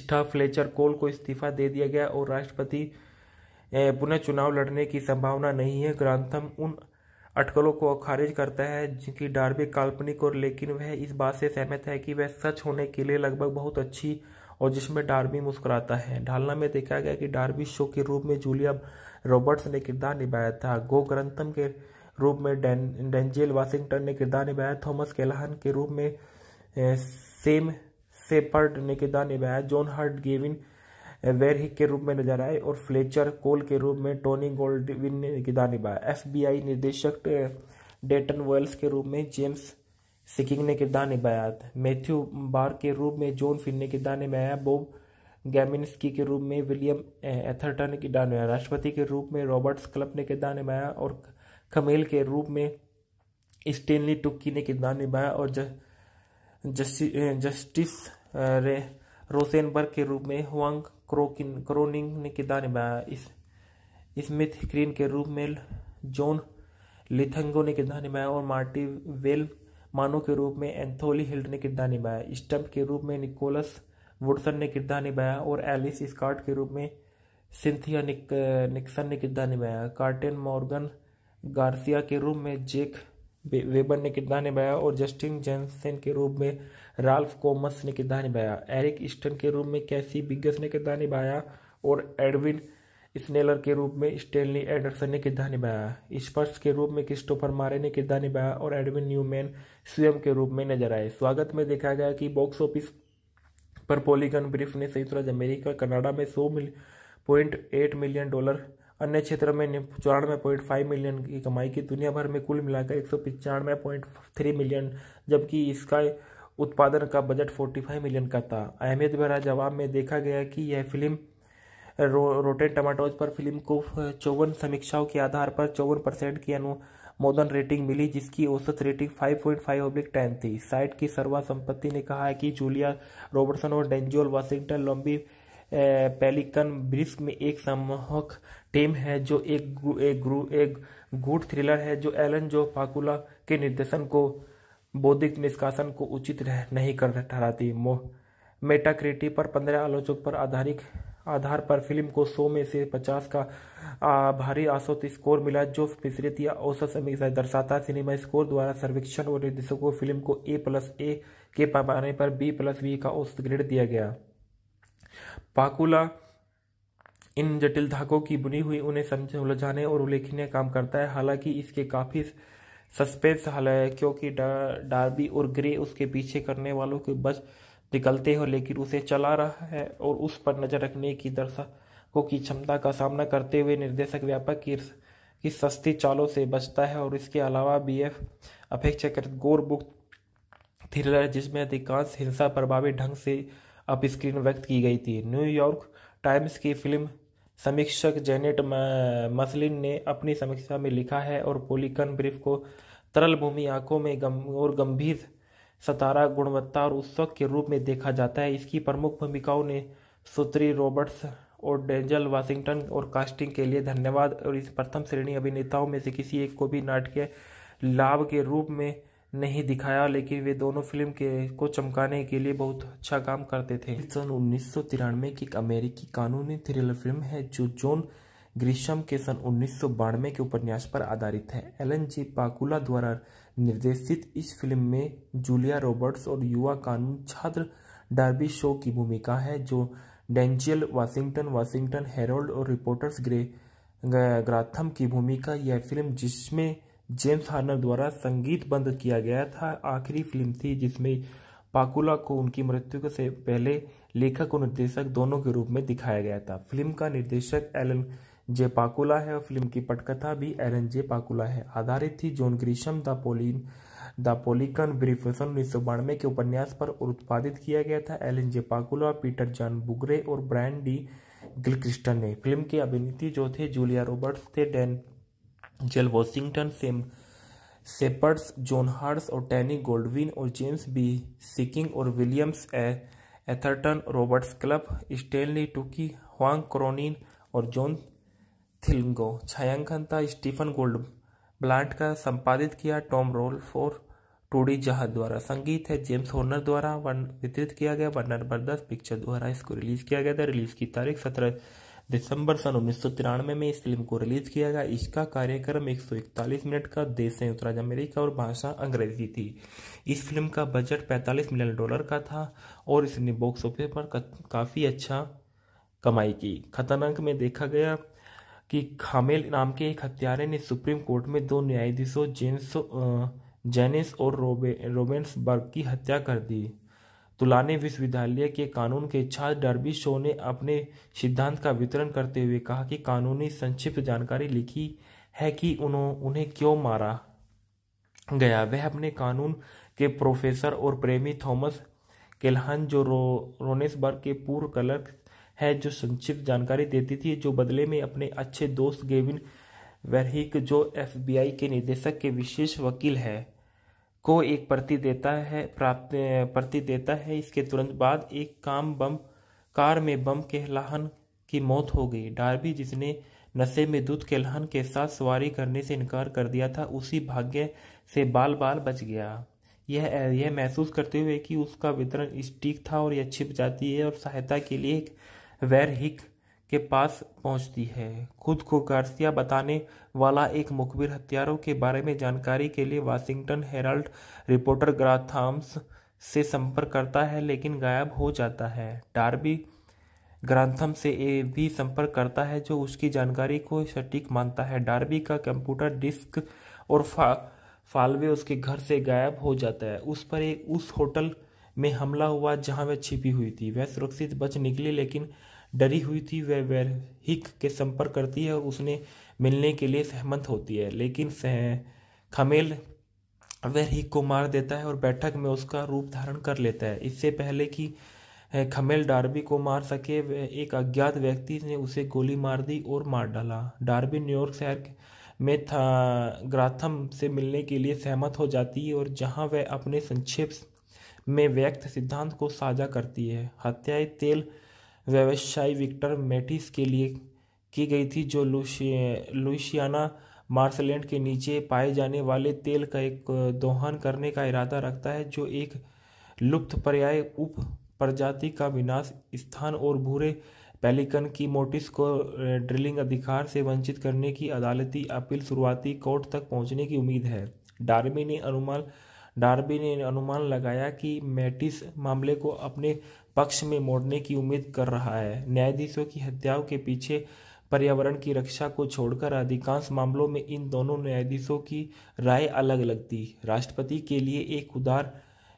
staff Fletcher Coal को इस्तीफा दे दिया गया और राष्ट्रपति पुनः चुनाव लड़ने की संभावना नहीं है ग्रंथम उन अटकलों को खारिज करता है जिनकी डार्बिक काल्पनिक और लेकिन वह इस बात से सहमत है कि वह सच होने के लिए लगभग बहुत अच्छी और जिसमें डार्बी मुस्कुराता है ढालना में देखा गया कि डार्बी शो के रूप में जूलिया रॉबर्ट्स ने किरदार निभाया था गो ग्रंथम के रूप में डेन डेंजेल वाशिंगटन ने किरदार निभाया थॉमस केलहन के रूप में सेम सेपर्ड ने किरदार निभाया जॉन हर्ट गेविन वेरहिक के रूप में नजर आए और फ्लेचर कोल के रूप में टोनी गोल्डविन ने किरदार निभाया एफबीआई निर्देशक डेटन वेल्स के रूप में जेम्स सिकिंग ने किरदार निभाया मैथ्यू बार के रूप में जॉन फिन ने किरदार निभाया बॉब गैमिनस्की के रूप में विलियम एथरटन ने किरदार निभाया राष्ट्रपति के रूप में रॉबर्ट्स क्लब ने किरदार निभाया और खमेल के रूप में स्टेनली टुक्की ने किरदार निभाया और जस्टिस रे रोसेनबर्ग के रूप में हुआंग क्रोकिन क्रोनिंग ने किरदार निभाया इस स्मिथ ग्रीन के रूप में जॉन लिथंगो ने किरदार निभाया और मार्टी वेल मानो के रूप में एंथोली हिल्ट ने किरदार निभाया स्टम्प के रूप में निकोलस वुडसन ने किरदार निभाया और एलिस स्कॉट के रूप में सिंथिया निक, निकसन ने किरदार निभाया कार्टेन मॉर्गन गार्सिया के रूप में जेक वेबर ने किरदार निभाया और जस्टिन जेनसेन के रूप में राल्फ कोमस ने किरदार निभाया एरिक ईस्टन के रूप में कैसी बिगस ने किरदार निभाया और एडविन स्नेलर के रूप में स्टेनली एंडरसन ने किरदार निभाया स्पर्श के रूप में क्रिस्टोफर मारे ने किरदार निभाया और एडविन न्यूमैन स्वयं के रूप में नजर आए स्वागत में देखा गया कि बॉक्स ऑफिस पर पॉलीगन ब्रिफ ने संयुक्त राज्य अमेरिका कनाडा में सौ पॉइंट एट मिलियन डॉलर अन्य क्षेत्र में चौरानवे पॉइंट फाइव मिलियन की कमाई की दुनिया भर में कुल मिलाकर एक सौ पचानवे पॉइंट थ्री मिलियन जबकि इसका उत्पादन का बजट फाइव मिलियन का था अहमियत भरा जवाब में देखा गया कि यह फिल्म रो, टमाटोज पर फिल्म को चौवन समीक्षाओं के आधार पर चौवन परसेंट की अनुमोदन रेटिंग मिली जिसकी औसत rating 5.5 point five oblique ten थी साइट की सर्वा संपत्ति ने कहा है कि जूलिया रॉबर्टसन और डेंजोल वाशिंगटन लॉम्बी पेलिकन ब्रिस्क में एक सम्मोहक टीम है जो एक एक एक गुड थ्रिलर है जो एलन जो पाकुला के निर्देशन को बौद्धिक निष्कासन को उचित नहीं कर ठहराती मेटाक्रिटी पर पंद्रह आलोचक पर आधारित आधार पर फिल्म को 100 में से 50 का आ, भारी औसत स्कोर मिला जो फिजरत या औसत समीक्षा दर्शाता सिनेमा स्कोर द्वारा सर्वेक्षण और निर्देशकों को फिल्म को ए प्लस ए के पैमाने पर बी प्लस बी का औसत ग्रेड दिया गया पाकुला इन जटिल धाकों की बुनी हुई उन्हें समझ उलझाने और उल्लेखनीय काम करता है हालांकि इसके काफ़ी सस्पेंस हाल है क्योंकि डार्बी और ग्रे उसके पीछे करने वालों के बच निकलते हो लेकिन उसे चला रहा है और उस पर नजर रखने की दर्शकों की क्षमता का सामना करते हुए निर्देशक व्यापक की की सस्ती चालों से बचता है और इसके अलावा बी एफ अपेक्षाकृत बुक थ्रिलर जिसमें अधिकांश हिंसा प्रभावी ढंग से अप स्क्रीन व्यक्त की गई थी न्यूयॉर्क टाइम्स की फिल्म समीक्षक जेनेट मसलिन ने अपनी समीक्षा में लिखा है और पोलिकन ब्रिफ को तरल भूमि आंखों में गम और गंभीर सतारा गुणवत्ता और उत्सव के रूप में देखा जाता है इसकी प्रमुख भूमिकाओं ने सुत्री रॉबर्ट्स और डेंजल वाशिंगटन और कास्टिंग के लिए धन्यवाद और इस प्रथम श्रेणी अभिनेताओं में से किसी एक को भी नाटकीय लाभ के रूप में नहीं दिखाया लेकिन वे दोनों फिल्म के को चमकाने के लिए बहुत अच्छा काम करते थे सन उन्नीस की एक अमेरिकी कानूनी थ्रिलर फिल्म है जो जॉन ग्रीशम के सन उन्नीस के उपन्यास पर आधारित है एलन जी पाकुला द्वारा निर्देशित इस फिल्म में जूलिया रॉबर्ट्स और युवा कानून छात्र डार्बी शो की भूमिका है जो डेंजियल वाशिंगटन वाशिंगटन हेरोल्ड और रिपोर्टर्स ग्रे ग्राथम की भूमिका यह फिल्म जिसमें जेम्स हार्नर द्वारा संगीत बंद किया गया था आखिरी फिल्म थी जिसमें पाकुला को उनकी मृत्यु से पहले लेखक और निर्देशक दोनों के रूप में दिखाया गया था फिल्म का निर्देशक एलन जे पाकुला है और फिल्म की पटकथा भी एरन जे पाकुला है आधारित थी John Grisham the pollen the Pelican Brief सन उन्नीस के उपन्यास पर उत्पादित किया गया था Alan J Pakula Peter John Brugge और ब्रैन डी गिलक्रिस्टन ने फिल्म के अभिनेत्री जो थे जूलिया रॉबर्ट्स थे Denzel Washington Sam Shepard John Heard और टैनी गोल्डविन और जेम्स बी सिकिंग और Williams A Atherton Roberts Culp Stanley Tucci Hume Cronyn और जॉन थिल्गो छायांकन था स्टीफन गोल्ड ब्लांट का संपादित किया टॉम रोल्फ और टूडी जहा द्वारा संगीत है जेम्स होनर द्वारा वितरित किया गया वन नंबर पिक्चर द्वारा इसको रिलीज किया गया था रिलीज की तारीख सत्रह दिसंबर सन उन्नीस सौ में इस फिल्म को रिलीज किया गया इसका कार्यक्रम एक सौ इकतालीस मिनट का देश संयुक्त राज्य अमेरिका और भाषा अंग्रेजी थी इस फिल्म का बजट पैंतालीस मिलियन डॉलर का था और इसने बॉक्स ऑफिस पर काफ़ी अच्छा कमाई की खतरनाक में देखा गया कि खामेल नाम के एक हत्यारे ने सुप्रीम कोर्ट में दो न्यायाधीशों जेन्स जेनिस और रोबे बर्ग की हत्या कर दी तुलाने विश्वविद्यालय के कानून के छात्र डर्बी शो ने अपने सिद्धांत का वितरण करते हुए कहा कि कानूनी संक्षिप्त जानकारी लिखी है कि उन्हों उन्हें क्यों मारा गया वह अपने कानून के प्रोफेसर और प्रेमी थॉमस केलहन जो रो रोनेसबर्ग के पूर्व कलर है जो संक्षिप्त जानकारी देती थी जो बदले में अपने अच्छे दोस्त गेविन वेरहिक जो एफबीआई के निदेशक के विशेष वकील है को एक प्रति देता है प्राप्त प्रति देता है इसके तुरंत बाद एक काम बम कार में बम के लहन की मौत हो गई डार्बी जिसने नशे में दूध के लहन के साथ सवारी करने से इनकार कर दिया था उसी भाग्य से बाल बाल बच गया यह यह महसूस करते हुए कि उसका वितरण स्टीक था और यह छिप जाती है और सहायता के लिए एक वेरहिक के पास पहुंचती है खुद को गार्सिया बताने वाला एक मुखबिर हथियारों के बारे में जानकारी के लिए वाशिंगटन हेराल्ड रिपोर्टर ग्राथाम्स से संपर्क करता है लेकिन गायब हो जाता है डार्बी ग्रांथम से ए भी संपर्क करता है जो उसकी जानकारी को सटीक मानता है डार्बी का कंप्यूटर डिस्क और फा फालवे उसके घर से गायब हो जाता है उस पर एक उस होटल में हमला हुआ जहां वह छिपी हुई थी वह सुरक्षित बच निकली लेकिन डरी हुई थी वह वैरहिक के संपर्क करती है और उसने मिलने के लिए सहमत होती है लेकिन सह खमेल वैरहिक को मार देता है और बैठक में उसका रूप धारण कर लेता है इससे पहले कि खमेल डार्बी को मार सके एक अज्ञात व्यक्ति ने उसे गोली मार दी और मार डाला डार्बी न्यूयॉर्क शहर में था ग्राथम से मिलने के लिए सहमत हो जाती है और जहां वह अपने संक्षेप में व्यक्त सिद्धांत को साझा करती है हत्याएं तेल व्यवसायी विक्टर मेटिस के लिए की गई थी जो लुशिया लुइसियाना मार्सलैंड के नीचे पाए जाने वाले तेल का एक दोहन करने का इरादा रखता है जो एक लुप्त पर्याय उप प्रजाति का विनाश स्थान और भूरे पेलिकन की मोटिस को ड्रिलिंग अधिकार से वंचित करने की अदालती अपील शुरुआती कोर्ट तक पहुंचने की उम्मीद है डार्बी ने अनुमान डार्बी ने अनुमान लगाया कि मैटिस मामले को अपने पक्ष में मोड़ने की उम्मीद कर रहा है न्यायाधीशों की हत्याओं के पीछे पर्यावरण की रक्षा को छोड़कर अधिकांश मामलों में इन दोनों न्यायाधीशों की राय अलग अलग थी राष्ट्रपति के लिए एक उदार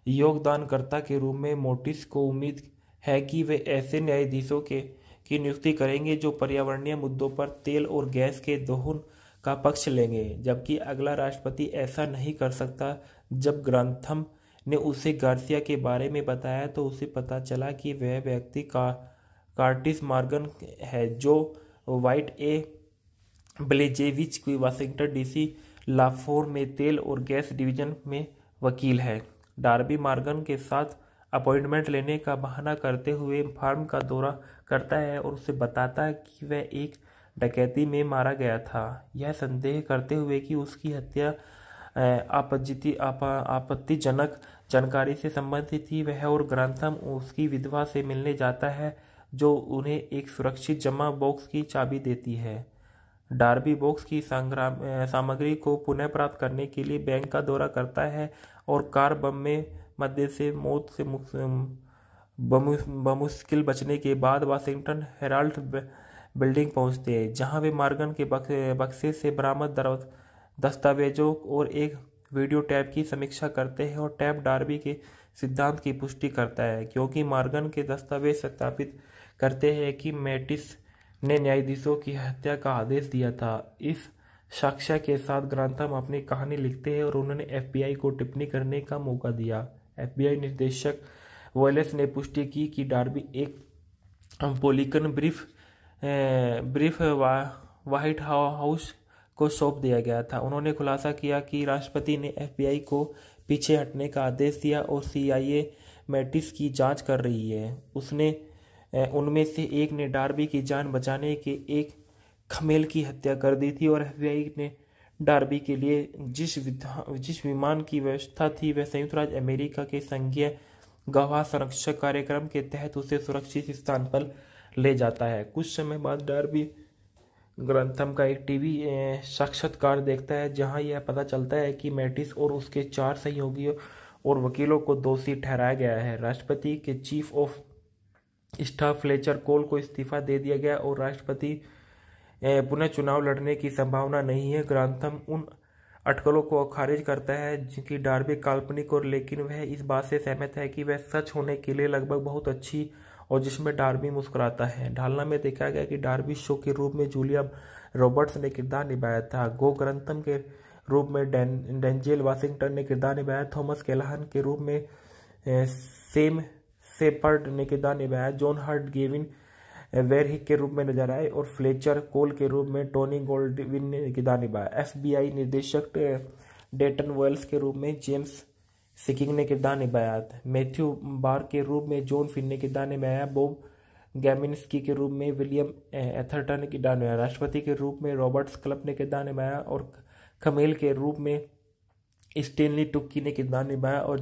योगदानकर्ता के रूप में मोटिस को उम्मीद है कि वे ऐसे न्यायाधीशों के की नियुक्ति करेंगे जो पर्यावरणीय मुद्दों पर तेल और गैस के दोहन का पक्ष लेंगे जबकि अगला राष्ट्रपति ऐसा नहीं कर सकता जब ग्रंथम ने उसे गार्सिया के बारे में बताया तो उसे पता चला कि वह व्यक्ति का कार्टिस मार्गन है जो वाइट ए ब्लेजेविच की वाशिंगटन डीसी लाफोर में तेल और गैस डिवीजन में वकील है डार्बी मार्गन के साथ अपॉइंटमेंट लेने का बहाना करते हुए फार्म का दौरा करता है और उसे बताता है कि वह एक डकैती में मारा गया था यह संदेह करते हुए कि उसकी हत्या आपत्ति आपत्तिजनक जानकारी से संबंधित थी वह और ग्रंथम उसकी विधवा से मिलने जाता है जो उन्हें एक सुरक्षित जमा बॉक्स की चाबी देती है डार्बी बॉक्स की सामग्री को पुनः प्राप्त करने के लिए बैंक का दौरा करता है और कार बम में मध्य से मौत से बमुश्किल बचने के बाद वाशिंगटन हेराल्ड बिल्डिंग पहुंचते हैं जहां वे मार्गन के बक्से से बरामद दस्तावेजों और एक वीडियो टैब की समीक्षा करते हैं और टैब डार्बी के सिद्धांत की पुष्टि करता है क्योंकि मार्गन के दस्तावेज स्थापित करते हैं कि मेटिस ने न्यायाधीशों की हत्या का आदेश दिया था इस साक्ष्य के साथ ग्रांथम अपनी कहानी लिखते हैं और उन्होंने एफबीआई को टिप्पणी करने का मौका दिया एफबीआई निर्देशक वेलेस ने पुष्टि की कि डार्बी एक पोलिकन ब्रीफ ब्रीफ वा, व्हाइट हाउस को सौंप दिया गया था उन्होंने खुलासा किया कि राष्ट्रपति ने एफबीआई को पीछे हटने का आदेश दिया और सीआईए मैटिस की जांच कर रही है उसने उनमें से एक ने डार्बी की जान बचाने के एक खमेल की हत्या कर दी थी और एफबीआई ने डार्बी के लिए जिस जिस विमान की व्यवस्था थी वह संयुक्त राज्य अमेरिका के संघीय गवाह संरक्षक कार्यक्रम के तहत उसे सुरक्षित स्थान पर ले जाता है कुछ समय बाद डार्बी ग्रंथम का एक टीवी साक्षात्कार देखता है जहां यह पता चलता है कि मैटिस और उसके चार सहयोगियों और वकीलों को दोषी ठहराया गया है राष्ट्रपति के chief of staff Fletcher Coal को इस्तीफा दे दिया गया और राष्ट्रपति पुनः चुनाव लड़ने की संभावना नहीं है ग्रंथम उन अटकलों को खारिज करता है जिनकी डार्बी काल्पनिक और लेकिन वह इस बात से सहमत है कि वह सच होने के लिए लगभग बहुत अच्छी और जिसमें डार्बी मुस्कुराता है ढालना में देखा गया कि डार्बी शो के रूप में जूलिया रॉबर्ट्स ने किरदार निभाया था गो ग्रंथम के रूप में डेन डेंजेल वाशिंगटन ने किरदार निभाया थॉमस केलाहन के रूप में सेम सेपर्ड ने किरदार निभाया जॉन हार्ट गेविन वेरहिक के रूप में नजर आए और फ्लेचर कोल के रूप में टोनी गोल्डविन ने किरदार निभाया एफ निर्देशक डेटन वेल्स के रूप में जेम्स सिकिंग ने किरदार निभाया मैथ्यू बार के रूप में जॉन फिन ने किरदार निभाया बॉब गैमिनस्की के रूप में विलियम एथरटन ने किरदार निभाया राष्ट्रपति के रूप में रॉबर्ट्स क्लब ने किरदार निभाया और खमेल के रूप में स्टेनली टुक्की ने किरदार निभाया और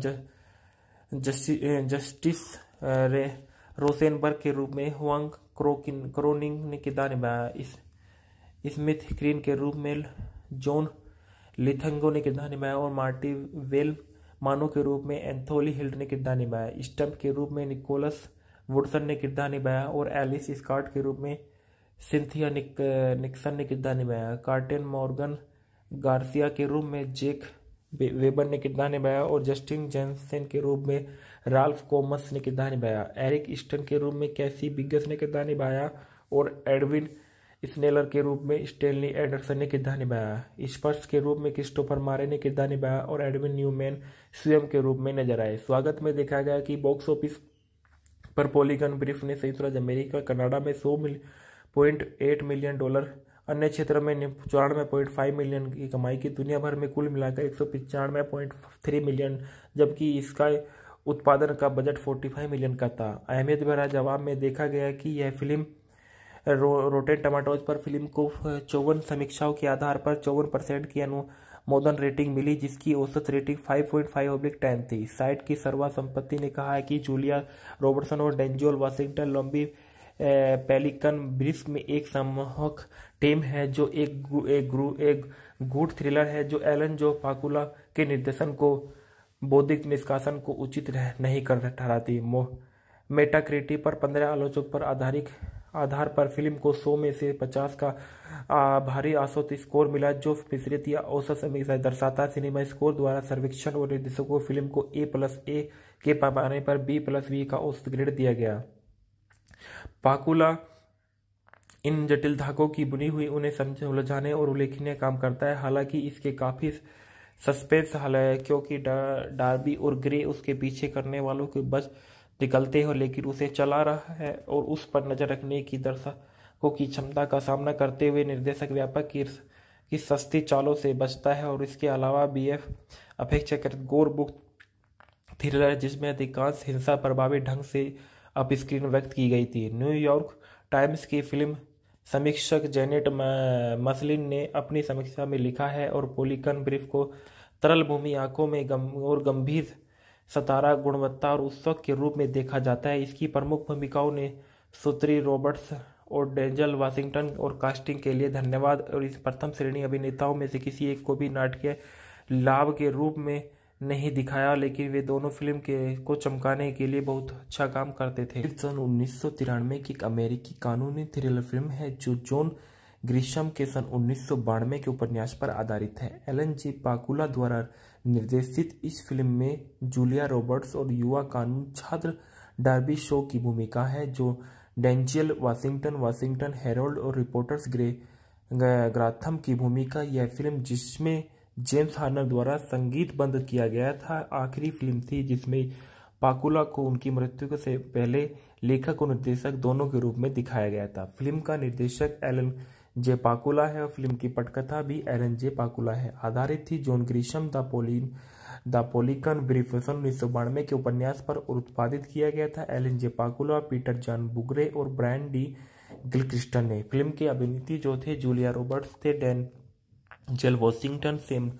जस्टिस रे रोसेनबर्ग के रूप में हुआंग क्रोकिन क्रोनिंग ने किरदार निभाया इस स्मिथ क्रीन के रूप में जॉन लिथंगो ने किरदार निभाया और मार्टी वेल मानो के रूप में एंथोली हिल्ट ने किरदार निभाया स्टम्प के रूप में निकोलस वुडसन ने किरदार निभाया और एलिस स्कॉट के रूप में सिंथिया निक, निक्सन ने किरदार निभाया कार्टन मॉर्गन गार्सिया के रूप में जेक वेबर ने किरदार निभाया और जस्टिन जेनसेन के रूप में राल्फ कोमस ने किरदार निभाया एरिक ईस्टन के रूप में कैसी बिगस ने किरदार निभाया और एडविन स्नेलर के रूप में स्टेनली एंडरसन ने किरदार निभाया स्पर्श के रूप में क्रिस्टोफर मारे ने किरदार निभाया और एडविन न्यूमैन स्वयं के रूप में नजर आए स्वागत में देखा गया कि बॉक्स ऑफिस पर पोलिगन ब्रिफ ने संयुक्त राज्य अमेरिका कनाडा में सौ मिल पॉइंट एट मिलियन डॉलर अन्य क्षेत्र में चौरानवे पॉइंट फाइव मिलियन की कमाई की दुनिया भर में कुल मिलाकर एक सौ पचानवे पॉइंट थ्री मिलियन जबकि इसका उत्पादन का बजट फोर्टी फाइव मिलियन का था अहमियत भरा जवाब में देखा गया कि यह फिल्म रो, रोटेन टमाटोज पर फिल्म को चौवन समीक्षाओं के आधार पर चौवन परसेंट की अनुमोदन रेटिंग मिली जिसकी औसत rating 5.5 point five oblique ten थी साइट की सर्वा संपत्ति ने कहा है कि जूलिया रॉबर्टसन और डेंजोल वाशिंगटन लंबी पेलिकन ब्रिस्क में एक सम्मोहक टीम है जो एक एक एक गुड थ्रिलर है जो एलन जो पाकुला के निर्देशन को बौद्धिक निष्कासन को उचित नहीं कर ठहराती मेटाक्रिटी पर पंद्रह आलोचक पर आधारित आधार पर फिल्म को 100 में से 50 का आ, भारी औसत स्कोर मिला जो मिश्रित या औसत समीक्षा दर्शाता सिनेमा स्कोर द्वारा सर्वेक्षण और निर्देशकों को फिल्म को ए प्लस ए के पैमाने पर बी प्लस बी का औसत ग्रेड दिया गया पाकुला इन जटिल धागों की बुनी हुई उन्हें समझ उलझाने और उल्लेखनीय काम करता है हालांकि इसके काफ़ी सस्पेंस हाल है क्योंकि डार्बी और ग्रे उसके पीछे करने वालों के बस निकलते हो लेकिन उसे चला रहा है और उस पर नजर रखने की दर्शकों की क्षमता का सामना करते हुए निर्देशक व्यापक की की सस्ती चालों से बचता है और इसके अलावा बी एफ अपेक्षाकृत बुक थ्रिलर जिसमें अधिकांश हिंसा प्रभावी ढंग से अप स्क्रीन व्यक्त की गई थी न्यूयॉर्क टाइम्स की फिल्म समीक्षक जेनेट मसलिन ने अपनी समीक्षा में लिखा है और पोलिकन ब्रीफ को तरल भूमि आंखों में गम और गंभीर सतारा गुणवत्ता और उत्सव के रूप में देखा जाता है इसकी प्रमुख भूमिकाओं ने सुत्री रॉबर्ट्स और डेंजल वाशिंगटन और कास्टिंग के लिए धन्यवाद और इस प्रथम श्रेणी अभिनेताओं में से किसी एक को भी नाटकीय लाभ के रूप में नहीं दिखाया लेकिन वे दोनों फिल्म के को चमकाने के लिए बहुत अच्छा काम करते थे सन उन्नीस की एक अमेरिकी कानूनी थ्रिलर फिल्म है जो जॉन ग्रीशम के सन उन्नीस के उपन्यास पर आधारित है एलन जी पाकुला द्वारा निर्देशित इस फिल्म में जूलिया रॉबर्ट्स और युवा कानून छात्र डार्बी शो की भूमिका है जो डेंजियल वाशिंगटन वाशिंगटन हेरोल्ड और रिपोर्टर्स ग्रे ग्राथम की भूमिका यह फिल्म जिसमें जेम्स हार्नर द्वारा संगीत बंद किया गया था आखिरी फिल्म थी जिसमें पाकुला को उनकी मृत्यु से पहले लेखक और निर्देशक दोनों के रूप में दिखाया गया था फिल्म का निर्देशक एलन जे पाकुला है और फिल्म की पटकथा भी एलन जे पाकुला है आधारित थी John Grisham the pollen the Pelican Brief सन उन्नीस सौ बानवे के उपन्यास पर उत्पादित किया गया था Alan J Pakula Peter John Brugge और ब्रायन डी गिलक्रिस्टन ने फिल्म के अभिनेत्री जो थे जूलिया रॉबर्ट्स थे Denzel Washington Sam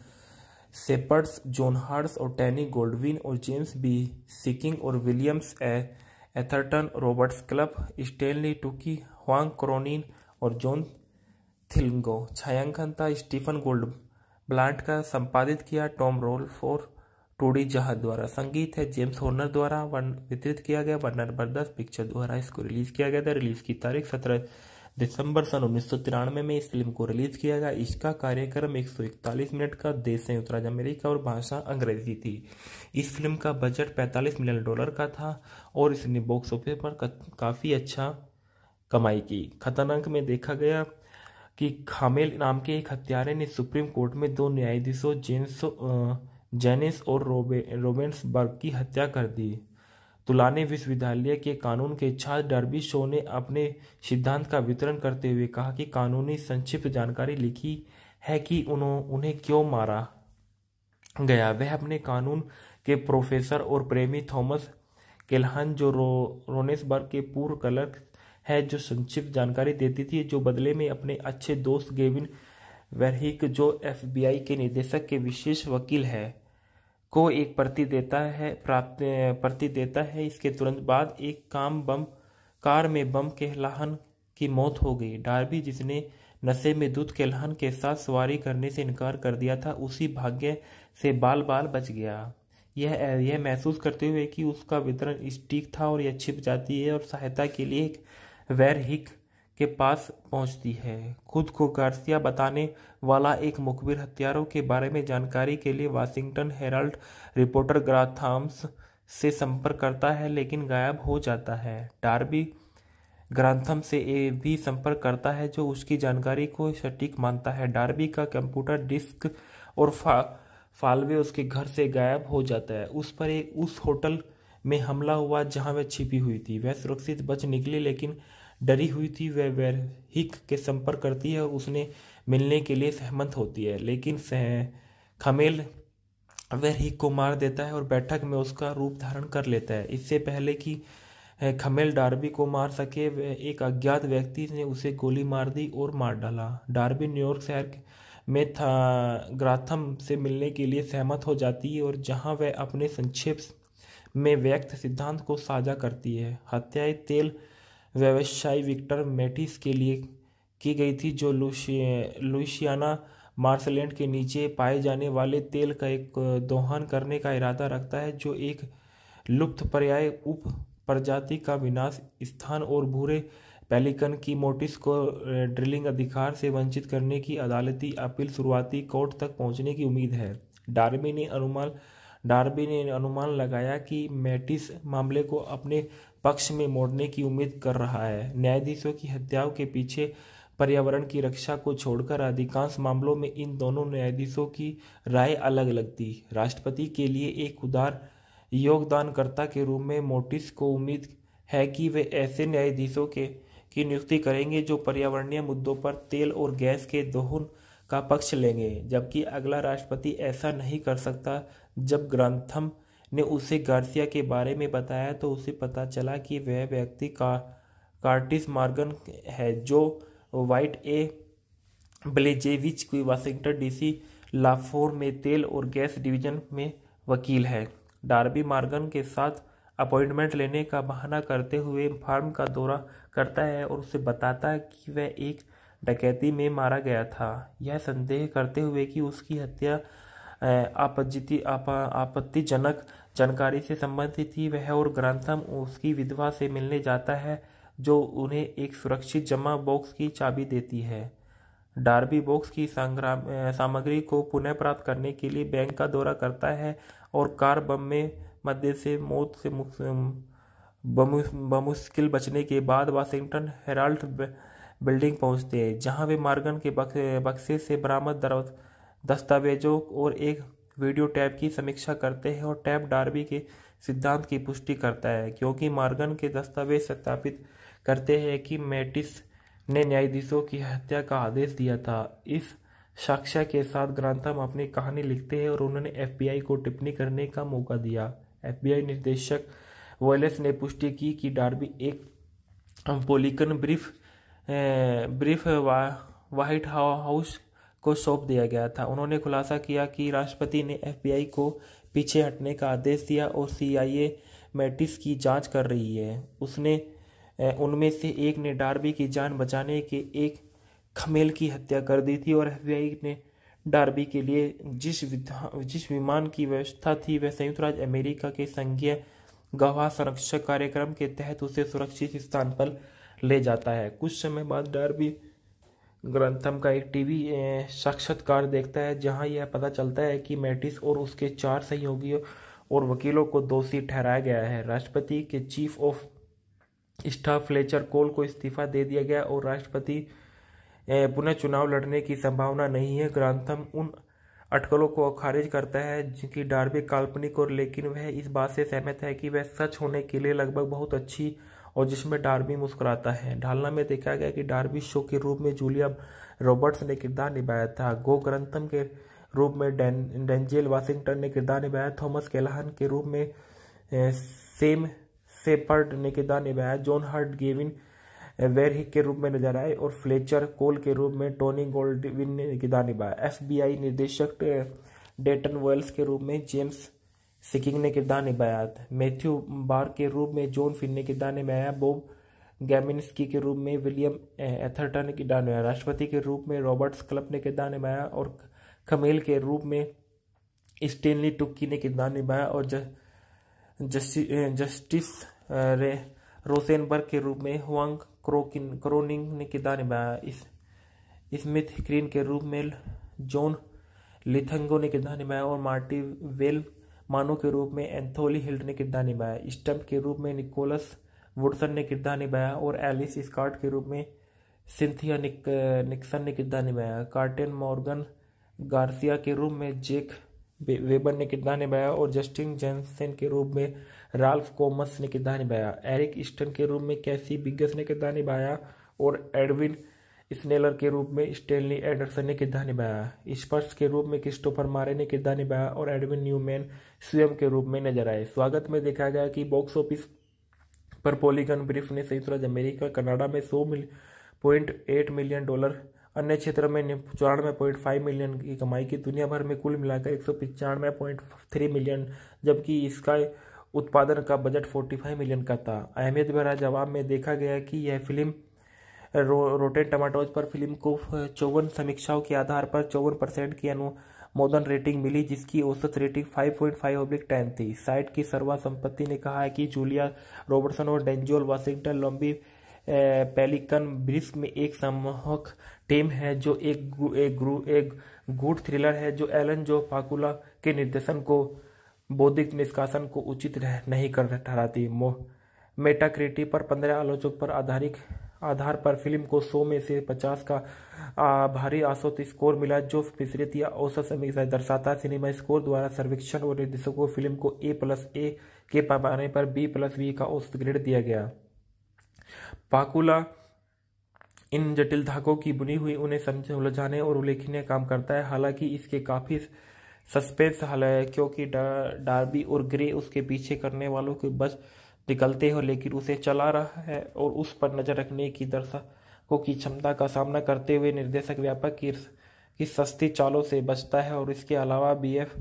Shepard John Heard और टैनी गोल्डविन और जेम्स बी सिकिंग और Williams A Atherton Roberts Culp Stanley Tucci Hume Cronyn और जॉन थिल्गो छायांकन था स्टीफन ब्लांट का संपादित किया टॉम रोल और टोडी जहा द्वारा संगीत है जेम्स होनर द्वारा वितरित किया गया वर्नर बर्दस पिक्चर द्वारा इसको रिलीज किया गया था रिलीज की तारीख सत्रह दिसंबर सन उन्नीस सौ में इस फिल्म को रिलीज किया गया इसका कार्यक्रम 141 मिनट का देश संयुक्त राज्य अमेरिका और भाषा अंग्रेजी थी इस फिल्म का बजट 45 मिलियन डॉलर का था और इसने बॉक्स ऑफिस पर काफ़ी अच्छा कमाई की खतरनाक में देखा गया कि खामेल नाम के एक हत्यारे ने सुप्रीम कोर्ट में दो न्यायाधीशों जेन्स जेनिस और रोबे रोबेंसबर्ग की हत्या कर दी तुलाने विश्वविद्यालय के कानून के छात्र डर्बी शो ने अपने सिद्धांत का वितरण करते हुए कहा कि कानूनी संक्षिप्त जानकारी लिखी है कि उन्हों उन्हें क्यों मारा गया वह अपने कानून के प्रोफेसर और प्रेमी थॉमस केलहन जो रो रोनेसबर्ग के पूर्व कलर्क है जो संक्षिप्त जानकारी देती थी जो बदले में अपने अच्छे दोस्त गेविन वेरहिक जो एफबीआई के निदेशक के विशेष वकील है को एक प्रति देता है प्राप्त प्रति देता है इसके तुरंत बाद एक काम बम कार में बम के लहन की मौत हो गई डार्बी जिसने नशे में दूध के लहन के साथ सवारी करने से इनकार कर दिया था उसी भाग्य से बाल बाल बच गया यह यह महसूस करते हुए कि उसका वितरण स्टीक था और यह छिप जाती है और सहायता के लिए एक वैरहिक के पास पहुंचती है खुद को गार्सिया बताने वाला एक मुखबिर हथियारों के बारे में जानकारी के लिए वाशिंगटन हेराल्ड रिपोर्टर ग्राथाम्स से संपर्क करता है लेकिन गायब हो जाता है डार्बी ग्रांथम से ए भी संपर्क करता है जो उसकी जानकारी को सटीक मानता है डार्बी का कंप्यूटर डिस्क और फा फालवे उसके घर से गायब हो जाता है उस पर एक उस होटल में हमला हुआ जहां वह छिपी हुई थी वह सुरक्षित बच निकली लेकिन डरी हुई थी वह वैरहिक के संपर्क करती है और उसने मिलने के लिए सहमत होती है लेकिन खमेल वैरहिक को मार देता है और बैठक में उसका रूप धारण कर लेता है इससे पहले कि खमेल डार्बी को मार सके एक अज्ञात व्यक्ति ने उसे गोली मार दी और मार डाला डार्बी न्यूयॉर्क शहर में था ग्राथम से मिलने के लिए सहमत हो जाती है और जहां वह अपने संक्षेप में व्यक्त सिद्धांत को साझा करती है हत्याएं तेल व्यवसायी विक्टर मेटिस के लिए की गई थी जो लुशिया लुइसियाना मार्सलैंड के नीचे पाए जाने वाले तेल का एक दोहन करने का इरादा रखता है जो एक लुप्त पर्याय उप प्रजाति का विनाश स्थान और भूरे पेलिकन की मोटिस को ड्रिलिंग अधिकार से वंचित करने की अदालती अपील शुरुआती कोर्ट तक पहुंचने की उम्मीद है डार्बी ने अनुमान डार्बी ने अनुमान लगाया कि मैटिस मामले को अपने पक्ष में मोड़ने की उम्मीद कर रहा है न्यायाधीशों की हत्याओं के पीछे पर्यावरण की रक्षा को छोड़कर अधिकांश मामलों में इन दोनों न्यायाधीशों की राय अलग अलग थी राष्ट्रपति के लिए एक उदार योगदानकर्ता के रूप में मोटिस को उम्मीद है कि वे ऐसे न्यायाधीशों के की नियुक्ति करेंगे जो पर्यावरणीय मुद्दों पर तेल और गैस के दोहन का पक्ष लेंगे जबकि अगला राष्ट्रपति ऐसा नहीं कर सकता जब ग्रंथम ने उसे गार्सिया के बारे में बताया तो उसे पता चला कि वह व्यक्ति का कार्टिस मार्गन है जो वाइट ए ब्लेजेविच की वाशिंगटन डीसी लाफोर में तेल और गैस डिवीजन में वकील है डार्बी मार्गन के साथ अपॉइंटमेंट लेने का बहाना करते हुए फार्म का दौरा करता है और उसे बताता है कि वह एक डकैती में मारा गया था यह संदेह करते हुए कि उसकी हत्या आपत्ति आपत्तिजनक जानकारी से संबंधित थी वह और ग्रंथम उसकी विधवा से मिलने जाता है जो उन्हें एक सुरक्षित जमा बॉक्स की चाबी देती है डार्बी बॉक्स की सामग्री को पुनः प्राप्त करने के लिए बैंक का दौरा करता है और कार बम में मध्य से मौत से बमुश्किल बचने के बाद वाशिंगटन हेराल्ड बिल्डिंग पहुंचते हैं जहां वे मार्गन के बक्से से बरामद दस्तावेजों और एक वीडियो टैब की समीक्षा करते हैं और टैब डार्बी के सिद्धांत की पुष्टि करता है क्योंकि मार्गन के दस्तावेज सत्यापित करते हैं कि मेटिस ने न्यायाधीशों की हत्या का आदेश दिया था इस साक्ष्य के साथ ग्रांथम अपनी कहानी लिखते हैं और उन्होंने एफबीआई को टिप्पणी करने का मौका दिया एफबीआई निदेशक वॉलेस ने पुष्टि की कि डार्बी एक पोलिकन ब्रीफ ब्रीफ वा, व्हाइट हाउस को सौंप दिया गया था उन्होंने खुलासा किया कि राष्ट्रपति ने एफबीआई को पीछे हटने का आदेश दिया और सीआईए मैटिस की जांच कर रही है उसने उनमें से एक ने डार्बी की जान बचाने के एक खमेल की हत्या कर दी थी और एफबीआई ने डार्बी के लिए जिस जिस विमान की व्यवस्था थी वह संयुक्त राज्य अमेरिका के संघीय गवाह संरक्षक कार्यक्रम के तहत उसे सुरक्षित स्थान पर ले जाता है कुछ समय बाद डार्बी ग्रंथम का एक टीवी साक्षात्कार देखता है जहां यह पता चलता है कि मैटिस और उसके चार सहयोगियों और वकीलों को दोषी ठहराया गया है राष्ट्रपति के chief of staff Fletcher Coal को इस्तीफा दे दिया गया और राष्ट्रपति पुनः चुनाव लड़ने की संभावना नहीं है ग्रंथम उन अटकलों को खारिज करता है जिनकी डार्बी काल्पनिक और लेकिन वह इस बात से सहमत है कि वह सच होने के लिए लगभग बहुत अच्छी और जिसमें डार्बी मुस्कुराता है ढालना में देखा गया कि डार्बी शो के रूप में जूलिया रॉबर्ट्स ने किरदार निभाया था गो ग्रंथम के रूप में डें डेंजेल वाशिंगटन ने किरदार निभाया थॉमस केलहन के रूप में सेम सेपर्ड ने किरदार निभाया जॉन हर्ट गेविन वेरहिक के रूप में नजर आए और फ्लेचर कोल के रूप में टोनी गोल्डविन ने किरदार निभाया एफ निर्देशक डेटन वेल्स के रूप में जेम्स सिकिंग ने किरदार निभाया मैथ्यू बार के रूप में जॉन फिन ने किरदार निभाया बॉब गैमिनस्की के रूप में विलियम एथरटन ने किरदार निभाया राष्ट्रपति के रूप में रॉबर्ट्स क्लब ने किरदार निभाया और खमेल के रूप में स्टेनली टुक्की ने किरदार निभाया और जस्टिस रे रोसेनबर्ग के रूप में हुआंग क्रोकिन क्रोनिंग ने किरदार निभाया इस स्मिथ क्रीन के रूप में जॉन लिथंगो ने किरदार निभाया और मार्टी वेल मानो के रूप में एंथोली हिल्ड ने किरदार निभाया स्टम्प के रूप में निकोलस वुडसन ने किरदार निभाया और एलिस स्कॉट के रूप में सिंथिया निक, निक्सन ने किरदार निभाया कार्टेन मॉर्गन गार्सिया के रूप में जेक वेबर ने किरदार निभाया और जस्टिन जेंसन के रूप में राल्फ कोमस ने किरदार निभाया एरिक ईस्टन के रूप में कैसी बिगस ने किरदार निभाया और एडविन स्नेलर के रूप में स्टेनली एंडरसन ने किरदार निभाया स्पर्श के रूप में क्रिस्टोफर मारे ने किरदार निभाया और एडविन न्यूमैन स्वयं के रूप में नजर आए स्वागत में देखा गया कि बॉक्स ऑफिस पर पॉलीगन ब्रीफ ने संयुक्त राज्य अमेरिका कनाडा में सौ मिल पॉइंट एट मिलियन डॉलर अन्य क्षेत्र में चौरानवे पॉइंट फाइव मिलियन की कमाई की दुनिया भर में कुल मिलाकर एक सौ पचानवे पॉइंट थ्री मिलियन जबकि इसका उत्पादन का बजट फोर्टी फाइव मिलियन का था अहमियत भरा जवाब में देखा गया कि यह फिल्म रो, रोटेन टमाटोज पर फिल्म को चौवन समीक्षाओं के आधार पर चौवन परसेंट की अनु मोदन रेटिंग मिली जिसकी औसत रेटिंग 5.5 ऑब्लिक टेन थी साइट की संपत्ति ने कहा है कि जूलिया रॉबर्टसन और डेंजोल वाशिंगटन लंबी पेलिकन ब्रिस्क में एक सम्मोहक टीम है जो एक एक, ग्रू, एक गुड थ्रिलर है जो एलन जो पाकुला के निर्देशन को बौद्धिक निष्कासन को उचित नहीं कर ठहराती मेटाक्रिटी पर पंद्रह आलोचक पर आधारित आधार पर फिल्म को 100 में से 50 का आ, भारी औसत स्कोर मिला जो फिसरत या औसत समीक्षा दर्शाता सिनेमा स्कोर द्वारा सर्वेक्षण और निर्देशकों को फिल्म को ए प्लस ए के पैमाने पर बी प्लस बी का औसत ग्रेड दिया गया पाकुला इन जटिल धागों की बुनी हुई उन्हें समझ उलझाने और उल्लेखनीय काम करता है हालांकि इसके काफ़ी सस्पेंस हल है क्योंकि डार्बी और ग्रे उसके पीछे करने वालों के बच निकलते हो लेकिन उसे चला रहा है और उस पर नजर रखने की दर्शकों की क्षमता का सामना करते हुए निर्देशक व्यापक की सस्ती चालों से बचता है और इसके अलावा बी एफ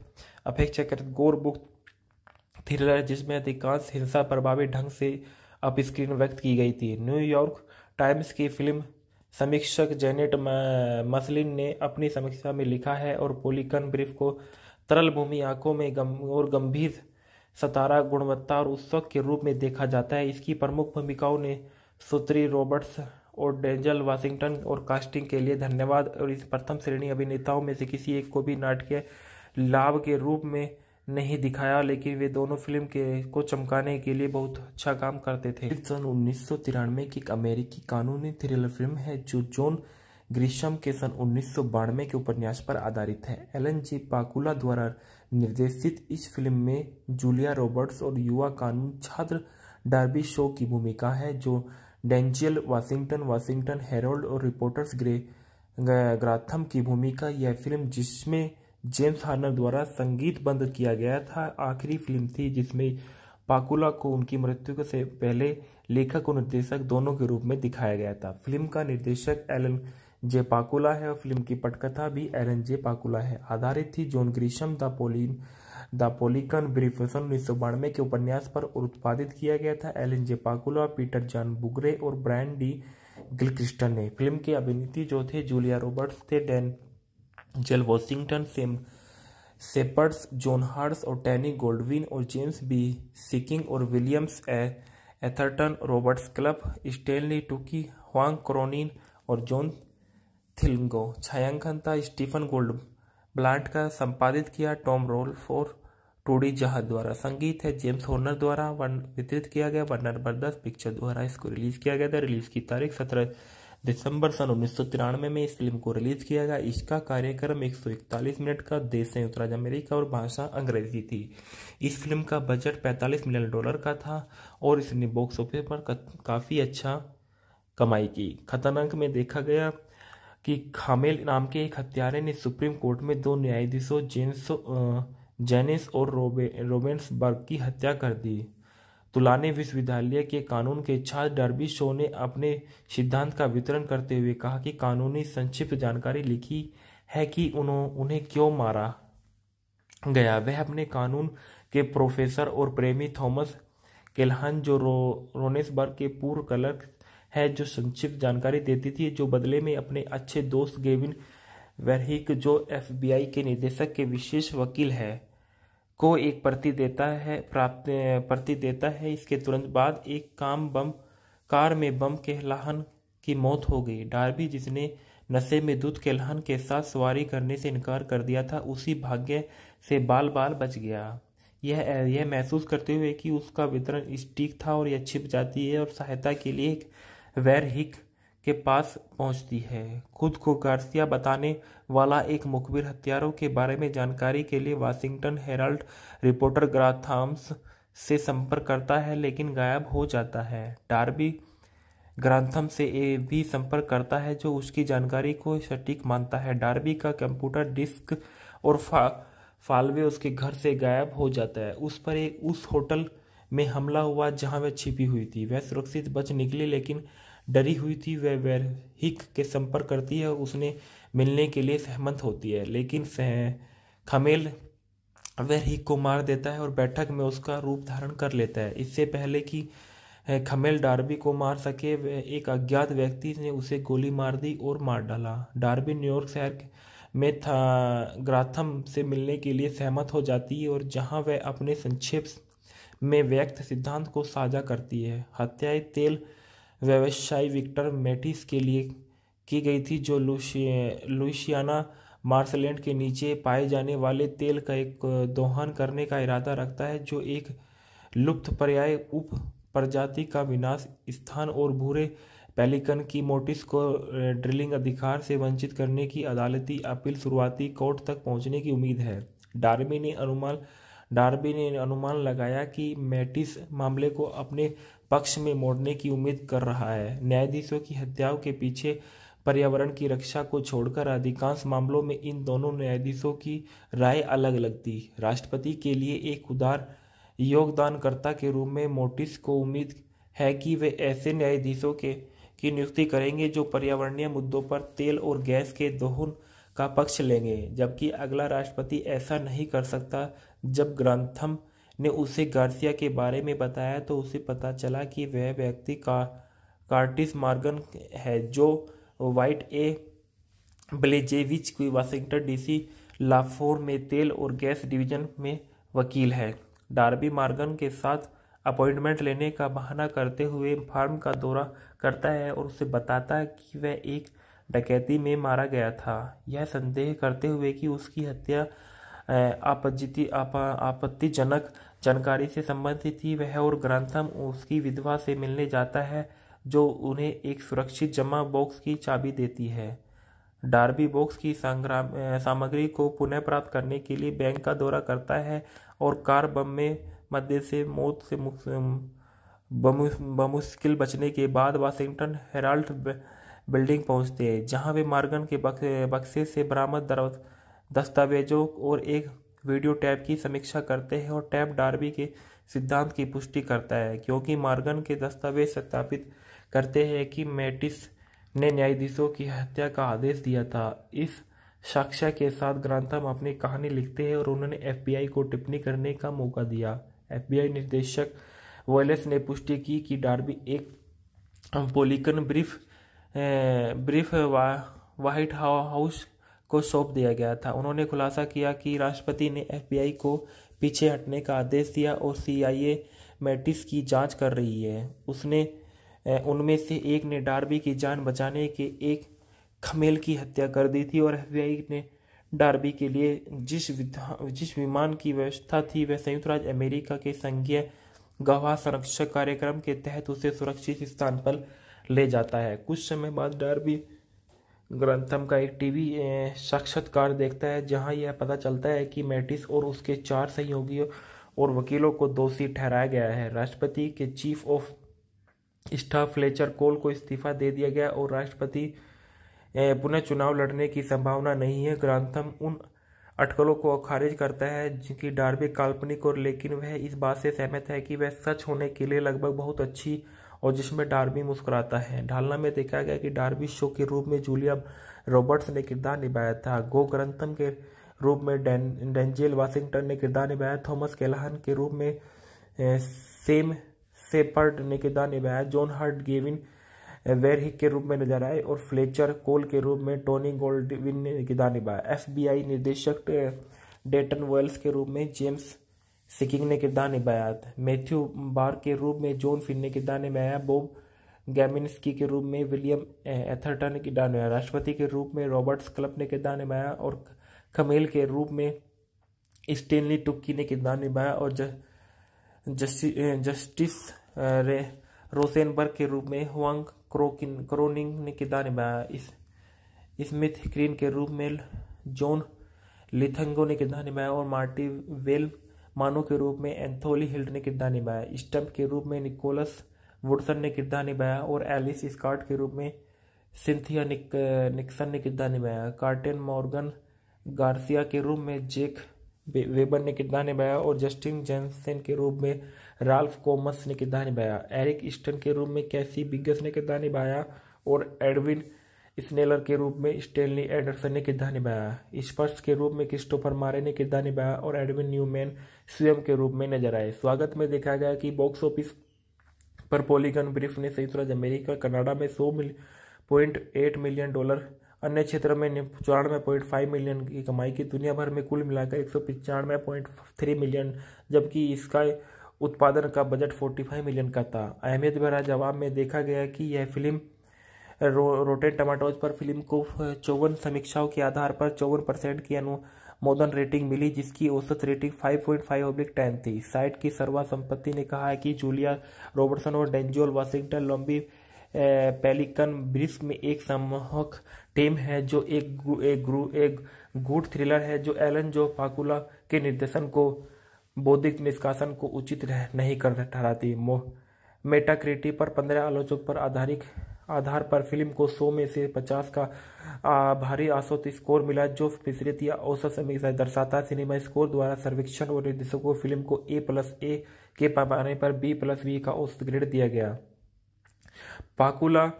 अपेक्षाकृत बुक थ्रिलर जिसमें अधिकांश हिंसा प्रभावी ढंग से अप स्क्रीन व्यक्त की गई थी न्यूयॉर्क टाइम्स की फिल्म समीक्षक जेनेट मसलिन ने अपनी समीक्षा में लिखा है और पोलिकन ब्रिफ को तरल भूमि आंखों में गम और गंभीर सतारा गुणवत्ता और उत्सव के रूप में देखा जाता है इसकी प्रमुख भूमिकाओं ने सुत्री रॉबर्ट्स और डेंजल वाशिंगटन और कास्टिंग के लिए धन्यवाद और इस प्रथम श्रेणी अभिनेताओं में से किसी एक को भी नाटकीय लाभ के रूप में नहीं दिखाया लेकिन वे दोनों फिल्म के को चमकाने के लिए बहुत अच्छा काम करते थे सन उन्नीस की एक अमेरिकी कानूनी थ्रिलर फिल्म है जो जॉन ग्रीशम के सन उन्नीस के उपन्यास पर आधारित है एलन जी पाकुला द्वारा निर्देशित इस फिल्म में जूलिया रॉबर्ट्स और युवा कानून छात्र डार्बी शो की भूमिका है जो डेंजियल वाशिंगटन वाशिंगटन हेरोल्ड और रिपोर्टर्स ग्रे ग्राथम की भूमिका यह फिल्म जिसमें जेम्स हार्नर द्वारा संगीत बंद किया गया था आखिरी फिल्म थी जिसमें पाकुला को उनकी मृत्यु से पहले लेखक और निर्देशक दोनों के रूप में दिखाया गया था फिल्म का निर्देशक एलन जे पाकुला है और फिल्म की पटकथा भी जे पाकुला है आधारित थी John Grisham the pollen the Pelican उन्नीस सौ बानवे के उपन्यास पर उत्पादित किया गया था Alan Pakula Peter John Brugge और ब्रायन डी गिलक्रिस्टन ने फिल्म के अभिनेत्री जो थे जूलिया रॉबर्ट्स थे Denzel Washington Sam Shepard John Heard और टैनी गोल्डविन और जेम्स बी सिकिंग और Williams A Atherton Roberts Culp Stanley Tucci Hume Cronyn और जॉन फिल्म को छायांकन था स्टीफन गोल्ड ब्लांट का संपादित किया टॉम रोल और टोडी जहाज द्वारा संगीत है जेम्स होनर द्वारा वितरित किया गया वर्नर बर्दस पिक्चर द्वारा इसको रिलीज किया गया था रिलीज की तारीख सत्रह दिसंबर सन उन्नीस में इस फिल्म को रिलीज किया गया इसका कार्यक्रम एक मिनट का देश संयुक्त राज्य अमेरिका और भाषा अंग्रेजी थी इस फिल्म का बजट 45 मिलियन डॉलर का था और इसने बॉक्स ऑफिस पर काफ़ी अच्छा कमाई की खतरनाक में देखा गया कि खामेल नाम के एक हत्यारे ने सुप्रीम कोर्ट में दो न्यायाधीशों जेन्स जेनिस और रोबे बर्ग की हत्या कर दी तुलाने विश्वविद्यालय के कानून के छात्र डर्बी शो ने अपने सिद्धांत का वितरण करते हुए कहा कि कानूनी संक्षिप्त जानकारी लिखी है कि उन्होंने उन्हें क्यों मारा गया वह अपने कानून के प्रोफेसर और प्रेमी थॉमस केलहन जो रो रोनेसबर्ग के पूर्व क्लर्क है जो संक्षिप्त जानकारी देती थी जो बदले में अपने अच्छे दोस्त गेविन वेरहिक जो एफबीआई के निदेशक के विशेष वकील है को एक प्रति देता है प्राप्त प्रति देता है इसके तुरंत बाद एक काम बम कार में बम के लहन की मौत हो गई डार्बी जिसने नशे में दूध के लहन के साथ सवारी करने से इनकार कर दिया था उसी भाग्य से बाल बाल बच गया यह यह महसूस करते हुए कि उसका वितरण स्टीक था और यह छिप जाती है और सहायता के लिए एक वैरहिक के पास पहुंचती है खुद को गार्सिया बताने वाला एक मुखबिर हथियारों के बारे में जानकारी के लिए वाशिंगटन हेराल्ड रिपोर्टर ग्राथाम्स से संपर्क करता है लेकिन गायब हो जाता है डार्बी ग्रांथम से ए भी संपर्क करता है जो उसकी जानकारी को सटीक मानता है डार्बी का कंप्यूटर डिस्क और फा फालवे उसके घर से गायब हो जाता है उस पर एक उस होटल में हमला हुआ जहां वह छिपी हुई थी वह सुरक्षित बच निकली लेकिन डरी हुई थी वह वैरहिक के संपर्क करती है उसने मिलने के लिए सहमत होती है लेकिन सह खमेल वैरहिक को मार देता है और बैठक में उसका रूप धारण कर लेता है इससे पहले कि खमेल डार्बी को मार सके वह एक अज्ञात व्यक्ति ने उसे गोली मार दी और मार डाला डार्बी न्यूयॉर्क शहर में था ग्राथम से मिलने के लिए सहमत हो जाती है और जहां वह अपने संक्षेप में व्यक्त सिद्धांत को साझा करती है हत्याएं तेल व्यवसायी विक्टर मेटिस के लिए की गई थी जो लुइसियाना मार्सलैंड के नीचे पाए जाने वाले तेल का एक दोहन करने का इरादा रखता है जो एक लुप्त पर्याय उप प्रजाति का विनाश स्थान और भूरे पेलिकन की मोटिस को ड्रिलिंग अधिकार से वंचित करने की अदालती अपील शुरुआती कोर्ट तक पहुंचने की उम्मीद है डार्बी ने अनुमान डार्बी ने अनुमान लगाया कि मेटिस मामले को अपने पक्ष में मोड़ने की उम्मीद कर रहा है न्यायाधीशों की हत्याओं के पीछे पर्यावरण की रक्षा को छोड़कर अधिकांश मामलों में इन दोनों न्यायाधीशों की राय अलग लगती राष्ट्रपति के लिए एक उदार योगदानकर्ता के रूप में मोटिस को उम्मीद है कि वे ऐसे न्यायाधीशों के की नियुक्ति करेंगे जो पर्यावरणीय मुद्दों पर तेल और गैस के दोहन का पक्ष लेंगे जबकि अगला राष्ट्रपति ऐसा नहीं कर सकता जब ग्रंथम ने उसे गार्सिया के बारे में बताया तो उसे पता चला कि वह व्यक्ति का कार्टिस मार्गन है जो वाइट ए ब्लेजेविच की वाशिंगटन डीसी लाफोर में तेल और गैस डिवीजन में वकील है डार्बी मार्गन के साथ अपॉइंटमेंट लेने का बहाना करते हुए फार्म का दौरा करता है और उसे बताता है कि वह एक डकैती में मारा गया था यह संदेह करते हुए कि उसकी हत्या आपत्ति आपत्तिजनक जानकारी से संबंधित ही वह और ग्रंथम उसकी विधवा से मिलने जाता है जो उन्हें एक सुरक्षित जमा बॉक्स की चाबी देती है डार्बी बॉक्स की सामग्री को पुनः प्राप्त करने के लिए बैंक का दौरा करता है और कार बम में मध्य से मौत से बमुश्किल बचने के बाद वाशिंगटन हेराल्ड बिल्डिंग पहुंचते हैं जहां वे मार्गन के बक्से से बरामद दस्तावेजों और एक वीडियो टैब की समीक्षा करते हैं और टैब डार्बी के सिद्धांत की पुष्टि करता है क्योंकि मार्गन के दस्तावेज सत्यापित करते हैं कि मेटिस ने न्यायाधीशों की हत्या का आदेश दिया था इस साक्ष्य के साथ ग्रांथम अपनी कहानी लिखते हैं और उन्होंने एफबीआई को टिप्पणी करने का मौका दिया एफबीआई निर्देशक वॉयलेस ने पुष्टि की कि डार्बी एक पोलिकन ब्रीफ ब्रीफ वा, व्हाइट हाउस को सौंप दिया गया था उन्होंने खुलासा किया कि राष्ट्रपति ने एफबीआई को पीछे हटने का आदेश दिया और सीआईए मैटिस की जांच कर रही है उसने उनमें से एक ने डार्बी की जान बचाने के एक खमेल की हत्या कर दी थी और एफबीआई ने डार्बी के लिए जिस जिस विमान की व्यवस्था थी वह संयुक्त राज्य अमेरिका के संघीय गवाह संरक्षक कार्यक्रम के तहत उसे सुरक्षित स्थान पर ले जाता है कुछ समय बाद डार्बी ग्रंथम का एक टीवी साक्षात्कार देखता है जहां यह पता चलता है कि मैटिस और उसके चार सहयोगियों और वकीलों को दोषी ठहराया गया है राष्ट्रपति के chief of staff Fletcher Coal को इस्तीफा दे दिया गया और राष्ट्रपति पुनः चुनाव लड़ने की संभावना नहीं है ग्रंथम उन अटकलों को खारिज करता है जिनकी डार्बिक काल्पनिक और लेकिन वह इस बात से सहमत है कि वह सच होने के लिए लगभग बहुत अच्छी और जिसमें डार्बी मुस्कुराता है ढालना में देखा गया कि डार्बी शो के रूप में जूलिया रॉबर्ट्स ने किरदार निभाया था गो ग्रंथम के रूप में डेंजेल वाशिंगटन ने किरदार निभाया थॉमस केलहन के रूप में सेम सेपर्ड ने किरदार निभाया जॉन हर्ट गेविन वेरहिक के रूप में नजर आए और फ्लेचर कोल के रूप में टोनी गोल्डविन ने किरदार निभाया एफ निर्देशक डेटन वेल्स के रूप में जेम्स सिकिंग ने किरदार निभाया मैथ्यू बार के रूप में जॉन फिन ने किरदार निभाया बॉब गैमिनस्की के रूप में विलियम एथरटन ने किरदार निभाया राष्ट्रपति के रूप में रॉबर्ट्स क्लब ने किरदार निभाया और खमेल के रूप में स्टेनली टुक्की ने किरदार निभाया और जस्टिस रे रोसेनबर्ग के रूप में हुआंग क्रोकिन क्रोनिंग ने किरदार निभाया इस स्मिथ क्रीन के रूप में जॉन लिथंगो ने किरदार निभाया और मार्टी वेल मानो के रूप में एंथोली हिल्ट ने किरदार निभाया स्टम्प के रूप में निकोलस वुडसन ने किरदार निभाया और एलिस स्कॉट के रूप में सिंथिया निक, निकसन ने किरदार निभाया कार्टन मॉर्गन गार्सिया के रूप में जेक वेबर ने किरदार निभाया और जस्टिन जेंसन के रूप में राल्फ कोमस ने किरदार निभाया एरिक ईस्टन के रूप में कैसी बिगस ने किरदार निभाया और एडविन स्नेलर के रूप में स्टेनली एंडरसन ने किरदार निभाया स्पर्श के रूप में क्रिस्टोफर मारे ने किरदार निभाया और एडविन न्यूमैन स्वयं के रूप में नजर आए स्वागत में देखा गया कि बॉक्स ऑफिस पर पोलिगन ब्रिफ ने संयुक्त राज्य अमेरिका कनाडा में सौ पॉइंट एट मिलियन डॉलर अन्य क्षेत्र में चौरानवे पॉइंट फाइव मिलियन की कमाई की दुनिया भर में कुल मिलाकर एक सौ पचानवे पॉइंट थ्री मिलियन जबकि इसका उत्पादन का बजट फोर्टी फाइव मिलियन का था अहमियत भरा जवाब में देखा गया कि यह फिल्म रो, रोटेड टमाटोज पर फिल्म को चौवन समीक्षाओं के आधार पर चौवन परसेंट की अनुमोदन रेटिंग मिली जिसकी औसत rating 5.5 point five oblique ten थी साइट की सर्वा संपत्ति ने कहा है कि जूलिया रॉबर्टसन और डेंजोल वाशिंगटन लंबी पेलिकन ब्रिस्क में एक समूहक टीम है जो एक एक, एक गुड थ्रिलर है जो एलन जो पाकुला के निर्देशन को बौद्धिक निष्कासन को उचित नहीं कर ठहराती मेटाक्रिटी पर पंद्रह आलोचक पर आधारित आधार पर फिल्म को 100 में से 50 का आ, भारी औसत स्कोर मिला जो फिसरत या औसत समीक्षा दर्शाता सिनेमा स्कोर द्वारा सर्वेक्षण और निर्देशकों को फिल्म को ए प्लस ए के पैमाने पर बी प्लस बी का औसत ग्रेड दिया गया पाकुला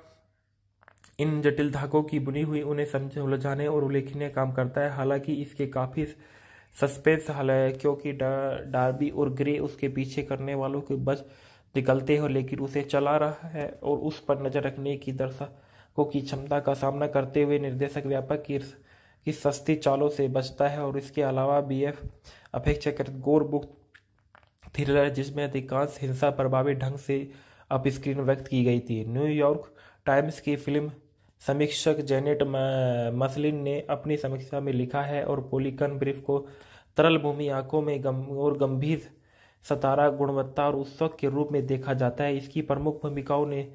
इन जटिल धागों की बुनी हुई उन्हें समझ उलझाने और उल्लेखनीय काम करता है हालांकि इसके काफ़ी सस्पेंस हल है क्योंकि डार्बी और ग्रे उसके पीछे करने वालों के बच निकलते हो लेकिन उसे चला रहा है और उस पर नजर रखने की दर्शकों की क्षमता का सामना करते हुए निर्देशक व्यापक की सस्ती चालों से बचता है और इसके अलावा बी एफ अपेक्षाकृत बुक थ्रिलर जिसमें अधिकांश हिंसा प्रभावी ढंग से अप स्क्रीन व्यक्त की गई थी न्यूयॉर्क टाइम्स की फिल्म समीक्षक जेनेट मसलिन ने अपनी समीक्षा में लिखा है और पोलिकन ब्रिफ को तरल भूमि आंखों में गम और गंभीर सतारा गुणवत्ता और उत्सव के रूप में देखा जाता है इसकी प्रमुख भूमिकाओं ने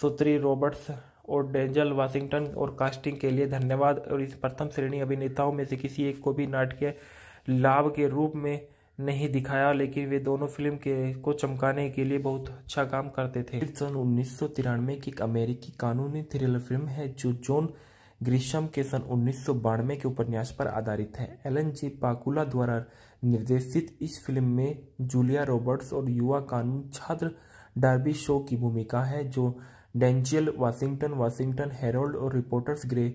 सुत्री रॉबर्ट्स और डेंजल वाशिंगटन और कास्टिंग के लिए धन्यवाद और इस प्रथम श्रेणी अभिनेताओं में से किसी एक को भी नाटकीय लाभ के रूप में नहीं दिखाया लेकिन वे दोनों फिल्म के को चमकाने के लिए बहुत अच्छा काम करते थे सन उन्नीस की एक अमेरिकी कानूनी थ्रिलर फिल्म है जो जॉन ग्रीशम के सन उन्नीस के उपन्यास पर आधारित है एलन जी पाकुला द्वारा निर्देशित इस फिल्म में जूलिया रॉबर्ट्स और युवा कानून छात्र डार्बी शो की भूमिका है जो डेंचियल वाशिंगटन वाशिंगटन हेरोल्ड और रिपोर्टर्स ग्रे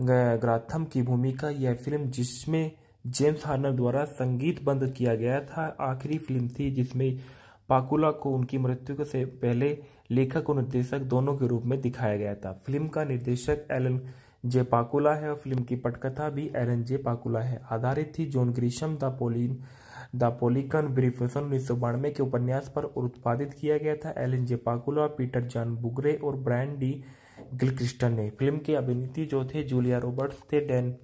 ग्राथम की भूमिका यह फिल्म जिसमें जेम्स हार्नर द्वारा संगीत बंद किया गया था आखिरी फिल्म थी जिसमें पाकुला को उनकी मृत्यु से पहले लेखक और निर्देशक दोनों के रूप में दिखाया गया था फिल्म का निर्देशक एलन जे पाकुला है और फिल्म की पटकथा भी एलन जे पाकुला है आधारित थी John Grisham the pollen the Pelican Brief सन उन्नीस के उपन्यास पर उत्पादित किया गया था Alan J Pakula Peter John Brugge और ब्रायन डी गिलक्रिस्टन ने फिल्म के अभिनेत्री जो थे जूलिया रॉबर्ट्स थे 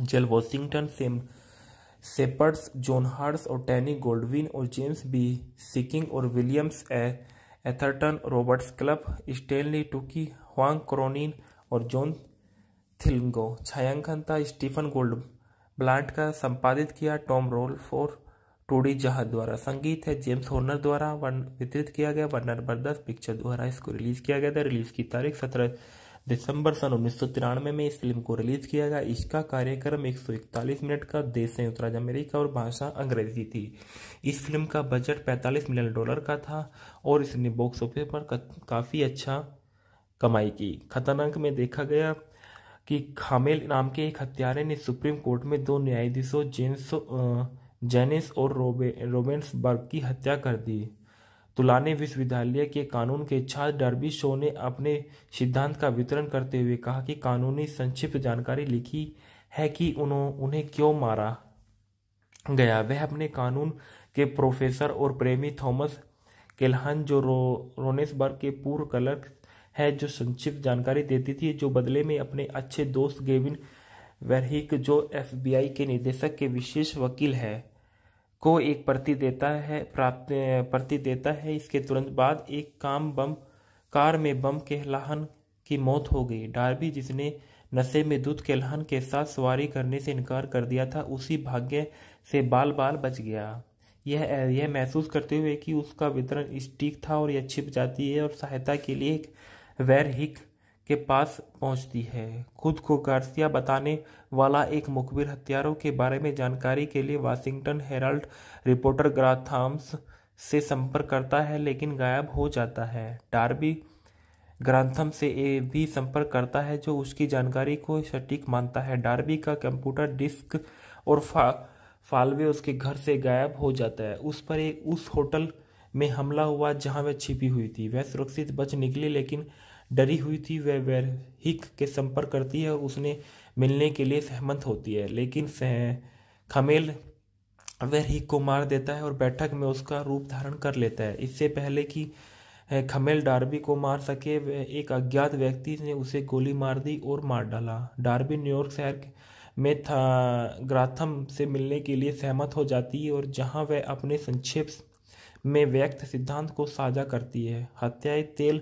Denzel Washington Sam Shepard John Heard और टैनी गोल्डविन और जेम्स बी सिकिंग और Williams A Atherton Roberts Culp Stanley Tucci Hume Cronyn और जॉन थिल्गो छायांकन था स्टीफन ब्लांट का संपादित किया टॉम रोल फॉर टोडी जहा द्वारा संगीत है जेम्स होनर द्वारा वितरित किया गया वर्नर बर्दस पिक्चर द्वारा इसको रिलीज किया गया था रिलीज की तारीख सत्रह दिसंबर सन उन्नीस सौ तिरानवे में इस फिल्म को रिलीज किया गया इसका कार्यक्रम एक सौ इकतालीस मिनट का देश संयुक्त राज्य अमेरिका और भाषा अंग्रेजी थी इस फिल्म का बजट पैंतालीस मिलियन डॉलर का था और इसने बॉक्स ऑफिस पर काफ़ी अच्छा कमाई की खतरनाक में देखा गया कि खामेल नाम के एक हत्यारे ने सुप्रीम कोर्ट में दो न्यायाधीशों जेन्स जेनिस और रोबे बर्ग की हत्या कर दी तुलाने विश्वविद्यालय के कानून के छात्र डर्बी शो ने अपने सिद्धांत का वितरण करते हुए कहा कि कानूनी संक्षिप्त जानकारी लिखी है कि उन्होंने उन्हें क्यों मारा गया वह अपने कानून के प्रोफेसर और प्रेमी थॉमस केलहन जो रो रोनेसबर्ग के पूर्व क्लर्क है जो संक्षिप्त जानकारी देती थी जो बदले में अपने अच्छे दोस्त गेविन वेरहिक जो एफबीआई के निदेशक के विशेष वकील है को एक प्रति देता है प्राप्त प्रति देता है इसके तुरंत बाद एक काम बम कार में बम के लहन की मौत हो गई डार्बी जिसने नशे में दूध के लहन के साथ सवारी करने से इनकार कर दिया था उसी भाग्य से बाल बाल बच गया यह यह महसूस करते हुए कि उसका वितरण स्टीक था और यह छिप जाती है और सहायता के लिए एक वेरहिक के पास पहुंचती है खुद को गार्सिया बताने वाला एक मुखबिर हथियारों के बारे में जानकारी के लिए वाशिंगटन हेराल्ड रिपोर्टर ग्राथाम्स से संपर्क करता है लेकिन गायब हो जाता है डार्बी ग्रांथम से ए भी संपर्क करता है जो उसकी जानकारी को सटीक मानता है डार्बी का कंप्यूटर डिस्क और फा फालवे उसके घर से गायब हो जाता है उस पर एक उस होटल में हमला हुआ जहां वह छिपी हुई थी वह सुरक्षित बच निकली लेकिन डरी हुई थी वह वैरहिक के संपर्क करती है और उसने मिलने के लिए सहमत होती है लेकिन खमेल वैरहिक को मार देता है और बैठक में उसका रूप धारण कर लेता है इससे पहले कि खमेल डार्बी को मार सके एक अज्ञात व्यक्ति ने उसे गोली मार दी और मार डाला डार्बी न्यूयॉर्क शहर में था ग्राथम से मिलने के लिए सहमत हो जाती है और जहां वह अपने संक्षेप में व्यक्त सिद्धांत को साझा करती है हत्याएं तेल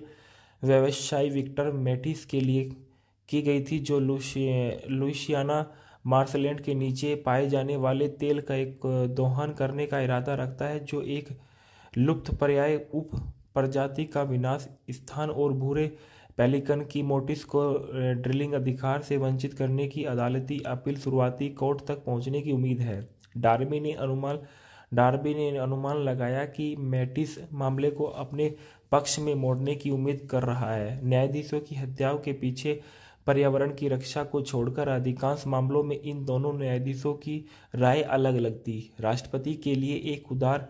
व्यवसायी विक्टर मेटिस के लिए की गई थी जो लुइसियाना मार्सलैंड के नीचे पाए जाने वाले तेल का एक दोहन करने का इरादा रखता है जो एक लुप्त पर्याय उप प्रजाति का विनाश स्थान और भूरे पेलिकन की मोटिस को ड्रिलिंग अधिकार से वंचित करने की अदालती अपील शुरुआती कोर्ट तक पहुंचने की उम्मीद है डार्बी ने अनुमान डार्बी ने अनुमान लगाया कि मेटिस मामले को अपने पक्ष में मोड़ने की उम्मीद कर रहा है न्यायाधीशों की हत्याओं के पीछे पर्यावरण की रक्षा को छोड़कर अधिकांश मामलों में इन दोनों न्यायाधीशों की राय अलग अलग थी राष्ट्रपति के लिए एक उदार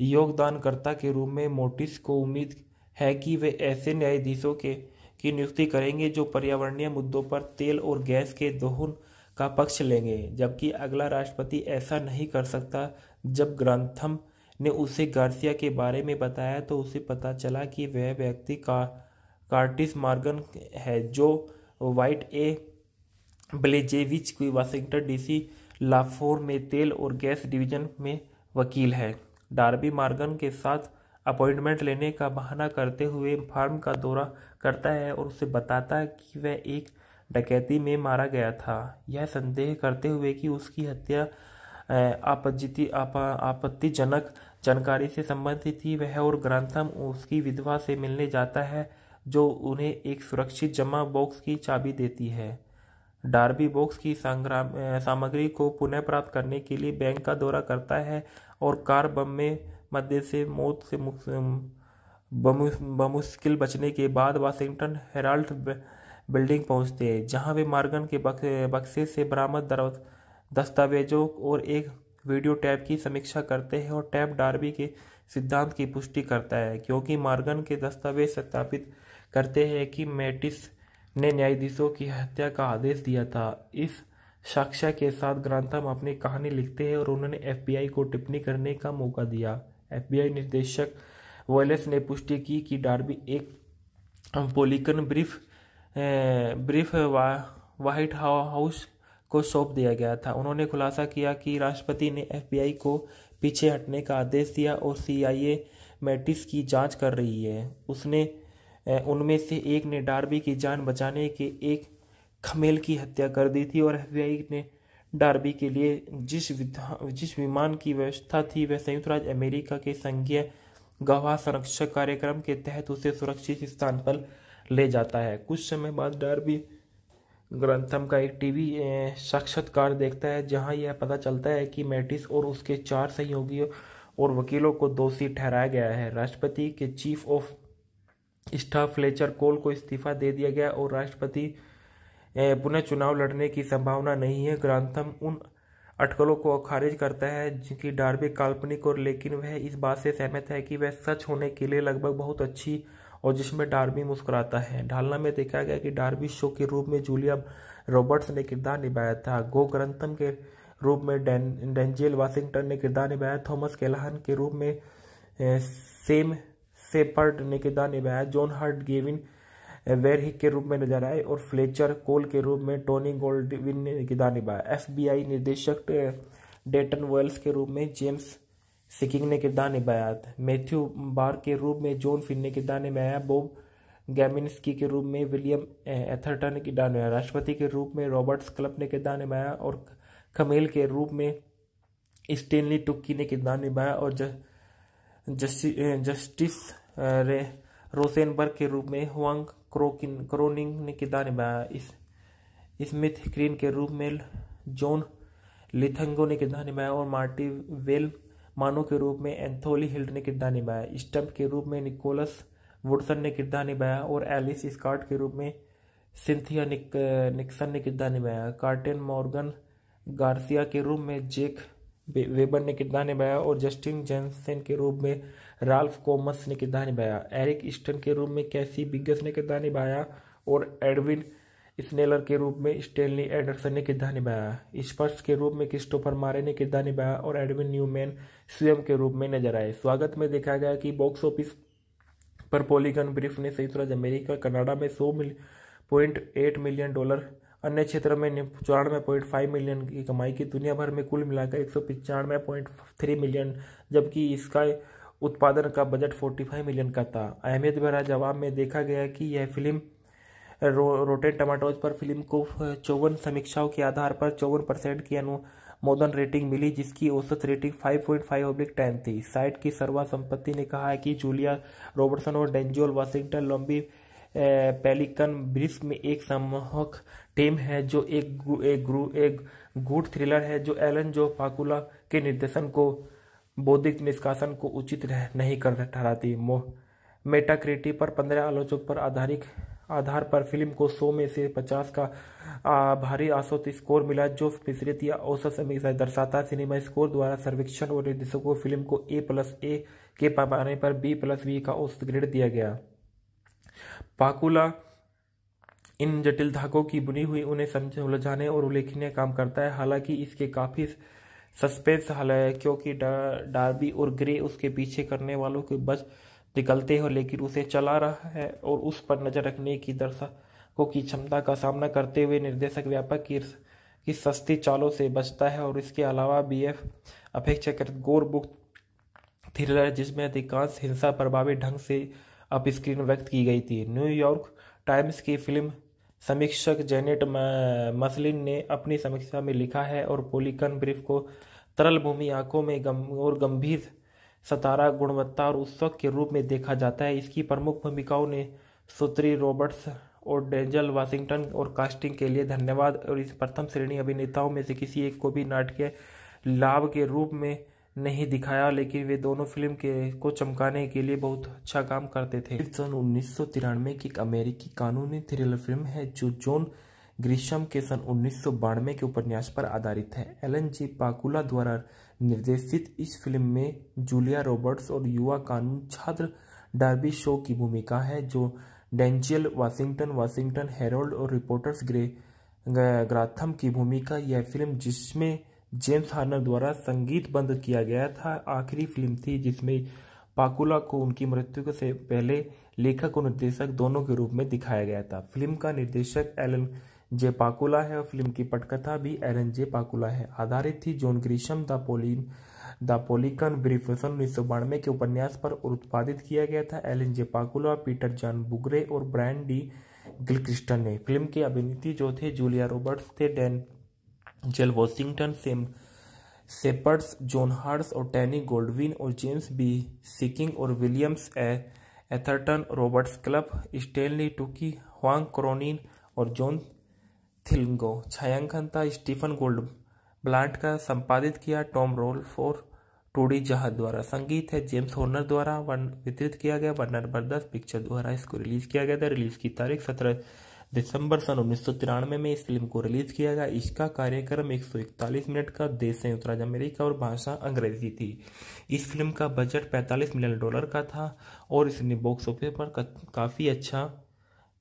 योगदानकर्ता के रूप में मोटिस को उम्मीद है कि वे ऐसे न्यायाधीशों के की नियुक्ति करेंगे जो पर्यावरणीय मुद्दों पर तेल और गैस के दोहन का पक्ष लेंगे जबकि अगला राष्ट्रपति ऐसा नहीं कर सकता जब ग्रंथम ने उसे गार्सिया के बारे में बताया तो उसे पता चला कि वह व्यक्ति का कार्टिस मार्गन है जो वाइट ए ब्लेजेविच की वाशिंगटन डीसी लाफोर में तेल और गैस डिवीजन में वकील है डार्बी मार्गन के साथ अपॉइंटमेंट लेने का बहाना करते हुए फार्म का दौरा करता है और उसे बताता है कि वह एक डकैती में मारा गया था यह संदेह करते हुए कि उसकी हत्या आपत्ति आपत्तिजनक जानकारी से संबंधित ही वह और ग्रंथम उसकी विधवा से मिलने जाता है जो उन्हें एक सुरक्षित जमा बॉक्स की चाबी देती है डार्बी बॉक्स की सामग्री को पुनः प्राप्त करने के लिए बैंक का दौरा करता है और कार बम में मध्य से मौत से बमुश्किल बचने के बाद वाशिंगटन हेराल्ड बिल्डिंग पहुंचते हैं जहां वे मार्गन के बक्से से बरामद दस्तावेजों और एक वीडियो टैब की समीक्षा करते हैं और टैब डार्बी के सिद्धांत की पुष्टि करता है क्योंकि मार्गन के दस्तावेज सत्यापित करते हैं कि मेटिस ने न्यायाधीशों की हत्या का आदेश दिया था इस साक्ष्य के साथ ग्रांथम अपनी कहानी लिखते हैं और उन्होंने एफबीआई को टिप्पणी करने का मौका दिया एफबीआई निर्देशक वेलेस ने पुष्टि की कि डार्बी एक पोलिकन ब्रीफ ब्रीफ वा, व्हाइट हाउस को सौंप दिया गया था उन्होंने खुलासा किया कि राष्ट्रपति ने एफबीआई को पीछे हटने का आदेश दिया और सीआईए मैटिस की जांच कर रही है उसने उनमें से एक ने डार्बी की जान बचाने के एक खमेल की हत्या कर दी थी और एफबीआई ने डार्बी के लिए जिस जिस विमान की व्यवस्था थी वह संयुक्त राज्य अमेरिका के संघीय गवाह संरक्षक कार्यक्रम के तहत उसे सुरक्षित स्थान पर ले जाता है कुछ समय बाद डार्बी ग्रंथम का एक टीवी साक्षात्कार देखता है जहां यह पता चलता है कि मैटिस और उसके चार सहयोगियों और वकीलों को दोषी ठहराया गया है राष्ट्रपति के chief of staff Fletcher Coal को इस्तीफा दे दिया गया और राष्ट्रपति पुनः चुनाव लड़ने की संभावना नहीं है ग्रंथम उन अटकलों को खारिज करता है जिनकी डार्बिक काल्पनिक और लेकिन वह इस बात से सहमत है कि वह सच होने के लिए लगभग बहुत अच्छी और जिसमें डार्बी मुस्कुराता है ढालना में देखा गया कि डार्बी शो के रूप में जूलिया रॉबर्ट्स ने किरदार निभाया था गो ग्रंथम के रूप में डेन वाशिंगटन ने किरदार निभाया थॉमस केलहन के रूप में सेम सेपर्ड ने किरदार निभाया जॉन हार्ट गेविन वेरहिक के रूप में नजर आए और फ्लेचर कोल के रूप में टोनी गोल्डविन ने किरदार निभाया एफ निर्देशक डेटन वेल्स के रूप में जेम्स सिकिंग ने किरदार निभाया मैथ्यू बार के रूप में जॉन फिन ने किरदार निभाया बॉब गैमिनस्की के रूप में विलियम एथरटन ने किरदार निभाया राष्ट्रपति के रूप में रॉबर्ट्स क्लब ने किरदार निभाया और खमेल के रूप में स्टेनली टुक्की ने किरदार निभाया और जस्टिस रे रोसेनबर्ग के रूप में हुआंग क्रोकिन क्रोनिंग ने किरदार निभाया इस स्मिथ क्रीन के रूप में जॉन लिथंगो ने किरदार निभाया और मार्टी वेल मानो के रूप में एंथोली हिल्ड ने किरदार निभाया स्टम्प के रूप में निकोलस वुडसन ने किरदार निभाया और एलिस स्कॉट के रूप में सिंथिया निक, निकसन ने किरदार निभाया कार्टन मॉर्गन गार्सिया के रूप में जेक वेबर ने किरदार निभाया और जस्टिन जेनसन के रूप में राल्फ कोमस ने किरदार निभाया एरिक स्टन के रूप में कैसी बिगस ने किरदार निभाया और एडविन स्नेलर के रूप में स्टेनली एंडरसन ने किरदार निभाया स्पर्श के रूप में क्रिस्टोफर मारे ने किरदार निभाया और एडविन न्यूमैन स्वयं के रूप में नजर आए स्वागत में देखा गया कि बॉक्स ऑफिस पर पॉलीगन ब्रीफ ने संयुक्त राज्य अमेरिका कनाडा में सौ मिल पॉइंट एट मिलियन डॉलर अन्य क्षेत्र में चौरानवे पॉइंट फाइव मिलियन की कमाई की दुनिया भर में कुल मिलाकर एक सौ पचानवे पॉइंट थ्री मिलियन जबकि इसका उत्पादन का बजट फोर्टी फाइव मिलियन का था अहमियत भरा जवाब में देखा गया कि यह फिल्म रो, रोटेन टमाटोज पर फिल्म को चौवन समीक्षाओं के आधार पर चौवन परसेंट की अनु मॉडर्न रेटिंग मिली जिसकी औसत rating 5.5 point five oblique ten थी साइट की सर्वा संपत्ति ने कहा है कि जूलिया रॉबर्टसन और डेंजोल वाशिंगटन लंबी पेलिकन ब्रिस्क में एक समूहक टीम है जो एक गु, एक, गु, एक गुड थ्रिलर है जो एलन जो पाकुला के निर्देशन को बौद्धिक निष्कासन को उचित नहीं कर ठहराती मेटाक्रिटी पर पंद्रह आलोचक पर आधारित आधार पर फिल्म को 100 में से 50 का आ, भारी औसत स्कोर मिला जो फिसरत या औसत समीक्षा दर्शाता है सिनेमा स्कोर द्वारा सर्वेक्षण और निर्देशकों को फिल्म को ए प्लस ए के पैमाने पर बी प्लस बी का औसत ग्रेड दिया गया पाकुला इन जटिल धाकों की बुनी हुई उन्हें समझ उलझाने और उल्लेखनीय काम करता है हालांकि इसके काफ़ी सस्पेंस हल है क्योंकि डार्बी और ग्रे उसके पीछे करने वालों के बच निकलते हो लेकिन उसे चला रहा है और उस पर नजर रखने की दर्शकों की क्षमता का सामना करते हुए निर्देशक व्यापक की की सस्ती चालों से बचता है और इसके अलावा बी एफ अपेक्षाकृत बुक थ्रिलर जिसमें अधिकांश हिंसा प्रभावी ढंग से अप स्क्रीन व्यक्त की गई थी न्यूयॉर्क टाइम्स की फिल्म समीक्षक जेनेट मसलिन ने अपनी समीक्षा में लिखा है और पोलिकन ब्रीफ को तरल भूमि आंखों में गम और गंभीर सतारा गुणवत्ता और उत्सव के रूप में देखा जाता है इसकी प्रमुख भूमिकाओं ने सुत्री रॉबर्ट्स और डेंजल वाशिंगटन और कास्टिंग के लिए धन्यवाद और इस प्रथम श्रेणी अभिनेताओं में से किसी एक को भी नाटकीय लाभ के रूप में नहीं दिखाया लेकिन वे दोनों फिल्म के को चमकाने के लिए बहुत अच्छा काम करते थे सन उन्नीस की एक अमेरिकी कानूनी थ्रिलर फिल्म है जो जॉन ग्रीशम के सन उन्नीस के उपन्यास पर आधारित है एलन जी पाकुला द्वारा निर्देशित इस फिल्म में जूलिया रॉबर्ट्स और युवा कानून छात्र डार्बी शो की भूमिका है जो डेंजियल वाशिंगटन वाशिंगटन हेरोल्ड और रिपोर्टर्स ग्रे ग्राथम की भूमिका यह फिल्म जिसमें जेम्स हार्नर द्वारा संगीत बंद किया गया था आखिरी फिल्म थी जिसमें पाकुला को उनकी मृत्यु से पहले लेखक और निर्देशक दोनों के रूप में दिखाया गया था फिल्म का निर्देशक एलन जे पाकुला है और फिल्म की पटकथा भी एलन जे पाकुला है आधारित थी John Grisham the pollen the Pelican Brief सन उन्नीस के उपन्यास पर उत्पादित किया गया था Alan J Pakula Peter John Brugge और ब्रायन डी गिलक्रिस्टन ने फिल्म के अभिनेत्री जो थे जूलिया रॉबर्ट्स थे Denzel Washington Sam Shepard John Heard और टैनी गोल्डविन और जेम्स बी सिकिंग और Williams A Atherton Roberts Culp Stanley Tucci Hume Cronyn और जॉन थिल्गो छायांकनता था स्टीफन गोल्ड ब्लांट का संपादित किया टॉम रोल्फ और टोडी जहा द्वारा संगीत है जेम्स होर्नर द्वारा वितरित किया गया वर्णन बरदस्त पिक्चर द्वारा इसको रिलीज किया गया था रिलीज की तारीख सत्रह दिसंबर सन उन्नीस सौ तिरानवे में इस फिल्म को रिलीज किया गया इसका कार्यक्रम एक सौ इकतालीस मिनट का देश संयुक्त राज्य अमेरिका और भाषा अंग्रेजी थी इस फिल्म का बजट पैंतालीस मिलियन डॉलर का था और इसने बॉक्स ऑफिस पर काफ़ी अच्छा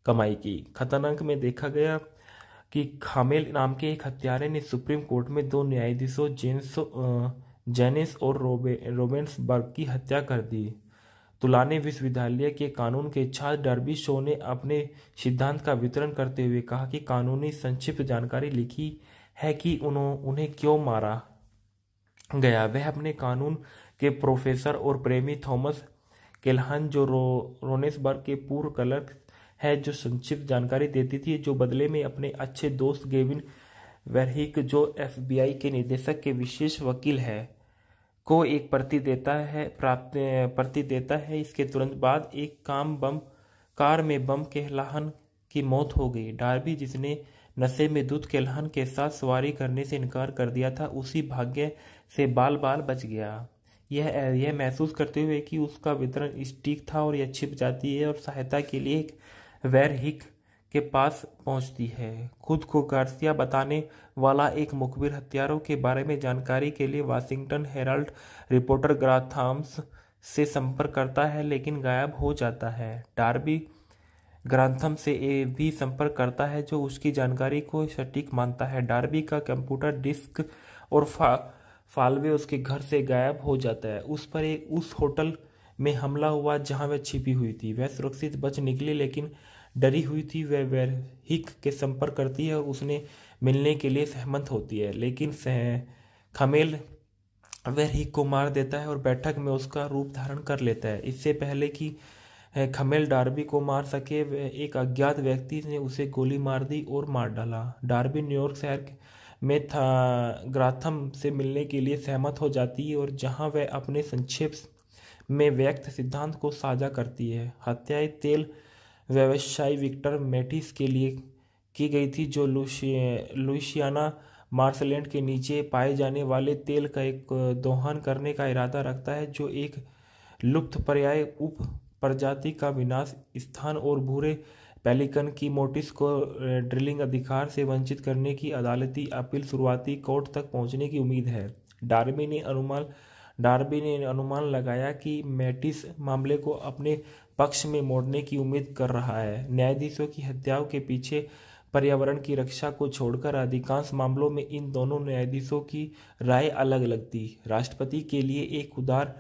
कमाई की खतरनाक में देखा गया कि खामेल नाम के एक हत्यारे ने सुप्रीम कोर्ट में दो न्यायाधीशों जेन्स जेनिस और रोबे बर्ग की हत्या कर दी तुलाने विश्वविद्यालय के कानून के छात्र डर्बी शो ने अपने सिद्धांत का वितरण करते हुए कहा कि कानूनी संक्षिप्त जानकारी लिखी है कि उन्हों उन्हें क्यों मारा गया वह अपने कानून के प्रोफेसर और प्रेमी थॉमस केलहन जो रो रोनेसबर्ग के पूर्व क्लर्क है जो संक्षिप्त जानकारी देती थी जो बदले में अपने अच्छे दोस्त गेविन वेरहिक जो एफबीआई के निदेशक के विशेष वकील है को एक प्रति देता है प्राप्त प्रति देता है इसके तुरंत बाद एक काम बम कार में बम के लाहन की मौत हो गई डार्बी जिसने नशे में दूध के लहन के साथ सवारी करने से इनकार कर दिया था उसी भाग्य से बाल बाल बच गया यह यह महसूस करते हुए कि उसका वितरण स्टीक था और यह छिप जाती है और सहायता के लिए एक वेरहिक के पास पहुंचती है खुद को गार्सिया बताने वाला एक मुखबिर हथियारों के बारे में जानकारी के लिए वाशिंगटन हेराल्ड रिपोर्टर ग्राथाम्स से संपर्क करता है लेकिन गायब हो जाता है डार्बी ग्रांथम से ए भी संपर्क करता है जो उसकी जानकारी को सटीक मानता है डार्बी का कंप्यूटर डिस्क और फा फालवे उसके घर से गायब हो जाता है उस पर एक उस होटल में हमला हुआ जहां वह छिपी हुई थी वह सुरक्षित बच निकली लेकिन डरी हुई थी वह वैरहिक के संपर्क करती है और उसने मिलने के लिए सहमत होती है लेकिन सह खमेल वैरहिक को मार देता है और बैठक में उसका रूप धारण कर लेता है इससे पहले कि खमेल डार्बी को मार सके एक अज्ञात व्यक्ति ने उसे गोली मार दी और मार डाला डार्बी न्यूयॉर्क शहर में था ग्राथम से मिलने के लिए सहमत हो जाती है और जहां वह अपने संक्षेप में व्यक्त सिद्धांत को साझा करती है हत्याएं तेल व्यवसायी विक्टर मेटिस के लिए की गई थी जो लुशिया लुइसियाना मार्सलैंड के नीचे पाए जाने वाले तेल का एक दोहन करने का इरादा रखता है जो एक लुप्त पर्याय उप प्रजाति का विनाश स्थान और भूरे पेलिकन की मोटिस को ड्रिलिंग अधिकार से वंचित करने की अदालती अपील शुरुआती कोर्ट तक पहुंचने की उम्मीद है डार्बी ने अनुमान डार्बी ने अनुमान लगाया कि मैटिस मामले को अपने पक्ष में मोड़ने की उम्मीद कर रहा है न्यायाधीशों की हत्याओं के पीछे पर्यावरण की रक्षा को छोड़कर अधिकांश मामलों में इन दोनों न्यायाधीशों की राय अलग अलग थी राष्ट्रपति के लिए एक उदार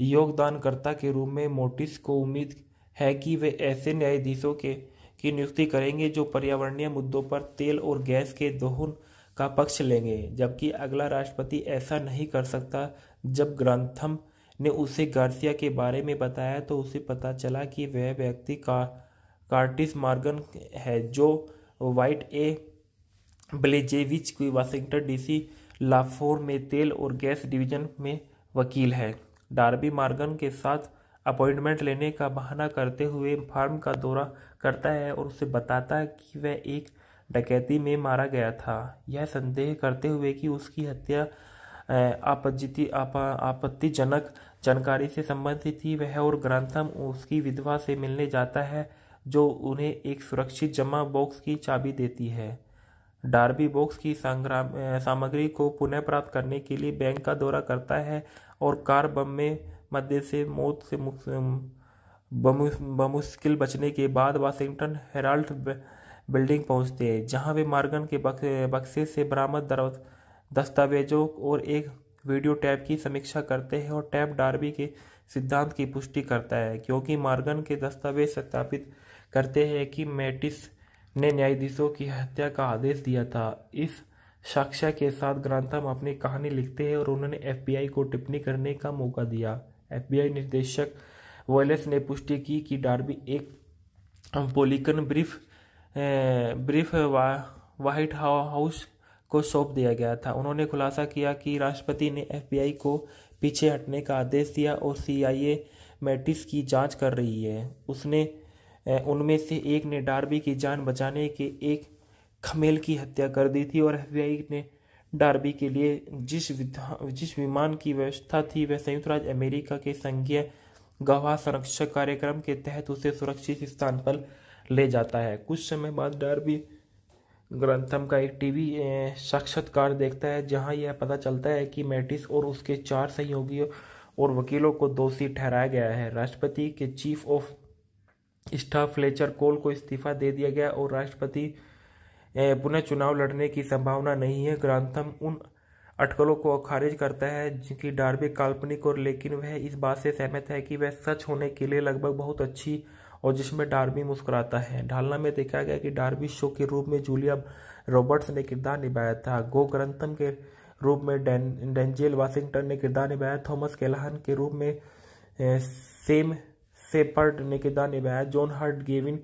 योगदानकर्ता के रूप में मोटिस को उम्मीद है कि वे ऐसे न्यायाधीशों के की नियुक्ति करेंगे जो पर्यावरणीय मुद्दों पर तेल और गैस के दोहन का पक्ष लेंगे जबकि अगला राष्ट्रपति ऐसा नहीं कर सकता जब ग्रंथम ने उसे गार्सिया के बारे में बताया तो उसे पता चला कि वह व्यक्ति का कार्टिस मार्गन है जो वाइट ए ब्लेजेविच की वाशिंगटन डीसी लाफोर में तेल और गैस डिवीजन में वकील है डार्बी मार्गन के साथ अपॉइंटमेंट लेने का बहाना करते हुए फार्म का दौरा करता है और उसे बताता है कि वह एक डकैती में मारा गया था यह संदेह करते हुए कि उसकी हत्या आपत्ति आपत्तिजनक जानकारी से संबंधित थी वह और ग्रंथम उसकी विधवा से मिलने जाता है जो उन्हें एक सुरक्षित जमा बॉक्स की चाबी देती है डार्बी बॉक्स की सामग्री को पुनः प्राप्त करने के लिए बैंक का दौरा करता है और कार बम में मध्य से मौत से बमुश्किल बचने के बाद वाशिंगटन हेराल्ड बिल्डिंग पहुंचते हैं जहां वे मार्गन के बक्से से बरामद दस्तावेजों और एक वीडियो टैब की समीक्षा करते हैं और टैब डार्बी के सिद्धांत की पुष्टि करता है क्योंकि मार्गन के दस्तावेज सत्यापित करते हैं कि मेटिस ने न्यायाधीशों की हत्या का आदेश दिया था इस साक्ष्य के साथ ग्रांथम अपनी कहानी लिखते हैं और उन्होंने एफबीआई को टिप्पणी करने का मौका दिया एफबीआई निर्देशक वेलेस ने पुष्टि की कि डार्बी एक पोलिकन ब्रीफ ब्रीफ वा, व्हाइट हाउस को सौंप दिया गया था उन्होंने खुलासा किया कि राष्ट्रपति ने एफबीआई को पीछे हटने का आदेश दिया और सीआईए मैटिस की जांच कर रही है उसने उनमें से एक ने डार्बी की जान बचाने के एक खमेल की हत्या कर दी थी और एफबीआई ने डार्बी के लिए जिस जिस विमान की व्यवस्था थी वह संयुक्त राज्य अमेरिका के संघीय गवाह संरक्षक कार्यक्रम के तहत उसे सुरक्षित स्थान पर ले जाता है कुछ समय बाद डार्बी ग्रंथम का एक टीवी साक्षात्कार देखता है जहां यह पता चलता है कि मैटिस और उसके चार सहयोगियों और वकीलों को दोषी ठहराया गया है राष्ट्रपति के chief of staff Fletcher Coal को इस्तीफा दे दिया गया और राष्ट्रपति पुनः चुनाव लड़ने की संभावना नहीं है ग्रंथम उन अटकलों को खारिज करता है जिनकी डार्बिक काल्पनिक और लेकिन वह इस बात से सहमत है कि वह सच होने के लिए लगभग बहुत अच्छी और जिसमें डार्बी मुस्कुराता है ढालना में देखा गया कि डार्बी शो के रूप में जूलिया रॉबर्ट्स ने किरदार निभाया था गो ग्रंथम के रूप में डेन डेंजेल वाशिंगटन ने किरदार निभाया थॉमस केलहन के रूप में सेम सेपर्ड ने किरदार निभाया जॉन हार्ट गेविन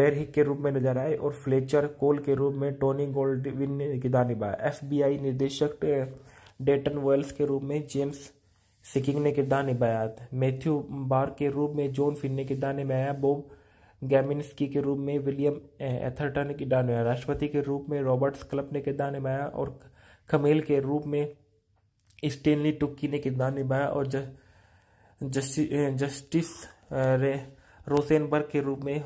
वेरहिक के रूप में नजर आए और फ्लेचर कोल के रूप में टोनी गोल्डविन ने किरदार निभाया एफबीआई निर्देशक डेटन वेल्स के रूप में जेम्स सिकिंग ने किरदार निभाया मैथ्यू बार के रूप में जॉन फिन ने किरदार निभाया बॉब गैमिनस्की के रूप में विलियम एथरटन ने किरदार निभाया राष्ट्रपति के रूप में रॉबर्ट्स क्लब ने किरदार निभाया और खमेल के रूप में स्टेनली टुक्की ने किरदार निभाया और जस्टिस रोसेनबर्ग के रूप में